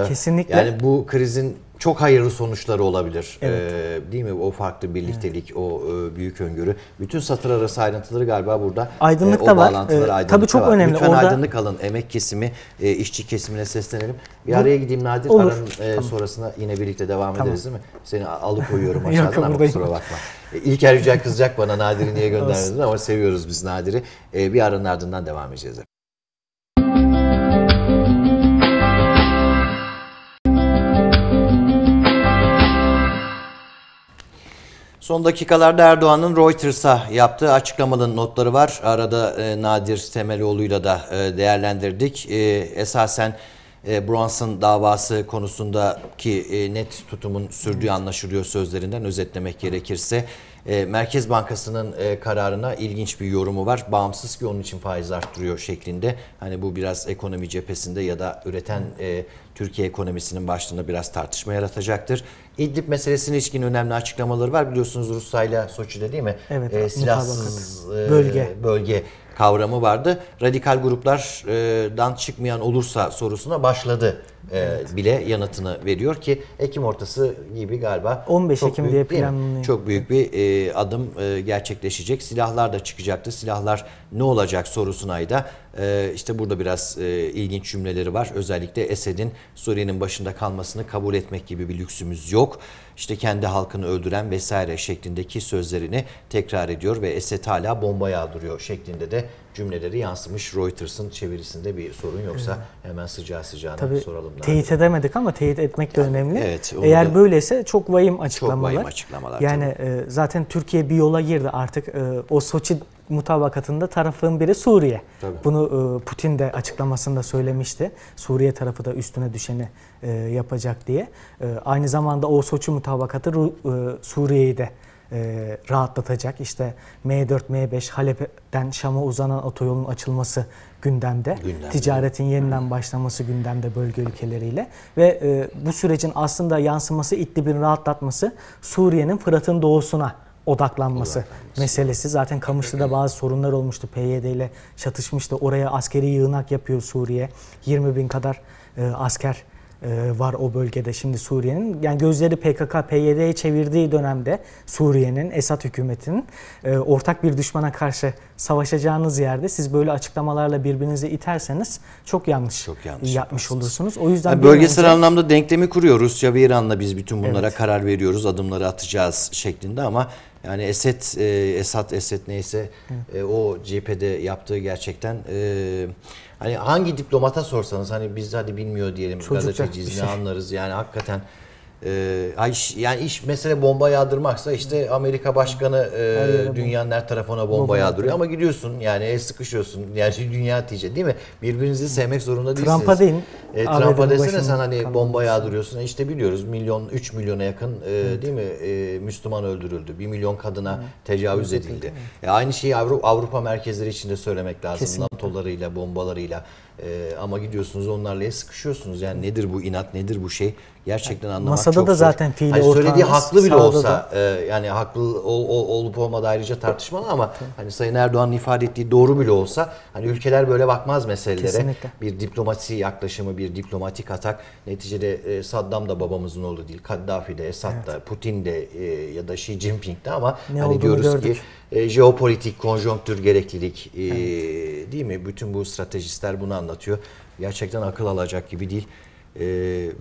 Ee, Kesinlikle. Yani bu krizin çok hayırlı sonuçları olabilir. Evet. Ee, değil mi? O farklı birliktelik, evet. o e, büyük öngörü. Bütün satır arası ayrıntıları galiba burada. E, aydınlık e, da var. Bağlantılar, e, aydınlık tabii çok var. önemli. Lütfen Orada... aydınlık alın. Emek kesimi, e, işçi kesimine seslenelim. Bir araya gideyim Nadir. Olur. Aranın e, tamam. sonrasına yine birlikte devam tamam. ederiz değil mi? Seni alıkoyuyorum <laughs> aşağıdan ama kusura bakma. E, İlker Yücel kızacak bana Nadir'i niye <laughs> gönderdin ama seviyoruz biz Nadir'i. E, bir aranın ardından devam edeceğiz. Son dakikalarda Erdoğan'ın Reuters'a yaptığı açıklamanın notları var. Arada e, Nadir Temeloğlu'yla da e, değerlendirdik. E, esasen e, Brunson davası konusundaki e, net tutumun sürdüğü anlaşılıyor sözlerinden özetlemek gerekirse. E, Merkez Bankası'nın e, kararına ilginç bir yorumu var. Bağımsız ki onun için faiz arttırıyor şeklinde. Hani bu biraz ekonomi cephesinde ya da üreten e, Türkiye ekonomisinin başlığında biraz tartışma yaratacaktır. İdlib meselesine ilişkin önemli açıklamaları var. Biliyorsunuz Rusya ile Soçi'de değil mi? Evet. E, silahsız e, bölge. bölge kavramı vardı. Radikal gruplardan çıkmayan olursa sorusuna başladı e, evet. bile yanıtını veriyor ki Ekim ortası gibi galiba 15 Ekim büyük, diye planlanıyor. Çok büyük bir e, adım e, gerçekleşecek. Silahlar da çıkacaktı. Silahlar ne olacak sorusuna da e, işte burada biraz e, ilginç cümleleri var. Özellikle Esed'in Suriye'nin başında kalmasını kabul etmek gibi bir lüksümüz yok. İşte kendi halkını öldüren vesaire şeklindeki sözlerini tekrar ediyor ve Esed hala bomba yağdırıyor şeklinde de cümleleri yansımış Reuters'ın çevirisinde bir sorun yoksa hemen sıcağı sıcağına Tabii soralım. Teyit abi. edemedik ama teyit etmek de yani, önemli. Evet, Eğer böyleyse çok vahim açıklamalar. Çok vahim açıklamalar. Yani e, zaten Türkiye bir yola girdi artık e, o Soçi mutabakatında tarafın biri Suriye. Tabii. Bunu e, Putin de açıklamasında söylemişti. Suriye tarafı da üstüne düşeni e, yapacak diye. E, aynı zamanda o Soçi mutabakatı e, Suriye'yi de e, rahatlatacak. İşte M4, M5 Halep'ten Şam'a uzanan otoyolun açılması gündemde. gündemde. Ticaretin yeniden hmm. başlaması gündemde bölge ülkeleriyle. Ve e, bu sürecin aslında yansıması İdlib'in rahatlatması Suriye'nin Fırat'ın doğusuna odaklanması, odaklanması meselesi. Zaten Kamışlı'da bazı sorunlar olmuştu. PYD ile çatışmıştı. Oraya askeri yığınak yapıyor Suriye. 20 bin kadar e, asker e, var o bölgede şimdi Suriye'nin. Yani gözleri PKK, PYD'ye çevirdiği dönemde Suriye'nin, Esad hükümetinin e, ortak bir düşmana karşı savaşacağınız yerde siz böyle açıklamalarla birbirinizi iterseniz çok yanlış, çok yanlış yapmış olursunuz. O yüzden yani bölgesel önce... anlamda denklemi kuruyor. Rusya ve İran'la biz bütün bunlara evet. karar veriyoruz, adımları atacağız şeklinde ama yani Esed, e, Esat Esed neyse e, o cephede yaptığı gerçekten e, hani hangi diplomata sorsanız hani biz hadi bilmiyor diyelim Çocukça gazeteciyiz ne şey. anlarız yani hakikaten ee, yani iş mesele bomba yağdırmaksa işte Amerika Başkanı e, dünyanın her tarafına bomba, bomba yağdırıyor ama gidiyorsun yani el sıkışıyorsun yani dünya tice değil mi? Birbirinizi sevmek zorunda değilsiniz. Trump'a deyin. E, Trump'a desene sen hani bomba yağdırıyorsun. E, işte biliyoruz milyon 3 milyona yakın e, değil mi e, Müslüman öldürüldü. 1 milyon kadına evet. tecavüz edildi. E, aynı şeyi Avrupa, Avrupa merkezleri için de söylemek lazım. Kesinlikle. NATO'larıyla bombalarıyla e, ama gidiyorsunuz onlarla sıkışıyorsunuz. Yani nedir bu inat, nedir bu şey? Gerçekten anlamak Masada çok zor. Masada da zaten fiili hani Söylediği haklı bile olsa e, yani haklı ol, ol, olup olmadı ayrıca tartışmalı ama Tabii. hani Sayın Erdoğan'ın ifade ettiği doğru bile olsa hani ülkeler böyle bakmaz meselelere. Kesinlikle. Bir diplomasi yaklaşımı, bir diplomatik atak. Neticede e, Saddam da babamızın oğlu değil. Kaddafi de, Esad evet. da, Putin de e, ya da Xi Jinping de ama ne hani diyoruz gördük. ki e, jeopolitik, konjonktür gereklilik e, evet. değil mi? Bütün bu stratejistler bunu anlatıyor. Gerçekten akıl alacak gibi değil. E,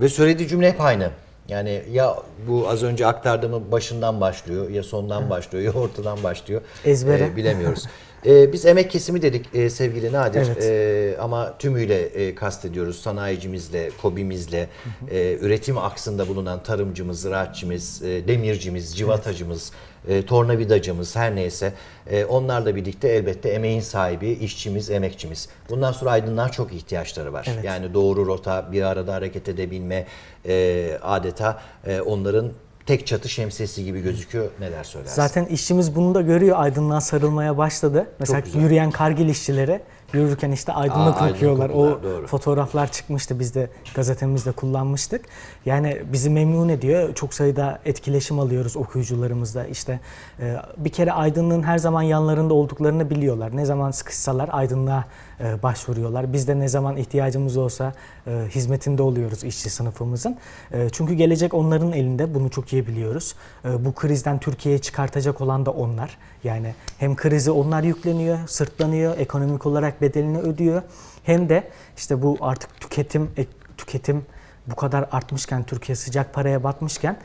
ve söylediği cümle hep aynı. Yani ya bu az önce aktardığımın başından başlıyor ya sondan başlıyor <laughs> ya ortadan başlıyor. Ezbere. E, bilemiyoruz. e, biz emek kesimi dedik e, sevgili Nadir evet. e, ama tümüyle e, kastediyoruz sanayicimizle, kobimizle, e, üretim aksında bulunan tarımcımız, ziraatçımız, e, demircimiz, civatacımız, evet e, tornavidacımız her neyse e, onlarla birlikte elbette emeğin sahibi işçimiz, emekçimiz. Bundan sonra aydınlar çok ihtiyaçları var. Evet. Yani doğru rota, bir arada hareket edebilme e, adeta e, onların tek çatı şemsiyesi gibi gözüküyor. Neler söylersin? Zaten işçimiz bunu da görüyor. Aydınlığa sarılmaya başladı. Mesela yürüyen Kargil işçileri yürürken işte aydınlık Aa, okuyorlar. Aydınlık okular, o doğru. fotoğraflar çıkmıştı biz de gazetemizde kullanmıştık. Yani bizi memnun ediyor. Çok sayıda etkileşim alıyoruz okuyucularımızda. İşte e, bir kere aydınlığın her zaman yanlarında olduklarını biliyorlar. Ne zaman sıkışsalar aydınlığa e, başvuruyorlar. Biz de ne zaman ihtiyacımız olsa e, hizmetinde oluyoruz işçi sınıfımızın. E, çünkü gelecek onların elinde bunu çok iyi biliyoruz. bu krizden Türkiye'yi çıkartacak olan da onlar. Yani hem krizi onlar yükleniyor, sırtlanıyor, ekonomik olarak bedelini ödüyor. Hem de işte bu artık tüketim tüketim bu kadar artmışken Türkiye sıcak paraya batmışken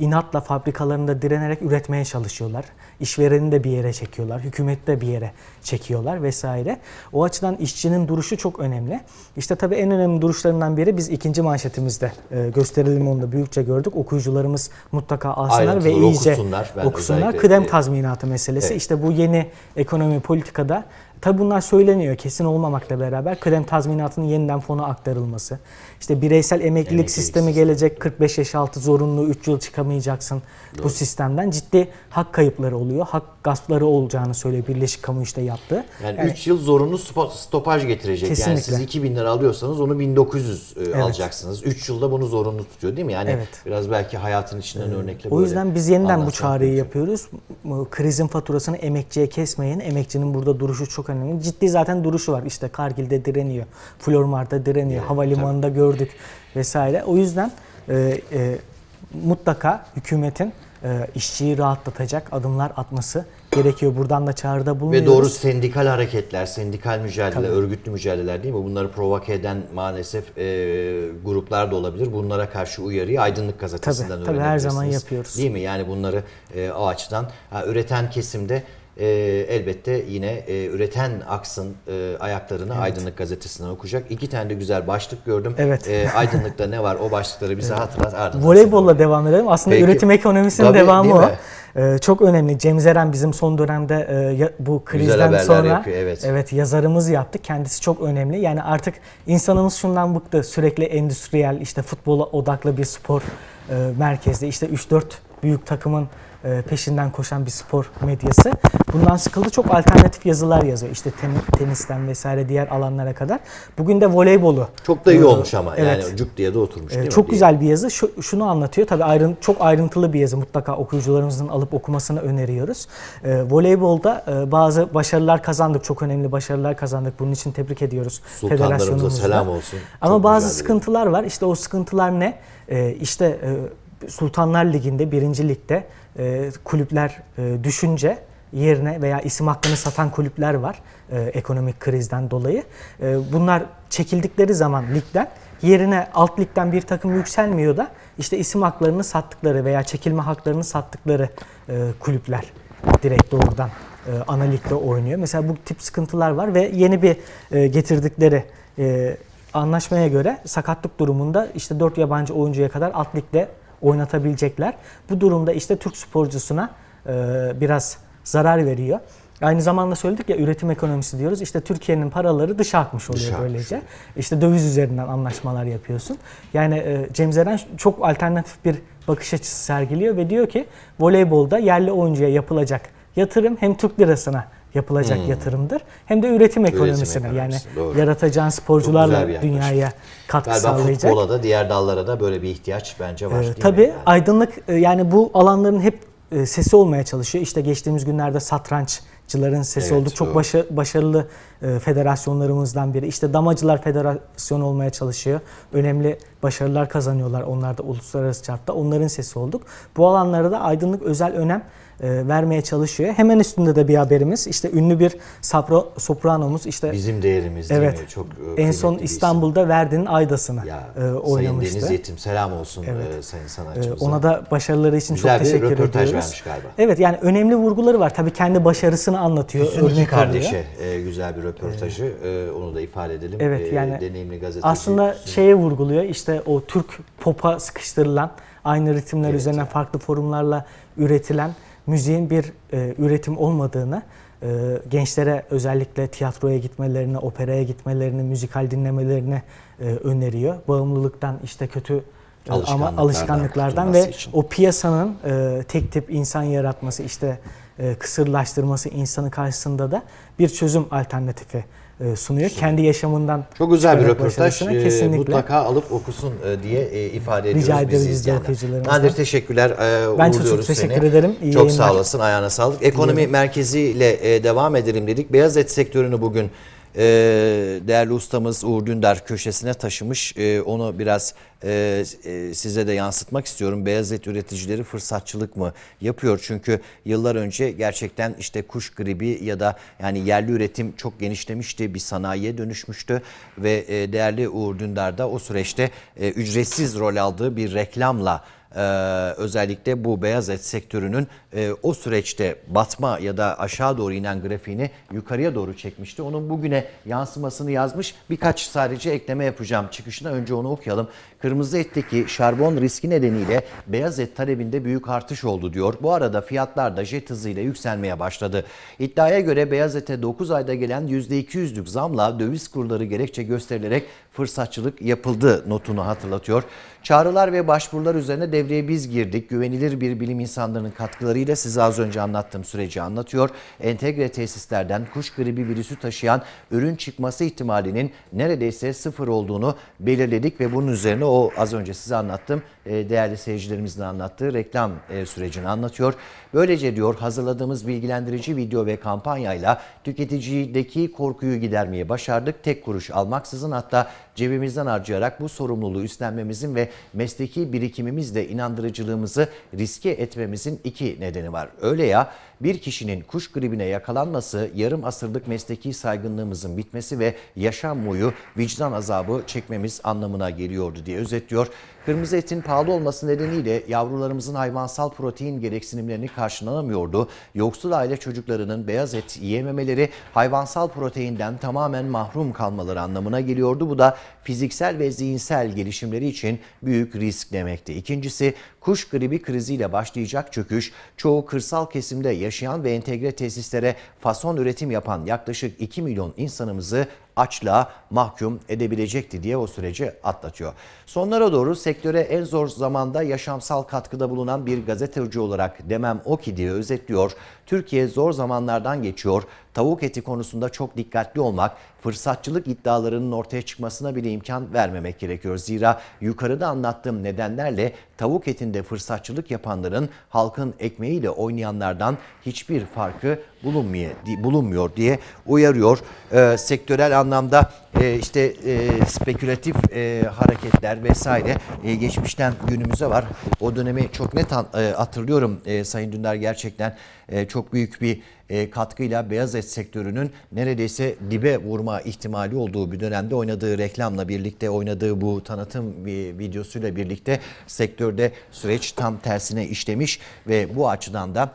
inatla fabrikalarında direnerek üretmeye çalışıyorlar işvereni de bir yere çekiyorlar, hükümet de bir yere çekiyorlar vesaire. O açıdan işçinin duruşu çok önemli. İşte tabii en önemli duruşlarından biri biz ikinci manşetimizde e, gösterelim onu da büyükçe gördük. Okuyucularımız mutlaka alsınlar ve iyice okusunlar. Ben okusunlar. Kıdem tazminatı meselesi. Evet. İşte bu yeni ekonomi politikada Tabi bunlar söyleniyor kesin olmamakla beraber kıdem tazminatının yeniden fona aktarılması, işte bireysel emeklilik, emeklilik sistemi, sistemi gelecek. 45 yaş altı zorunlu 3 yıl çıkamayacaksın Doğru. bu sistemden. Ciddi hak kayıpları oluyor. Hak gaspları olacağını söylüyor Birleşik Kamu işte yaptı. Yani 3 yıl zorunlu stopaj getirecek. Kesinlikle. Yani siz 2000 lira alıyorsanız onu 1900 e, evet. alacaksınız. 3 yılda bunu zorunlu tutuyor değil mi? Yani evet. biraz belki hayatın içinden evet. örnekle böyle. O yüzden biz yeniden bu çağrıyı olacak. yapıyoruz. Krizin faturasını emekçiye kesmeyin. Emekçinin burada duruşu çok önemli. Ciddi zaten duruşu var. İşte Kargil'de direniyor. Flormar'da direniyor. Evet, havalimanında tabii gördük vesaire. O yüzden e, e, mutlaka hükümetin e, işçiyi rahatlatacak adımlar atması gerekiyor. Buradan da çağrıda bulunuyoruz. Ve doğru sendikal hareketler, sendikal mücadele, Tabii. örgütlü mücadeleler değil mi? Bunları provoke eden maalesef e, gruplar da olabilir. Bunlara karşı uyarıyı Aydınlık Gazetesi'nden Tabii, tabii her zaman yapıyoruz. Değil mi? Yani bunları e, o açıdan ha, üreten kesimde e, elbette yine e, üreten aksın e, ayaklarını evet. Aydınlık gazetesinden okuyacak. İki tane de güzel başlık gördüm. Evet. E, Aydınlık'ta ne var o başlıkları bize evet. hatırlat. Voleybolla devam edelim. Aslında Peki. üretim ekonomisinin Tabii, devamı o. Ee, çok önemli. Cem Zeren bizim son dönemde e, bu krizden sonra yapıyor, evet. evet yazarımız yaptı. Kendisi çok önemli. Yani artık insanımız şundan bıktı. Sürekli endüstriyel işte futbola odaklı bir spor e, merkezde işte 3-4 büyük takımın e, peşinden koşan bir spor medyası. Bundan sıkıldı çok alternatif yazılar yazıyor. İşte ten, tenisten vesaire diğer alanlara kadar. Bugün de voleybolu. Çok da iyi e, olmuş ama evet. yani cuk diye de oturmuş e, değil Çok mi? güzel bir yazı. Şu, şunu anlatıyor. Tabii ayrın, çok ayrıntılı bir yazı. Mutlaka okuyucularımızın alıp okumasını öneriyoruz. E, voleybolda e, bazı başarılar kazandık. Çok önemli başarılar kazandık. Bunun için tebrik ediyoruz. Sultanlarımıza selam olsun. Ama çok bazı sıkıntılar var. İşte o sıkıntılar ne? E, işte e, Sultanlar Ligi'nde, birinci ligde e, kulüpler e, düşünce yerine veya isim hakkını satan kulüpler var e, ekonomik krizden dolayı. E, bunlar çekildikleri zaman ligden yerine alt ligden bir takım yükselmiyor da işte isim haklarını sattıkları veya çekilme haklarını sattıkları e, kulüpler direkt doğrudan e, ana ligde oynuyor. Mesela bu tip sıkıntılar var ve yeni bir e, getirdikleri e, anlaşmaya göre sakatlık durumunda işte 4 yabancı oyuncuya kadar alt ligde oynatabilecekler. Bu durumda işte Türk sporcusuna e, biraz zarar veriyor. Aynı zamanda söyledik ya üretim ekonomisi diyoruz. İşte Türkiye'nin paraları dışa akmış oluyor dışa böylece. Akmış. İşte döviz üzerinden anlaşmalar yapıyorsun. Yani e, Cem Zeren çok alternatif bir bakış açısı sergiliyor ve diyor ki voleybolda yerli oyuncuya yapılacak yatırım hem Türk lirasına yapılacak hmm. yatırımdır. Hem de üretim ekonomisine üretim yani doğru. yaratacağın sporcularla dünyaya katkı Galiba sağlayacak. Galiba futbola da diğer dallara da böyle bir ihtiyaç bence var. Ee, tabii yani? aydınlık e, yani bu alanların hep e, sesi olmaya çalışıyor. İşte geçtiğimiz günlerde satranççıların sesi evet, oldu. Çok başa, başarılı e, federasyonlarımızdan biri. İşte damacılar federasyonu olmaya çalışıyor. Önemli başarılar kazanıyorlar onlar da uluslararası çapta. Onların sesi olduk. Bu alanlara da aydınlık özel önem e, vermeye çalışıyor. Hemen üstünde de bir haberimiz işte ünlü bir sapro, sopranomuz işte bizim değerimiz evet, mi? Çok e, en son İstanbul'da isim. Aydasını e, oynamıştı. Sayın Deniz Yetim selam olsun e, evet. e, sayın sanatçımıza. ona da başarıları için Güzel çok teşekkür ediyoruz. Güzel bir röportaj vermiş galiba. Evet yani önemli vurguları var. Tabii kendi başarısını anlatıyor. Hüsnü iki kardeşe e, güzel bir röportajı e, onu da ifade edelim. Evet yani e, deneyimli gazeteci. Aslında Hüsnü. şeye vurguluyor işte o Türk popa sıkıştırılan aynı ritimler evet, üzerine farklı formlarla üretilen müziğin bir e, üretim olmadığını, e, gençlere özellikle tiyatroya gitmelerini, operaya gitmelerini, müzikal dinlemelerini e, öneriyor. Bağımlılıktan işte kötü alışkanlıklardan, e, ama alışkanlıklardan ve için. o piyasanın e, tek tip insan yaratması işte e, kısırlaştırması insanı karşısında da bir çözüm alternatifi e, sunuyor. Kendi yaşamından çok güzel bir röportaj. E, kesinlikle. Mutlaka alıp okusun e, diye ifade ediyoruz. biz izleyenler. Nadir teşekkürler. E, ben çok, çok teşekkür seni. ederim. İyi çok yayınlar. sağ olasın. Ayağına sağlık. Ekonomi merkeziyle devam edelim dedik. Beyaz et sektörünü bugün e, değerli ustamız Uğur Dündar köşesine taşımış. E, onu biraz e, e, size de yansıtmak istiyorum. Beyaz et üreticileri fırsatçılık mı yapıyor? Çünkü yıllar önce gerçekten işte kuş gribi ya da yani yerli üretim çok genişlemişti. Bir sanayiye dönüşmüştü ve e, değerli Uğur Dündar da o süreçte e, ücretsiz rol aldığı bir reklamla ee, özellikle bu beyaz et sektörünün e, o süreçte batma ya da aşağı doğru inen grafiğini yukarıya doğru çekmişti. Onun bugüne yansımasını yazmış birkaç sadece ekleme yapacağım. Çıkışına önce onu okuyalım. Kırmızı etteki şarbon riski nedeniyle beyaz et talebinde büyük artış oldu diyor. Bu arada fiyatlar da jet hızıyla yükselmeye başladı. İddiaya göre beyaz ete 9 ayda gelen %200'lük zamla döviz kurları gerekçe gösterilerek fırsatçılık yapıldı notunu hatırlatıyor. Çağrılar ve başvurular üzerine devreye biz girdik. Güvenilir bir bilim insanlarının katkılarıyla size az önce anlattığım süreci anlatıyor. Entegre tesislerden kuş gribi virüsü taşıyan ürün çıkması ihtimalinin neredeyse sıfır olduğunu belirledik ve bunun üzerine o az önce size anlattım. Ee, değerli seyircilerimizin anlattığı reklam e, sürecini anlatıyor. Böylece diyor hazırladığımız bilgilendirici video ve kampanyayla tüketicideki korkuyu gidermeye başardık. Tek kuruş almaksızın hatta cebimizden harcayarak bu sorumluluğu üstlenmemizin ve mesleki birikimimizle inandırıcılığımızı riske etmemizin iki nedeni var. Öyle ya bir kişinin kuş gribine yakalanması yarım asırlık mesleki saygınlığımızın bitmesi ve yaşam boyu vicdan azabı çekmemiz anlamına geliyordu diye özetliyor. Kırmızı etin pahalı olması nedeniyle yavrularımızın hayvansal protein gereksinimlerini karşılanamıyordu. Yoksul aile çocuklarının beyaz et yiyememeleri hayvansal proteinden tamamen mahrum kalmaları anlamına geliyordu. Bu da fiziksel ve zihinsel gelişimleri için büyük risk demekti. İkincisi kuş gribi kriziyle başlayacak çöküş çoğu kırsal kesimde yaşayan ve entegre tesislere fason üretim yapan yaklaşık 2 milyon insanımızı açla mahkum edebilecekti diye o süreci atlatıyor. Sonlara doğru sektöre en zor zamanda yaşamsal katkıda bulunan bir gazeteci olarak demem o ki diye özetliyor. Türkiye zor zamanlardan geçiyor tavuk eti konusunda çok dikkatli olmak, fırsatçılık iddialarının ortaya çıkmasına bile imkan vermemek gerekiyor. Zira yukarıda anlattığım nedenlerle tavuk etinde fırsatçılık yapanların halkın ekmeğiyle oynayanlardan hiçbir farkı bulunmuyor, diye uyarıyor. E, sektörel anlamda e, işte e, spekülatif e, hareketler vesaire e, geçmişten günümüze var. O dönemi çok net an, e, hatırlıyorum e, Sayın Dündar gerçekten e, çok büyük bir e, katkıyla beyaz et sektörünün neredeyse dibe vurma ihtimali olduğu bir dönemde oynadığı reklamla birlikte oynadığı bu tanıtım videosuyla birlikte sektörde süreç tam tersine işlemiş ve bu açıdan da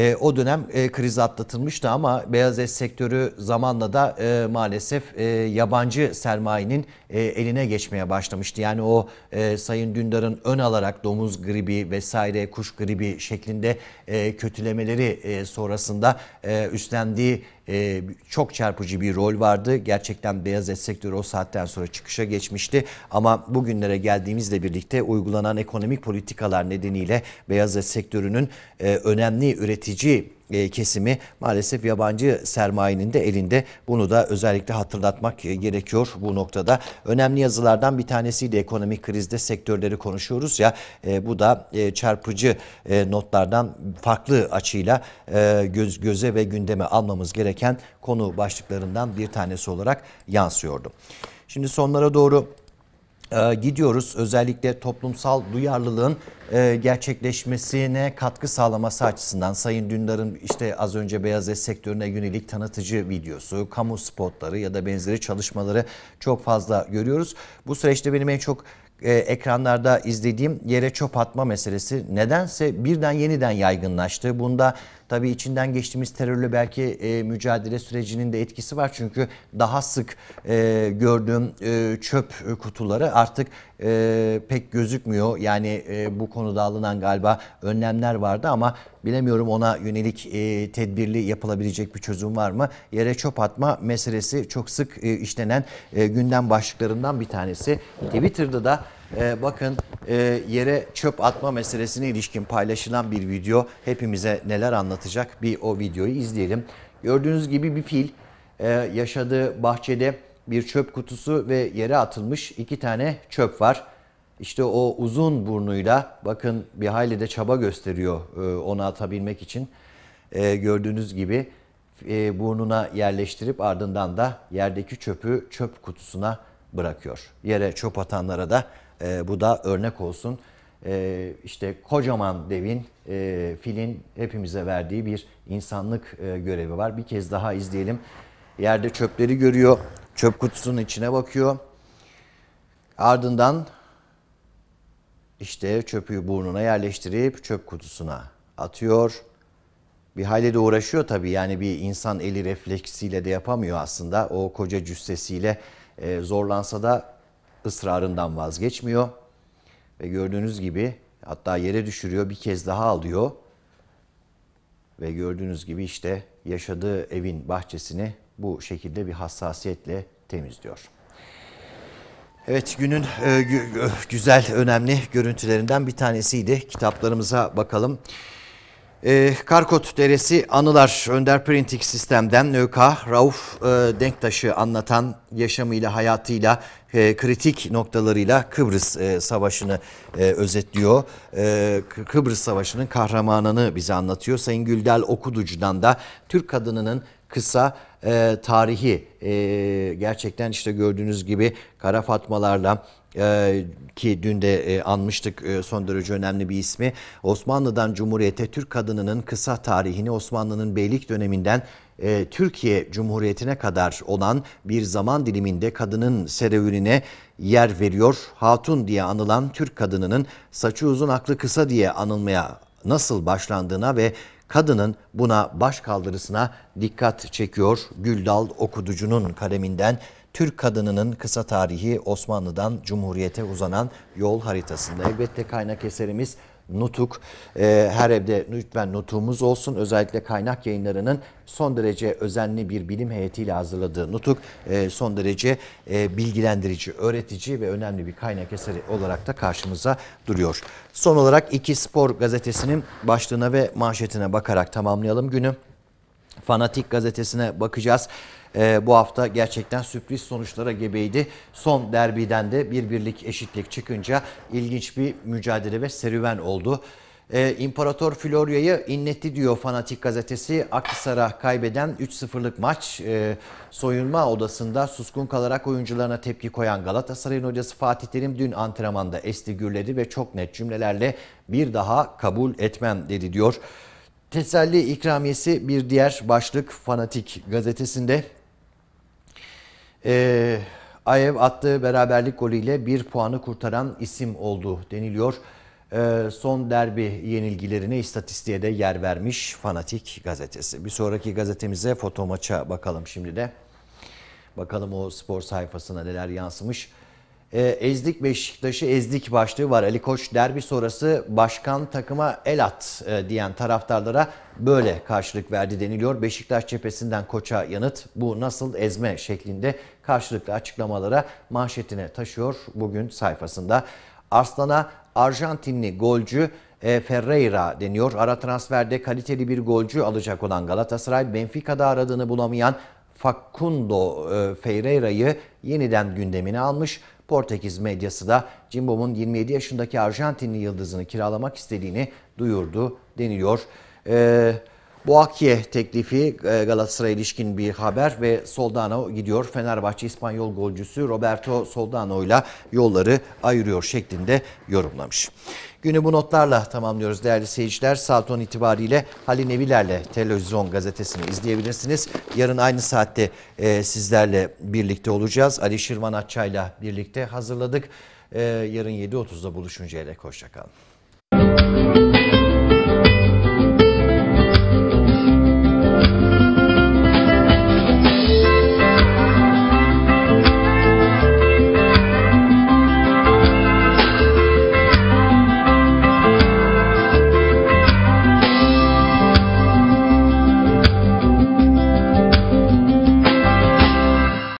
e, o dönem e, kriz atlatılmıştı ama beyaz et sektörü zamanla da e, maalesef e, yabancı sermayenin e, eline geçmeye başlamıştı. Yani o e, Sayın Dündar'ın ön alarak domuz gribi vesaire kuş gribi şeklinde e, kötülemeleri e, sonrasında e, üstlendiği ee, çok çarpıcı bir rol vardı. Gerçekten beyaz et sektörü o saatten sonra çıkışa geçmişti. Ama bugünlere geldiğimizle birlikte uygulanan ekonomik politikalar nedeniyle beyaz et sektörünün e, önemli üretici e, kesimi maalesef yabancı sermayenin de elinde. Bunu da özellikle hatırlatmak e, gerekiyor bu noktada. Önemli yazılardan bir tanesiydi ekonomik krizde sektörleri konuşuyoruz ya e, bu da çarpıcı notlardan farklı açıyla göze ve gündeme almamız gereken konu başlıklarından bir tanesi olarak yansıyordu. Şimdi sonlara doğru ee, gidiyoruz. Özellikle toplumsal duyarlılığın e, gerçekleşmesine katkı sağlaması açısından Sayın Dündar'ın işte az önce beyaz et sektörüne yönelik tanıtıcı videosu, kamu spotları ya da benzeri çalışmaları çok fazla görüyoruz. Bu süreçte benim en çok e, ekranlarda izlediğim yere çöp atma meselesi nedense birden yeniden yaygınlaştı. Bunda Tabii içinden geçtiğimiz terörle belki e, mücadele sürecinin de etkisi var. Çünkü daha sık e, gördüğüm e, çöp kutuları artık e, pek gözükmüyor. Yani e, bu konuda alınan galiba önlemler vardı ama bilemiyorum ona yönelik e, tedbirli yapılabilecek bir çözüm var mı? Yere çöp atma meselesi çok sık e, işlenen e, gündem başlıklarından bir tanesi. Twitter'da da e, bakın e, yere çöp atma meselesine ilişkin paylaşılan bir video hepimize neler anlatacak bir o videoyu izleyelim. Gördüğünüz gibi bir fil e, yaşadığı bahçede bir çöp kutusu ve yere atılmış iki tane çöp var. İşte o uzun burnuyla bakın bir hayli de çaba gösteriyor e, onu atabilmek için. E, gördüğünüz gibi e, burnuna yerleştirip ardından da yerdeki çöpü çöp kutusuna bırakıyor. Yere çöp atanlara da e, bu da örnek olsun. E, işte kocaman devin, e, filin hepimize verdiği bir insanlık e, görevi var. Bir kez daha izleyelim. Yerde çöpleri görüyor, çöp kutusunun içine bakıyor. Ardından işte çöpü burnuna yerleştirip çöp kutusuna atıyor. Bir hayli de uğraşıyor tabii yani bir insan eli refleksiyle de yapamıyor aslında. O koca cüssesiyle e, zorlansa da ısrarından vazgeçmiyor. Ve gördüğünüz gibi hatta yere düşürüyor bir kez daha alıyor. Ve gördüğünüz gibi işte yaşadığı evin bahçesini bu şekilde bir hassasiyetle temizliyor. Evet günün e, güzel önemli görüntülerinden bir tanesiydi. Kitaplarımıza bakalım. E, Karkot Deresi Anılar Önder Printing Sistem'den ÖK Rauf e, Denktaş'ı anlatan yaşamıyla, hayatıyla, e, kritik noktalarıyla Kıbrıs e, Savaşı'nı e, özetliyor. E, Kıbrıs Savaşı'nın kahramanını bize anlatıyor. Sayın Güldel Okuducu'dan da Türk kadınının kısa e, tarihi e, gerçekten işte gördüğünüz gibi kara fatmalarla, ee, ki dün de e, anmıştık e, son derece önemli bir ismi. Osmanlı'dan Cumhuriyete Türk kadınının kısa tarihini Osmanlı'nın beylik döneminden e, Türkiye Cumhuriyeti'ne kadar olan bir zaman diliminde kadının serüvenine yer veriyor. Hatun diye anılan Türk kadınının saçı uzun aklı kısa diye anılmaya nasıl başlandığına ve kadının buna baş kaldırısına dikkat çekiyor Güldal Okuducu'nun kaleminden Türk kadınının kısa tarihi Osmanlı'dan Cumhuriyete uzanan yol haritasında. Elbette kaynak eserimiz Nutuk. Ee, her evde lütfen Nutuk'umuz olsun. Özellikle kaynak yayınlarının son derece özenli bir bilim heyetiyle hazırladığı Nutuk e, son derece e, bilgilendirici, öğretici ve önemli bir kaynak eseri olarak da karşımıza duruyor. Son olarak iki spor gazetesinin başlığına ve manşetine bakarak tamamlayalım günü. Fanatik gazetesine bakacağız e, bu hafta gerçekten sürpriz sonuçlara gebeydi. Son derbiden de bir birlik eşitlik çıkınca ilginç bir mücadele ve serüven oldu. E, İmparator Florya'yı inletti diyor Fanatik gazetesi. Akhisar'a kaybeden 3-0'lık maç e, soyunma odasında suskun kalarak oyuncularına tepki koyan Galatasaray'ın hocası Fatih Terim dün antrenmanda esti gürledi ve çok net cümlelerle bir daha kabul etmem dedi diyor. Teselli ikramiyesi bir diğer başlık Fanatik gazetesinde e, Ayev attığı beraberlik golüyle bir puanı kurtaran isim oldu deniliyor. E, son derbi yenilgilerine istatistiğe de yer vermiş Fanatik gazetesi. Bir sonraki gazetemize foto maça bakalım şimdi de. Bakalım o spor sayfasına neler yansımış e, ezdik Beşiktaş'ı ezdik başlığı var. Ali Koç derbi sonrası başkan takıma el at e, diyen taraftarlara böyle karşılık verdi deniliyor. Beşiktaş cephesinden Koç'a yanıt bu nasıl ezme şeklinde karşılıklı açıklamalara manşetine taşıyor bugün sayfasında. Arslan'a Arjantinli golcü e, Ferreira deniyor. Ara transferde kaliteli bir golcü alacak olan Galatasaray, Benfica'da aradığını bulamayan Facundo e, Ferreira'yı yeniden gündemine almış. Portekiz medyası da Cimbom'un 27 yaşındaki Arjantinli yıldızını kiralamak istediğini duyurdu deniliyor. Ee, Boakye teklifi e, Galatasaray ilişkin bir haber ve Soldano gidiyor. Fenerbahçe İspanyol golcüsü Roberto Soldano ile yolları ayırıyor şeklinde yorumlamış. Günü bu notlarla tamamlıyoruz değerli seyirciler. Saat 10 itibariyle Halil Neviler'le Televizyon Gazetesi'ni izleyebilirsiniz. Yarın aynı saatte e, sizlerle birlikte olacağız. Ali Şirvan Atçay'la birlikte hazırladık. E, yarın 7.30'da buluşuncaya dek hoşçakalın.